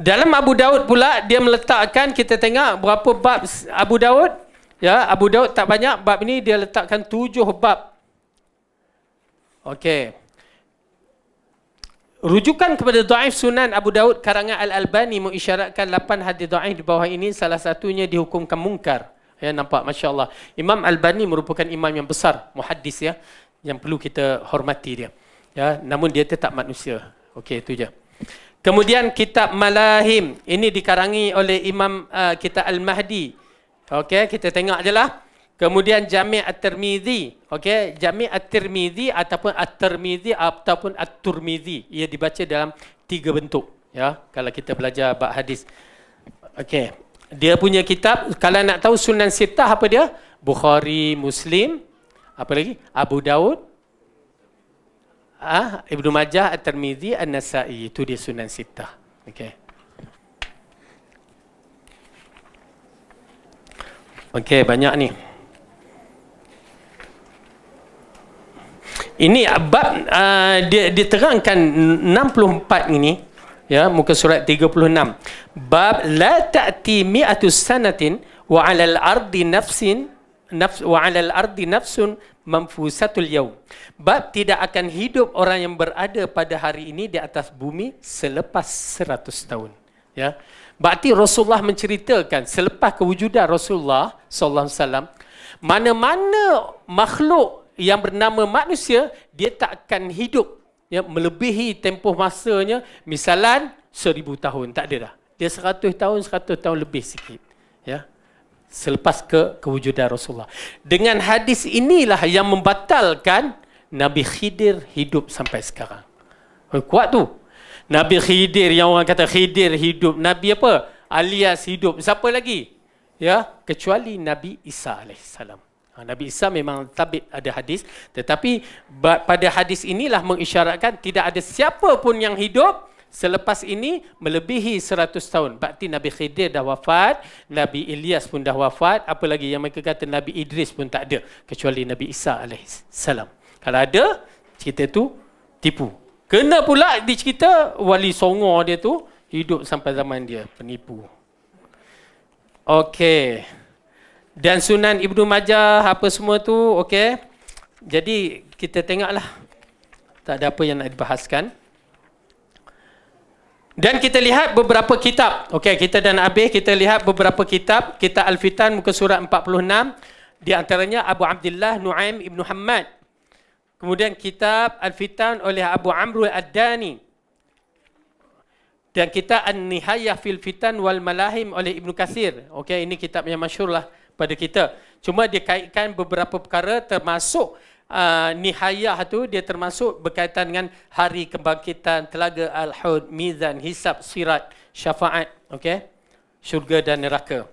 Dalam Abu Daud pula dia meletakkan kita tengok berapa bab Abu Daud? Ya, Abu Daud tak banyak bab ini dia letakkan tujuh bab. Okey. Rujukan kepada Daif Sunan Abu Daud karangan Al-Albani mengisyaratkan lapan hadis Daif di bawah ini salah satunya dihukumkan mungkar. Ya nampak Masya Allah. Imam Al-Bani merupakan imam yang besar, muhaddis ya. Yang perlu kita hormati dia. Ya, namun dia tetap manusia. Okey, itu je. Kemudian kitab Malahim. Ini dikarangi oleh Imam uh, kita Al-Mahdi. Okey, kita tengok je lah. Kemudian Jami' At-Tirmidhi. Okey, Jami' At-Tirmidhi ataupun At-Tirmidhi ataupun At-Turmidhi. Ia dibaca dalam tiga bentuk. Ya, kalau kita belajar bab hadis. Okey dia punya kitab kalau nak tahu sunan sitah apa dia Bukhari Muslim apa lagi Abu Daud ah ha? Ibnu Majah At-Tirmizi An-Nasa'i itu dia sunan sitah okey okey banyak ni Ini bab uh, dia diterangkan 64 ini ya muka surat 36 bab la ta'ti mi'atu sanatin wa 'ala al-ardi nafsin nafs wa 'ala al-ardi nafsun manfusatul yaum. Bab tidak akan hidup orang yang berada pada hari ini di atas bumi selepas 100 tahun. Ya. Berarti Rasulullah menceritakan selepas kewujudan Rasulullah sallallahu alaihi wasallam mana-mana makhluk yang bernama manusia dia tak akan hidup ya melebihi tempoh masanya misalan 1000 tahun tak ada dah dia 100 tahun 100 tahun lebih sikit ya selepas ke kewujudan Rasulullah dengan hadis inilah yang membatalkan Nabi Khidir hidup sampai sekarang kuat tu Nabi Khidir yang orang kata Khidir hidup Nabi apa alias hidup siapa lagi ya kecuali Nabi Isa alaihissalam ha, Nabi Isa memang tabit ada hadis tetapi pada hadis inilah mengisyaratkan tidak ada siapa pun yang hidup Selepas ini melebihi 100 tahun. Bakti Nabi Khidir dah wafat, Nabi Ilyas pun dah wafat, apa lagi yang mereka kata Nabi Idris pun tak ada kecuali Nabi Isa alaihissalam. Kalau ada, cerita tu tipu. Kena pula dicerita wali songo dia tu hidup sampai zaman dia penipu. Okey. Dan Sunan Ibnu Majah apa semua tu okey. Jadi kita tengoklah. Tak ada apa yang nak dibahaskan. Dan kita lihat beberapa kitab. Okey, kita dan habis kita lihat beberapa kitab. Kitab Al-Fitan muka surat 46 di antaranya Abu Abdullah Nuaim Ibn Hammad. Kemudian kitab Al-Fitan oleh Abu Amr Al-Addani. Dan kita An-Nihayah fil Fitan wal Malahim oleh Ibn Kathir. Okey, ini kitab yang masyhurlah pada kita. Cuma dia kaitkan beberapa perkara termasuk Ah, nihayah tu dia termasuk berkaitan dengan hari kebangkitan telaga al-hud mizan hisab sirat syafaat okey syurga dan neraka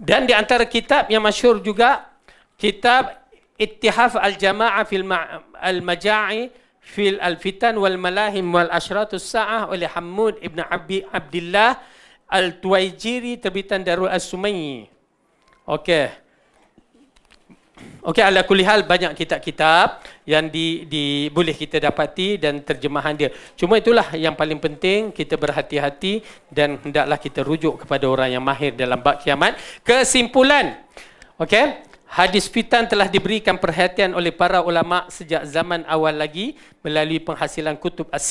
dan di antara kitab yang masyhur juga kitab Ittihaf al-Jama'ah fil al-Maja'i fil al-Fitan wal Malahim wal Ashratus Sa'ah oleh Hamud ibn Abi Abdullah al-Tuwaijiri terbitan Darul As-Sumayyi. Okey. Okey, ala kulli hal banyak kitab-kitab yang di, di boleh kita dapati dan terjemahan dia. Cuma itulah yang paling penting kita berhati-hati dan hendaklah kita rujuk kepada orang yang mahir dalam bab kiamat. Kesimpulan. Okey, Hadis fitan telah diberikan perhatian oleh para ulama sejak zaman awal lagi melalui penghasilan kutub as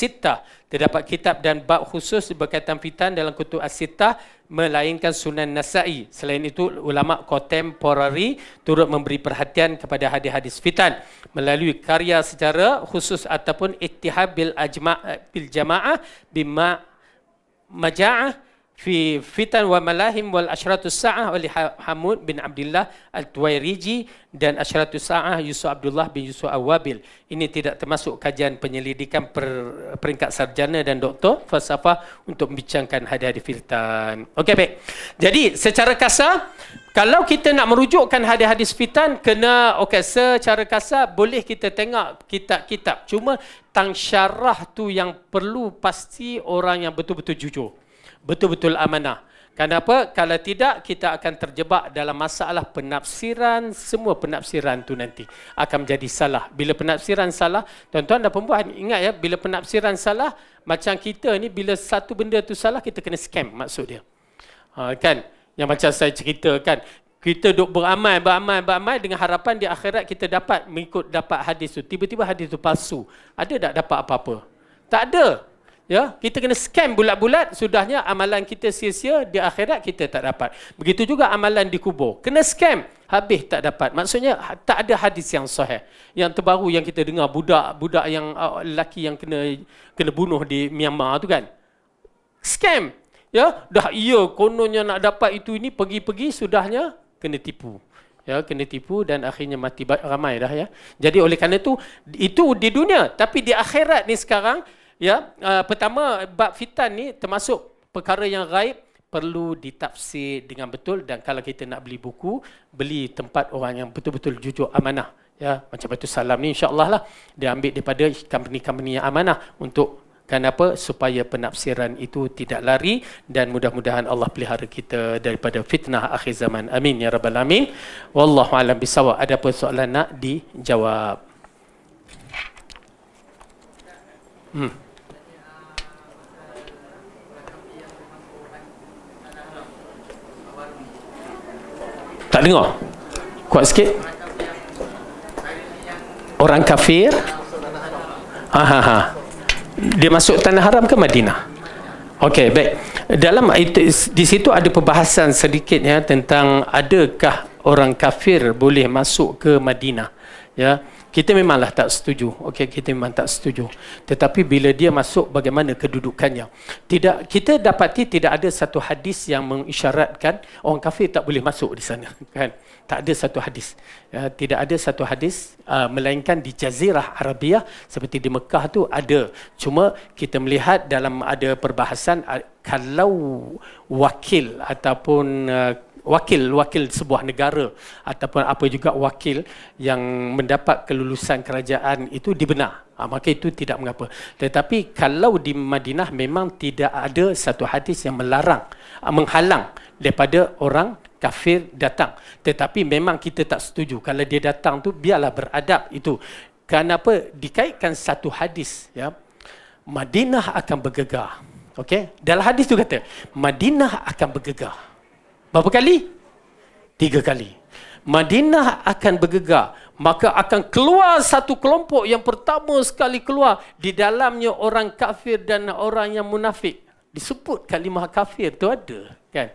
Terdapat kitab dan bab khusus berkaitan fitan dalam kutub as melainkan sunan nasai. Selain itu, ulama kontemporari turut memberi perhatian kepada hadis-hadis fitan melalui karya secara khusus ataupun ittihab bil ajma' bil jama'ah bima majah fi fitan wa malahim wal asyratus sa'ah oleh ha-, Hamud bin Abdullah al-Tuairiji dan asyratus sa'ah Yusuf Abdullah bin Yusuf Awabil. Ini tidak termasuk kajian penyelidikan per, peringkat sarjana dan doktor falsafah untuk membincangkan hadis-hadis fitan. Okey baik. Jadi secara kasar kalau kita nak merujukkan hadis-hadis fitan kena okey secara kasar boleh kita tengok kitab-kitab. Cuma tang syarah tu yang perlu pasti orang yang betul-betul jujur betul-betul amanah. Kenapa? Kalau tidak, kita akan terjebak dalam masalah penafsiran, semua penafsiran tu nanti akan menjadi salah. Bila penafsiran salah, tuan-tuan dan perempuan, ingat ya, bila penafsiran salah, macam kita ni, bila satu benda tu salah, kita kena scam maksud dia. Ha, kan? Yang macam saya ceritakan, kita duk beramai, beramai, beramai dengan harapan di akhirat kita dapat mengikut dapat hadis tu. Tiba-tiba hadis tu palsu. Ada tak dapat apa-apa? Tak ada. Ya, kita kena scam bulat-bulat sudahnya amalan kita sia-sia di akhirat kita tak dapat. Begitu juga amalan di kubur. Kena scam habis tak dapat. Maksudnya ha, tak ada hadis yang sahih. Yang terbaru yang kita dengar budak-budak yang uh, lelaki yang kena kena bunuh di Myanmar tu kan. Scam. Ya, dah iya kononnya nak dapat itu ini pergi-pergi sudahnya kena tipu. Ya, kena tipu dan akhirnya mati ramai dah ya. Jadi oleh kerana itu itu di dunia tapi di akhirat ni sekarang Ya, uh, pertama bab fitan ni termasuk perkara yang gaib perlu ditafsir dengan betul dan kalau kita nak beli buku, beli tempat orang yang betul-betul jujur amanah. Ya, macam Batu Salam ni insya-Allah lah dia ambil daripada company-company yang amanah untuk kenapa supaya penafsiran itu tidak lari dan mudah-mudahan Allah pelihara kita daripada fitnah akhir zaman. Amin ya rabbal alamin. Wallahu alam bisawab. Ada apa soalan nak dijawab? Hmm. Tak dengar? Kuat sikit. Orang kafir. Ha ha ha. Dia masuk tanah haram ke Madinah? Okey, baik. Dalam di situ ada perbahasan sedikit ya tentang adakah orang kafir boleh masuk ke Madinah. Ya. Kita memanglah tak setuju. Okey, kita memang tak setuju. Tetapi bila dia masuk bagaimana kedudukannya? Tidak kita dapati tidak ada satu hadis yang mengisyaratkan orang kafir tak boleh masuk di sana, kan? Tak ada satu hadis. Ya, tidak ada satu hadis uh, melainkan di jazirah Arabia seperti di Mekah tu ada. Cuma kita melihat dalam ada perbahasan uh, kalau wakil ataupun uh, wakil wakil sebuah negara ataupun apa juga wakil yang mendapat kelulusan kerajaan itu dibenar ha, maka itu tidak mengapa tetapi kalau di Madinah memang tidak ada satu hadis yang melarang ah, menghalang daripada orang kafir datang tetapi memang kita tak setuju kalau dia datang tu biarlah beradab itu kenapa dikaitkan satu hadis ya Madinah akan bergegar okey dalam hadis tu kata Madinah akan bergegar Berapa kali? Tiga kali. Madinah akan bergegar. Maka akan keluar satu kelompok yang pertama sekali keluar. Di dalamnya orang kafir dan orang yang munafik. Disebut kalimah kafir itu ada. kan?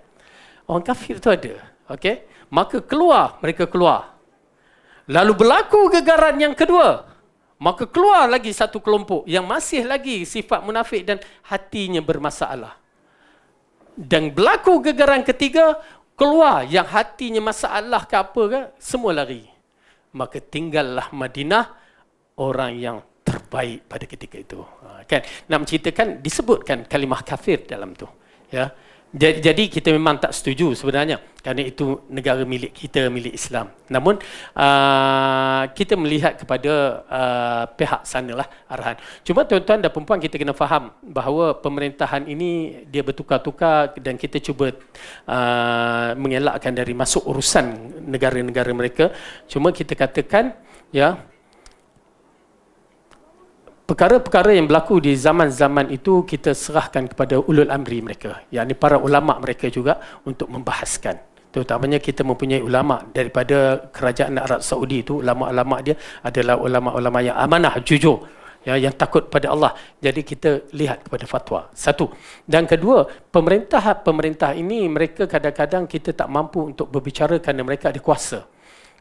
Orang kafir itu ada. Okay? Maka keluar, mereka keluar. Lalu berlaku gegaran yang kedua. Maka keluar lagi satu kelompok yang masih lagi sifat munafik dan hatinya bermasalah dan berlaku gegaran ketiga keluar yang hatinya masalah ke apa ke semua lari maka tinggallah Madinah orang yang terbaik pada ketika itu ha, kan nak menceritakan disebutkan kalimah kafir dalam tu ya jadi, jadi kita memang tak setuju sebenarnya kerana itu negara milik kita, milik Islam. Namun uh, kita melihat kepada uh, pihak sanalah arahan. Cuma tuan-tuan dan perempuan kita kena faham bahawa pemerintahan ini dia bertukar-tukar dan kita cuba uh, mengelakkan dari masuk urusan negara-negara mereka. Cuma kita katakan ya perkara-perkara yang berlaku di zaman-zaman itu kita serahkan kepada ulul amri mereka yakni para ulama mereka juga untuk membahaskan terutamanya kita mempunyai ulama daripada kerajaan Arab Saudi itu ulama-ulama dia adalah ulama-ulama yang amanah jujur ya yang takut pada Allah jadi kita lihat kepada fatwa satu dan kedua pemerintah pemerintah ini mereka kadang-kadang kita tak mampu untuk berbicara kerana mereka ada kuasa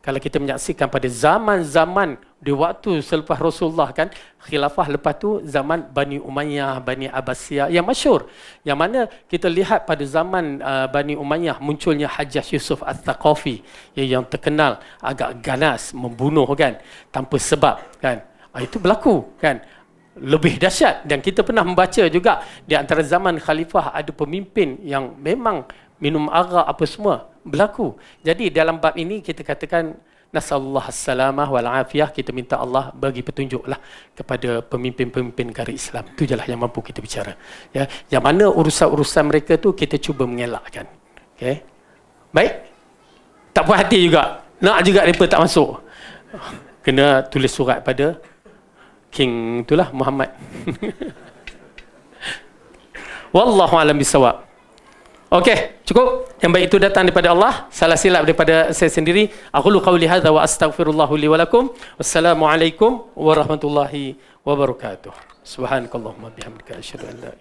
kalau kita menyaksikan pada zaman-zaman di waktu selepas Rasulullah kan khilafah lepas tu zaman Bani Umayyah, Bani Abbasiyah yang masyur. Yang mana kita lihat pada zaman uh, Bani Umayyah munculnya Hajjah Yusuf Al-Thaqafi yang, yang terkenal agak ganas membunuh kan tanpa sebab kan. Ah, itu berlaku kan. Lebih dahsyat dan kita pernah membaca juga di antara zaman khalifah ada pemimpin yang memang minum arak apa semua berlaku. Jadi dalam bab ini kita katakan nasallahu Wasallam. wal afiyah kita minta Allah bagi petunjuklah kepada pemimpin-pemimpin negara Islam. Itu jelah yang mampu kita bicara. Ya, yang mana urusan-urusan mereka tu kita cuba mengelakkan. Okey. Baik. Tak puas hati juga. Nak juga mereka tak masuk. Kena tulis surat pada King itulah Muhammad. Wallahu alam bisawab. Okey, cukup. Yang baik itu datang daripada Allah, salah silap daripada saya sendiri. Aku lu qauli hadza wa astaghfirullah li wa lakum. Wassalamualaikum warahmatullahi wabarakatuh. Subhanakallahumma bihamdika asyhadu an la